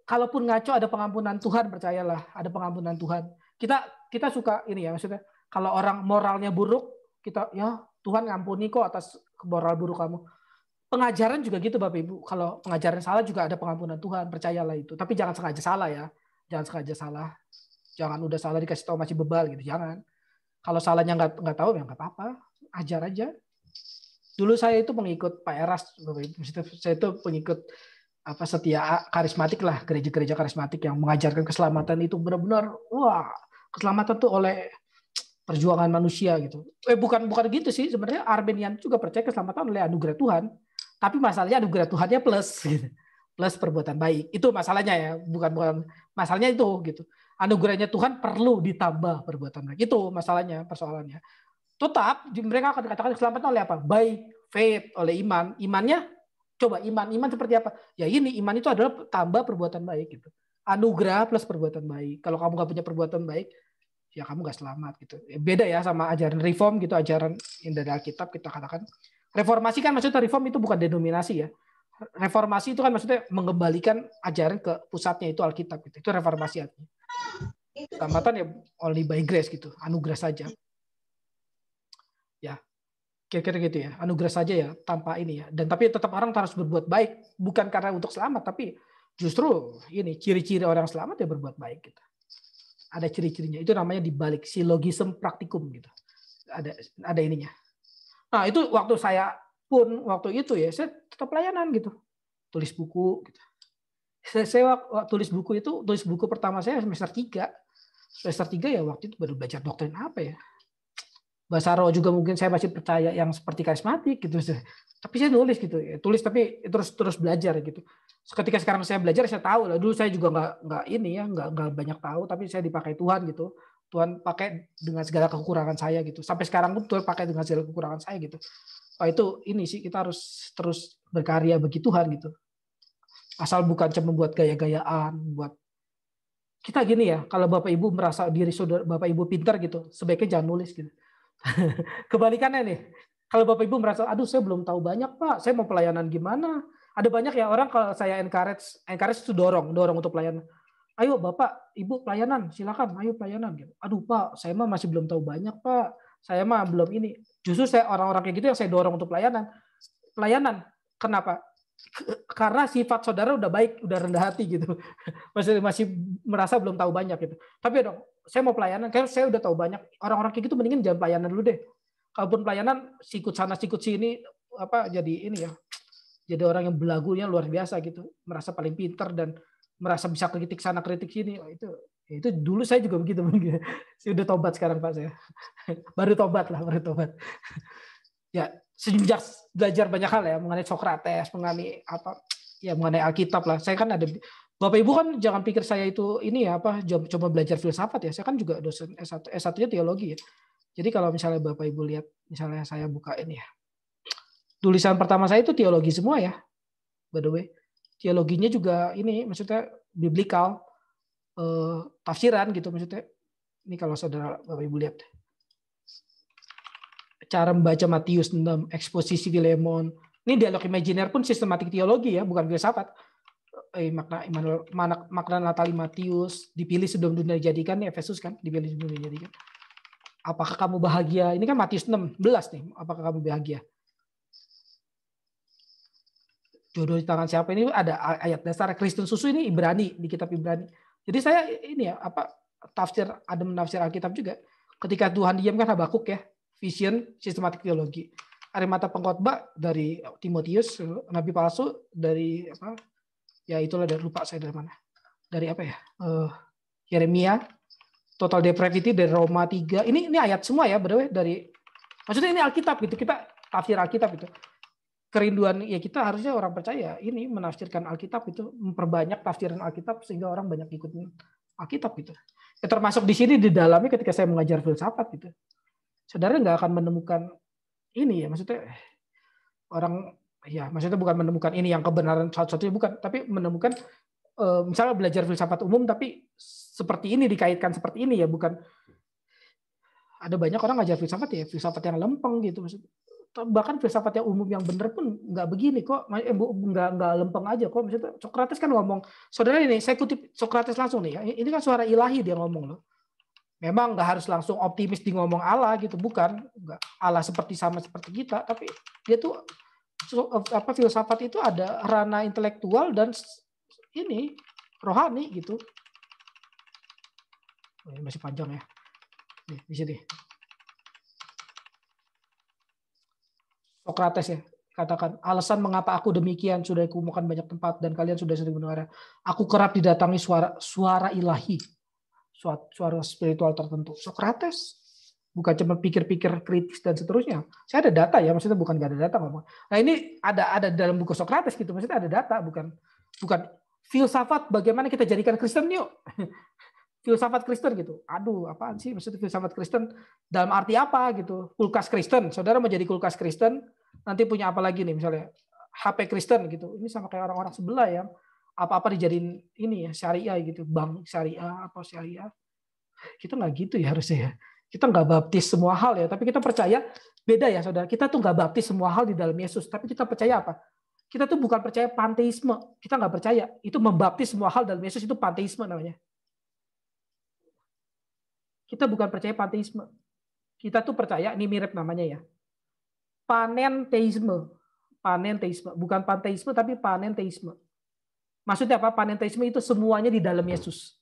Kalaupun ngaco ada pengampunan Tuhan, percayalah, ada pengampunan Tuhan. Kita kita suka ini ya maksudnya kalau orang moralnya buruk, kita ya Tuhan ngampuni kok atas moral buruk kamu. Pengajaran juga gitu Bapak Ibu. Kalau pengajaran salah juga ada pengampunan Tuhan, percayalah itu. Tapi jangan sengaja salah ya. Jangan sengaja salah. Jangan udah salah dikasih tahu masih bebal gitu, jangan. Kalau salahnya nggak nggak tahu ya nggak apa-apa, ajar aja dulu saya itu pengikut Pak Eras, saya itu pengikut apa setia karismatik lah gereja-gereja karismatik yang mengajarkan keselamatan itu benar-benar wah keselamatan tuh oleh perjuangan manusia gitu. Eh bukan bukan gitu sih sebenarnya Armenian juga percaya keselamatan oleh anugerah Tuhan, tapi masalahnya anugerah Tuhannya plus gitu. plus perbuatan baik itu masalahnya ya bukan bukan masalahnya itu gitu anugerahnya Tuhan perlu ditambah perbuatan baik itu masalahnya persoalannya tetap mereka akan dikatakan keselamatan oleh apa? By faith, oleh iman. Imannya coba iman, iman seperti apa? Ya ini iman itu adalah tambah perbuatan baik gitu. Anugerah plus perbuatan baik. Kalau kamu nggak punya perbuatan baik, ya kamu nggak selamat gitu. Eh, beda ya sama ajaran reform gitu, ajaran yang dari Alkitab kita katakan. Reformasi kan maksudnya reform itu bukan denominasi ya. Reformasi itu kan maksudnya mengembalikan ajaran ke pusatnya itu Alkitab gitu. Itu reformasi artinya. Keselamatan ya only by grace gitu, anugerah saja ya kira-kira gitu ya anugerah saja ya tanpa ini ya dan tapi tetap orang harus berbuat baik bukan karena untuk selamat tapi justru ini ciri-ciri orang selamat ya berbuat baik gitu ada ciri-cirinya itu namanya dibalik si silogism praktikum gitu ada ada ininya nah itu waktu saya pun waktu itu ya saya tetap pelayanan gitu tulis buku gitu. saya, saya tulis buku itu tulis buku pertama saya semester 3 semester 3 ya waktu itu baru belajar doktrin apa ya Basaro juga mungkin saya masih percaya yang seperti karismatik gitu. Tapi saya nulis gitu, ya, tulis tapi terus terus belajar gitu. Ketika sekarang saya belajar saya tahu lah. Dulu saya juga nggak nggak ini ya, nggak nggak banyak tahu, tapi saya dipakai Tuhan gitu. Tuhan pakai dengan segala kekurangan saya gitu. Sampai sekarang pun Tuhan pakai dengan segala kekurangan saya gitu. itu ini sih kita harus terus berkarya bagi Tuhan gitu. Asal bukan cuma buat gaya-gayaan, buat kita gini ya, kalau Bapak Ibu merasa diri saudara Bapak Ibu pintar gitu, sebaiknya jangan nulis gitu Kebalikannya nih, kalau Bapak Ibu merasa, aduh saya belum tahu banyak Pak, saya mau pelayanan gimana? Ada banyak ya orang kalau saya encourage, encourage itu dorong, dorong untuk pelayanan. Ayo Bapak, Ibu pelayanan, silakan, ayo pelayanan. Gitu. Aduh Pak, saya mah masih belum tahu banyak Pak, saya mah belum ini. Justru saya orang-orang kayak gitu yang saya dorong untuk pelayanan. Pelayanan, kenapa? Karena sifat saudara udah baik, udah rendah hati gitu. Masih masih merasa belum tahu banyak gitu. Tapi dong, saya mau pelayanan, kayak saya udah tahu banyak orang-orang kayak gitu mendingan jangan pelayanan dulu deh. Kalaupun pelayanan sikut sana sikut sini apa jadi ini ya. Jadi orang yang belagunya luar biasa gitu, merasa paling pinter dan merasa bisa kritik sana kritik sini. Oh, itu ya itu dulu saya juga begitu mungkin. saya udah tobat sekarang Pak saya. baru tobat lah, baru tobat. ya, sejak belajar banyak hal ya mengenai Sokrates, mengenai apa ya mengenai Alkitab lah. Saya kan ada Bapak Ibu kan jangan pikir saya itu ini ya apa coba belajar filsafat ya. Saya kan juga dosen S1 S1-nya teologi ya. Jadi kalau misalnya Bapak Ibu lihat misalnya saya buka ini ya. Tulisan pertama saya itu teologi semua ya. By the way, teologinya juga ini maksudnya biblical eh, tafsiran gitu maksudnya. Ini kalau saudara Bapak Ibu lihat. Cara membaca Matius 6, eksposisi Filemon. Ini dialog imajiner pun sistematik teologi ya, bukan filsafat eh, makna Immanuel, makna, makna Natali Matius dipilih sebelum dunia dijadikan nih Efesus kan dipilih sebelum dunia dijadikan. Apakah kamu bahagia? Ini kan Matius 16 nih. Apakah kamu bahagia? Jodoh di tangan siapa ini ada ayat dasar Kristen susu ini Ibrani di kitab Ibrani. Jadi saya ini ya apa tafsir ada menafsir Alkitab juga. Ketika Tuhan diam kan Habakuk ya, vision sistematik teologi. Ada mata pengkhotbah dari Timotius, nabi palsu dari apa, ya itulah dari lupa saya dari mana dari apa ya uh, Yeremia total depravity dari Roma 3 ini ini ayat semua ya berdua dari maksudnya ini Alkitab gitu kita tafsir Alkitab itu kerinduan ya kita harusnya orang percaya ini menafsirkan Alkitab itu memperbanyak tafsiran Alkitab sehingga orang banyak ikutin Alkitab gitu. Ya, termasuk di sini di dalamnya ketika saya mengajar filsafat gitu. Saudara nggak akan menemukan ini ya maksudnya orang ya maksudnya bukan menemukan ini yang kebenaran satu-satunya bukan, tapi menemukan eh, misalnya belajar filsafat umum tapi seperti ini dikaitkan seperti ini ya bukan ada banyak orang ngajar filsafat ya filsafat yang lempeng gitu maksudnya bahkan filsafat yang umum yang benar pun nggak begini kok eh, nggak nggak lempeng aja kok maksudnya Socrates kan ngomong saudara ini saya kutip Socrates langsung nih ya ini kan suara ilahi dia ngomong loh memang nggak harus langsung optimis di ngomong Allah gitu bukan nggak Allah seperti sama seperti kita tapi dia tuh Eh, apa filsafat itu ada ranah intelektual dan ini rohani gitu. Oh, masih panjang ya. Nih, di sini. Sokrates ya katakan alasan mengapa aku demikian sudah kumukan banyak tempat dan kalian sudah sering mendengar ya. Aku kerap didatangi suara suara ilahi, suara, suara spiritual tertentu. Sokrates bukan cuma pikir-pikir kritis dan seterusnya. Saya ada data ya, maksudnya bukan gak ada data ngomong. Nah ini ada ada dalam buku sokrates gitu, maksudnya ada data bukan bukan filsafat bagaimana kita jadikan Kristen yuk. filsafat Kristen gitu. Aduh, apaan sih maksudnya filsafat Kristen dalam arti apa gitu? Kulkas Kristen, saudara mau jadi kulkas Kristen, nanti punya apa lagi nih misalnya HP Kristen gitu. Ini sama kayak orang-orang sebelah ya. Apa-apa dijadiin ini ya syariah gitu, bank syariah atau syariah. Kita nggak gitu ya harusnya ya kita nggak baptis semua hal ya, tapi kita percaya beda ya saudara. Kita tuh nggak baptis semua hal di dalam Yesus, tapi kita percaya apa? Kita tuh bukan percaya panteisme, kita nggak percaya. Itu membaptis semua hal dalam Yesus itu panteisme namanya. Kita bukan percaya panteisme. Kita tuh percaya, ini mirip namanya ya. Panenteisme. Panenteisme. Bukan panteisme, tapi panenteisme. Maksudnya apa? Panenteisme itu semuanya di dalam Yesus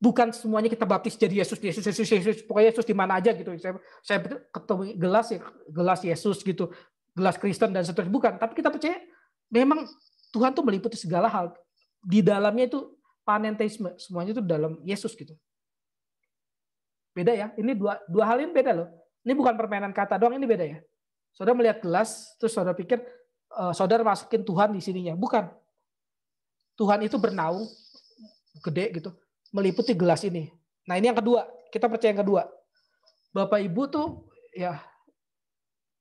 bukan semuanya kita baptis jadi Yesus, Yesus, Yesus, Yesus, pokoknya Yesus di mana aja gitu. Saya, saya ketemu gelas ya, gelas Yesus gitu, gelas Kristen dan seterusnya. Bukan, tapi kita percaya memang Tuhan tuh meliputi segala hal. Di dalamnya itu Panentisme semuanya itu dalam Yesus gitu. Beda ya, ini dua, dua hal ini beda loh. Ini bukan permainan kata doang, ini beda ya. Saudara melihat gelas, terus saudara pikir, uh, saudara masukin Tuhan di sininya. Bukan. Tuhan itu bernaung, gede gitu meliputi gelas ini. Nah, ini yang kedua. Kita percaya yang kedua. Bapak Ibu tuh ya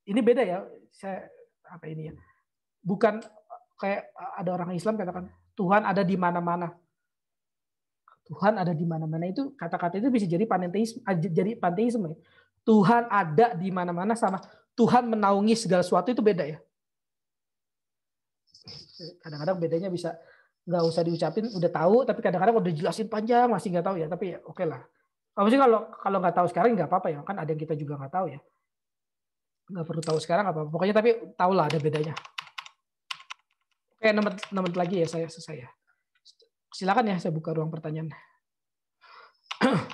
ini beda ya. Saya apa ini ya? Bukan kayak ada orang Islam katakan Tuhan ada di mana-mana. Tuhan ada di mana-mana itu kata-kata itu bisa jadi panteisme, eh, jadi panteisme. Ya. Tuhan ada di mana-mana sama Tuhan menaungi segala sesuatu itu beda ya. Kadang-kadang bedanya bisa nggak usah diucapin udah tahu tapi kadang-kadang udah jelasin panjang masih nggak tahu ya tapi ya oke okay lah apa sih kalau kalau nggak tahu sekarang nggak apa-apa ya kan ada yang kita juga nggak tahu ya nggak perlu tahu sekarang apa, apa pokoknya tapi tahu ada bedanya oke nomor nomor lagi ya saya saya silakan ya saya buka ruang pertanyaan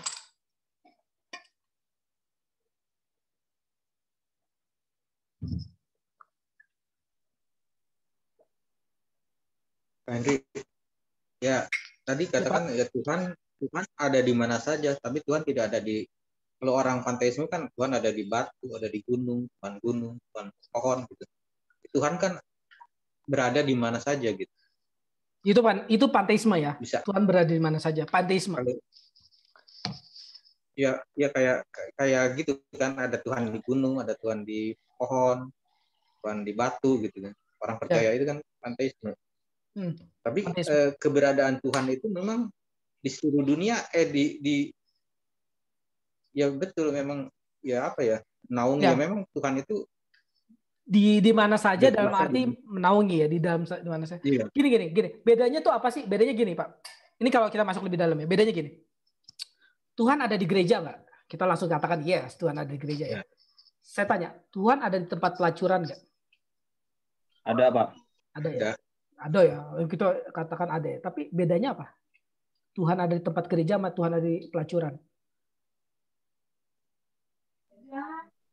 Henry ya tadi katakan ya Tuhan Tuhan ada di mana saja tapi Tuhan tidak ada di kalau orang panteisme kan Tuhan ada di batu ada di gunung Tuhan gunung Tuhan pohon gitu Tuhan kan berada di mana saja gitu itu pan itu panteisme ya Bisa. Tuhan berada di mana saja panteisme kalau, ya ya kayak kayak gitu kan ada Tuhan di gunung ada Tuhan di pohon Tuhan di batu gitu kan orang percaya ya. itu kan panteisme Hmm. Tapi eh, keberadaan Tuhan itu memang di seluruh dunia eh di di ya betul memang ya apa ya naungnya ya. memang Tuhan itu di di mana saja dalam arti ini. menaungi ya di dalam di mana saja. Ya. Gini gini gini. Bedanya tuh apa sih? Bedanya gini, Pak. Ini kalau kita masuk lebih dalam ya. Bedanya gini. Tuhan ada di gereja nggak? Kita langsung katakan yes, Tuhan ada di gereja ya. ya. Saya tanya, Tuhan ada di tempat pelacuran nggak? Ada, Pak. Ada ya. ya ada ya kita katakan ada ya tapi bedanya apa Tuhan ada di tempat gereja sama Tuhan ada di pelacuran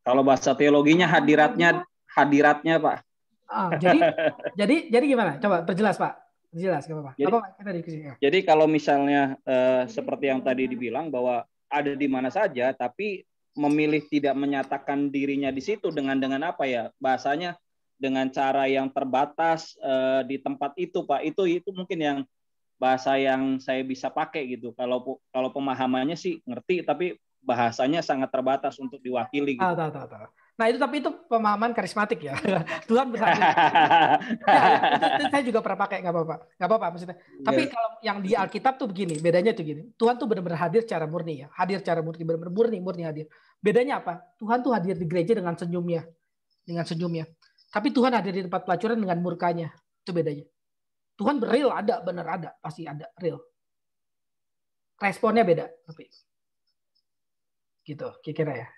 kalau bahasa teologinya hadiratnya hadiratnya pak ah, jadi jadi jadi gimana coba perjelas pak perjelas apa pak jadi, ya. jadi kalau misalnya uh, seperti yang tadi dibilang bahwa ada di mana saja tapi memilih tidak menyatakan dirinya di situ dengan dengan apa ya bahasanya dengan cara yang terbatas uh, di tempat itu Pak. Itu itu mungkin yang bahasa yang saya bisa pakai gitu. Kalau kalau pemahamannya sih ngerti tapi bahasanya sangat terbatas untuk diwakili gitu. Ah, tak, tak, Nah itu tapi itu pemahaman karismatik ya. Tuhan besar. ya, itu, saya juga pernah pakai nggak apa-apa, nggak apa-apa maksudnya. Yeah. Tapi iya. kalau yang di Alkitab tuh begini, bedanya tuh gini. Tuhan tuh benar-benar hadir secara murni ya, hadir secara murni, benar-benar murni, murni hadir. Bedanya apa? Tuhan tuh hadir di gereja dengan senyumnya, dengan senyumnya. Tapi Tuhan ada di tempat pelacuran dengan murkanya. Itu bedanya. Tuhan real ada, benar ada, pasti ada real. Responnya beda, tapi gitu kira-kira ya.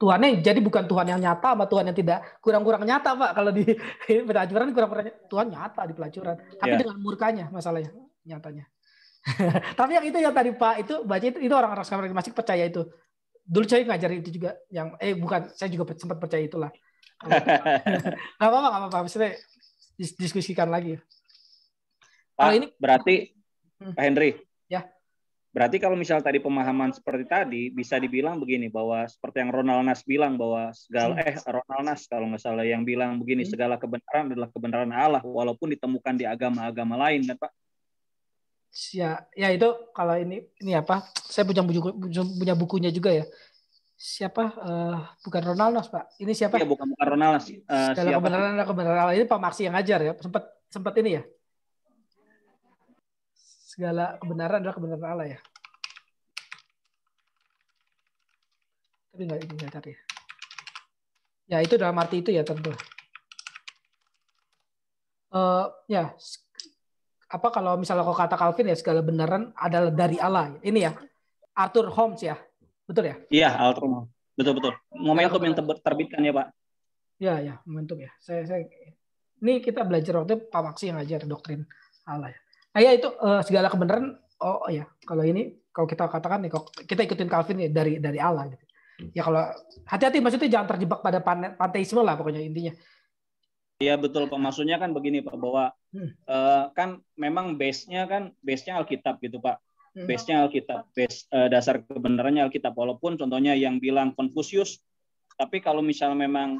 Tuhan yang jadi bukan Tuhan yang nyata sama Tuhan yang tidak kurang-kurang nyata pak kalau di pelacuran kurang-kurang Tuhan nyata di pelacuran tapi yeah. dengan murkanya masalahnya nyatanya tapi yang itu yang tadi pak itu baca itu, itu orang-orang sekarang masih percaya itu dulu saya ngajarin itu juga yang eh bukan saya juga sempat percaya itulah gak apa-apa, gak apa-apa. Maksudnya diskusikan lagi. Pak, ini... berarti hmm. Pak Henry. Ya. Berarti kalau misal tadi pemahaman seperti tadi bisa dibilang begini bahwa seperti yang Ronald Nas bilang bahwa segala hmm. eh Ronald Nas kalau nggak salah yang bilang begini hmm. segala kebenaran adalah kebenaran Allah walaupun ditemukan di agama-agama lain kan Pak? Ya, ya itu kalau ini ini apa? Saya punya punya bukunya juga ya siapa uh, bukan Ronaldo pak ini siapa ya bukan bukan Ronaldo eh, sih uh, kebenaran ada kebenaran ini Pak Maksi yang ngajar ya sempat sempat ini ya segala kebenaran adalah kebenaran Allah ya tapi nggak ini nggak ya ya itu dalam arti itu ya tentu uh, ya apa kalau misalnya kalau kata Calvin ya segala kebenaran adalah dari Allah ini ya Arthur Holmes ya Betul ya? Iya, Altrum. Betul betul. Momentum yang terbitkan ya, Pak. Iya, ya, momentum ya. Saya saya ini kita belajar waktu itu Pak Maksi yang ngajar doktrin Allah ya. Nah, ya itu uh, segala kebenaran oh, ya, kalau ini kalau kita katakan nih kok kita ikutin Calvin ya dari dari Allah gitu. Ya kalau hati-hati maksudnya jangan terjebak pada panteisme lah pokoknya intinya. Iya betul Pak. Maksudnya kan begini Pak bahwa hmm. uh, kan memang base-nya kan base-nya Alkitab gitu Pak. Mhm. base-nya Alkitab, base uh, dasar kebenarannya Alkitab. Walaupun contohnya yang bilang Konfusius, tapi kalau misalnya memang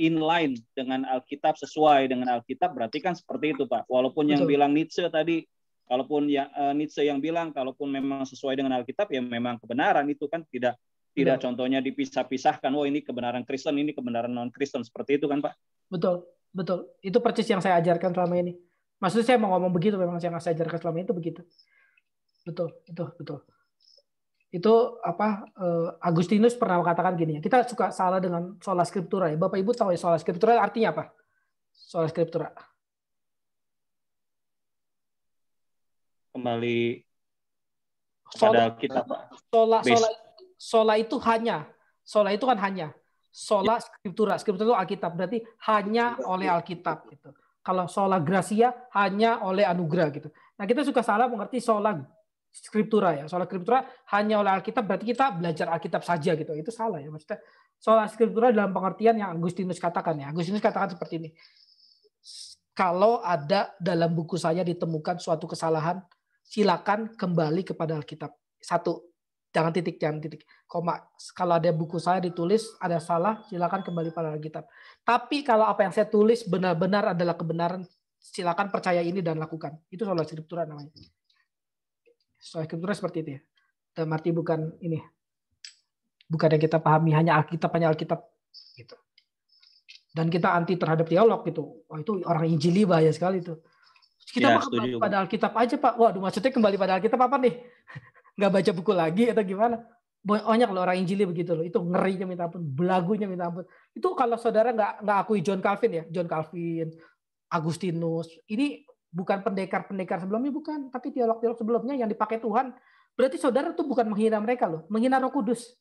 inline dengan Alkitab sesuai dengan Alkitab, berarti kan seperti itu Pak. Walaupun Betul. yang bilang Nietzsche tadi, kalaupun ya uh, Nietzsche yang bilang, kalaupun memang sesuai dengan Alkitab, ya memang kebenaran itu kan tidak tidak Betul. contohnya dipisah-pisahkan. Oh ini kebenaran Kristen, ini kebenaran non Kristen seperti itu kan Pak? Betul. Betul, itu persis yang saya ajarkan selama ini. Maksudnya saya mau ngomong begitu memang yang saya ajarkan selama itu begitu betul itu betul itu apa eh, Agustinus pernah katakan gini ya kita suka salah dengan sola scriptura ya bapak ibu tahu ya sola scriptura artinya apa sola scriptura kembali sola, pada kita pak sola, sola sola itu hanya sola itu kan hanya sola ya. scriptura scriptura itu alkitab berarti hanya ya. oleh alkitab gitu kalau sola gracia hanya oleh anugerah gitu nah kita suka salah mengerti sola skriptura ya. Soal skriptura hanya oleh Alkitab berarti kita belajar Alkitab saja gitu. Itu salah ya maksudnya. Soal skriptura dalam pengertian yang Agustinus katakan ya. Agustinus katakan seperti ini. Kalau ada dalam buku saya ditemukan suatu kesalahan, silakan kembali kepada Alkitab. Satu, jangan titik, jangan titik. Koma. Kalau ada buku saya ditulis ada salah, silakan kembali pada Alkitab. Tapi kalau apa yang saya tulis benar-benar adalah kebenaran, silakan percaya ini dan lakukan. Itu soal skriptura namanya. Soalnya seperti itu ya. Dalam arti bukan ini, bukan yang kita pahami hanya Alkitab hanya Alkitab gitu. Dan kita anti terhadap dialog gitu. Wah itu orang Injili bahaya sekali itu. Kita ya, setuju. pada Alkitab aja Pak. Waduh maksudnya kembali pada Alkitab apa nih? Nggak baca buku lagi atau gimana? Banyak loh orang Injili begitu loh. Itu ngerinya minta ampun, belagunya minta ampun. Itu kalau saudara nggak nggak akui John Calvin ya, John Calvin, Agustinus. Ini bukan pendekar-pendekar sebelumnya bukan, tapi teolog-teolog sebelumnya yang dipakai Tuhan. Berarti saudara tuh bukan menghina mereka loh, menghina Roh Kudus.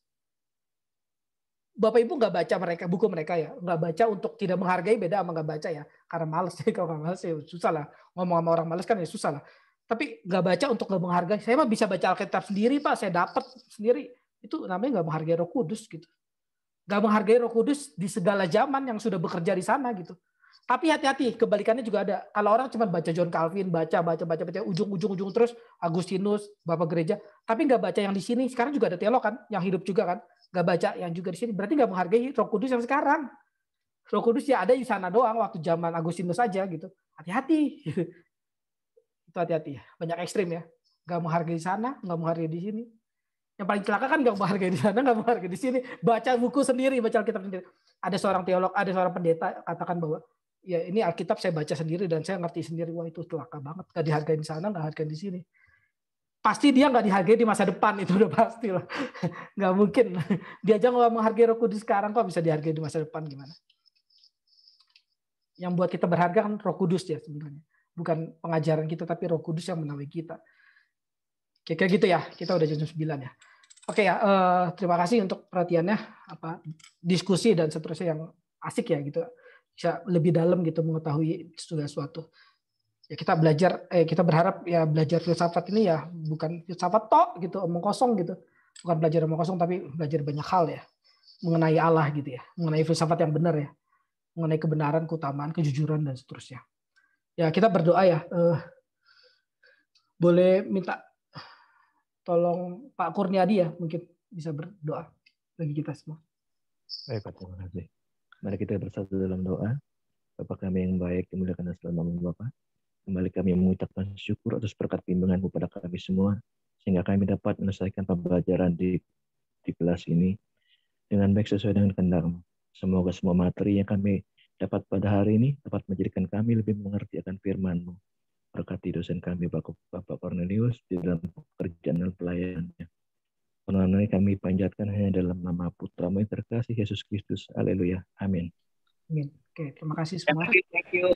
Bapak Ibu nggak baca mereka buku mereka ya, nggak baca untuk tidak menghargai beda sama nggak baca ya, karena males sih kalau males ya susah lah ngomong sama orang males kan ya susah lah. Tapi nggak baca untuk nggak menghargai. Saya mah bisa baca Alkitab sendiri pak, saya dapat sendiri. Itu namanya nggak menghargai Roh Kudus gitu. Nggak menghargai Roh Kudus di segala zaman yang sudah bekerja di sana gitu. Tapi hati-hati, kebalikannya juga ada. Kalau orang cuma baca John Calvin, baca, baca, baca, baca, ujung-ujung-ujung terus, Agustinus, Bapak Gereja, tapi nggak baca yang di sini. Sekarang juga ada teolog kan, yang hidup juga kan. Nggak baca yang juga di sini. Berarti nggak menghargai roh kudus yang sekarang. Roh kudus ya ada di sana doang, waktu zaman Agustinus saja gitu. Hati-hati. Itu hati-hati. Ya. Banyak ekstrim ya. Nggak menghargai di sana, nggak menghargai di sini. Yang paling celaka kan nggak menghargai di sana, nggak menghargai di sini. Baca buku sendiri, baca kitab sendiri. Ada seorang teolog, ada seorang pendeta katakan bahwa ya ini Alkitab saya baca sendiri dan saya ngerti sendiri wah itu celaka banget gak dihargai di sana gak hargai di sini pasti dia nggak dihargai di masa depan itu udah pasti lah nggak mungkin dia aja nggak menghargai Roh Kudus sekarang kok bisa dihargai di masa depan gimana yang buat kita berharga kan Roh Kudus ya sebenarnya bukan pengajaran kita tapi Roh Kudus yang menawi kita kayak gitu ya kita udah jam sembilan ya Oke ya, eh, terima kasih untuk perhatiannya, apa diskusi dan seterusnya yang asik ya gitu bisa lebih dalam gitu mengetahui segala sesuatu. Ya kita belajar eh kita berharap ya belajar filsafat ini ya bukan filsafat tok gitu omong kosong gitu. Bukan belajar omong kosong tapi belajar banyak hal ya mengenai Allah gitu ya, mengenai filsafat yang benar ya, mengenai kebenaran, keutamaan, kejujuran dan seterusnya. Ya kita berdoa ya. Eh, boleh minta tolong Pak Kurniadi ya mungkin bisa berdoa bagi kita semua. Baik, terima kasih. Mari kita bersatu dalam doa. Bapa kami yang baik, dimuliakan dan selalu nama Bapa. Kembali kami mengucapkan syukur atas berkat bimbinganmu pada kami semua, sehingga kami dapat menyelesaikan pembelajaran di, di kelas ini dengan baik sesuai dengan kehendakmu. Semoga semua materi yang kami dapat pada hari ini dapat menjadikan kami lebih mengerti akan firman-Mu. Berkati dosen kami, Bapak Cornelius, di dalam pekerjaan dan pelayanannya. Permohonan kami panjatkan hanya dalam nama Putra yang terkasih Yesus Kristus. Haleluya. Amin. Amin. Oke, terima kasih semua. Thank you. Thank you.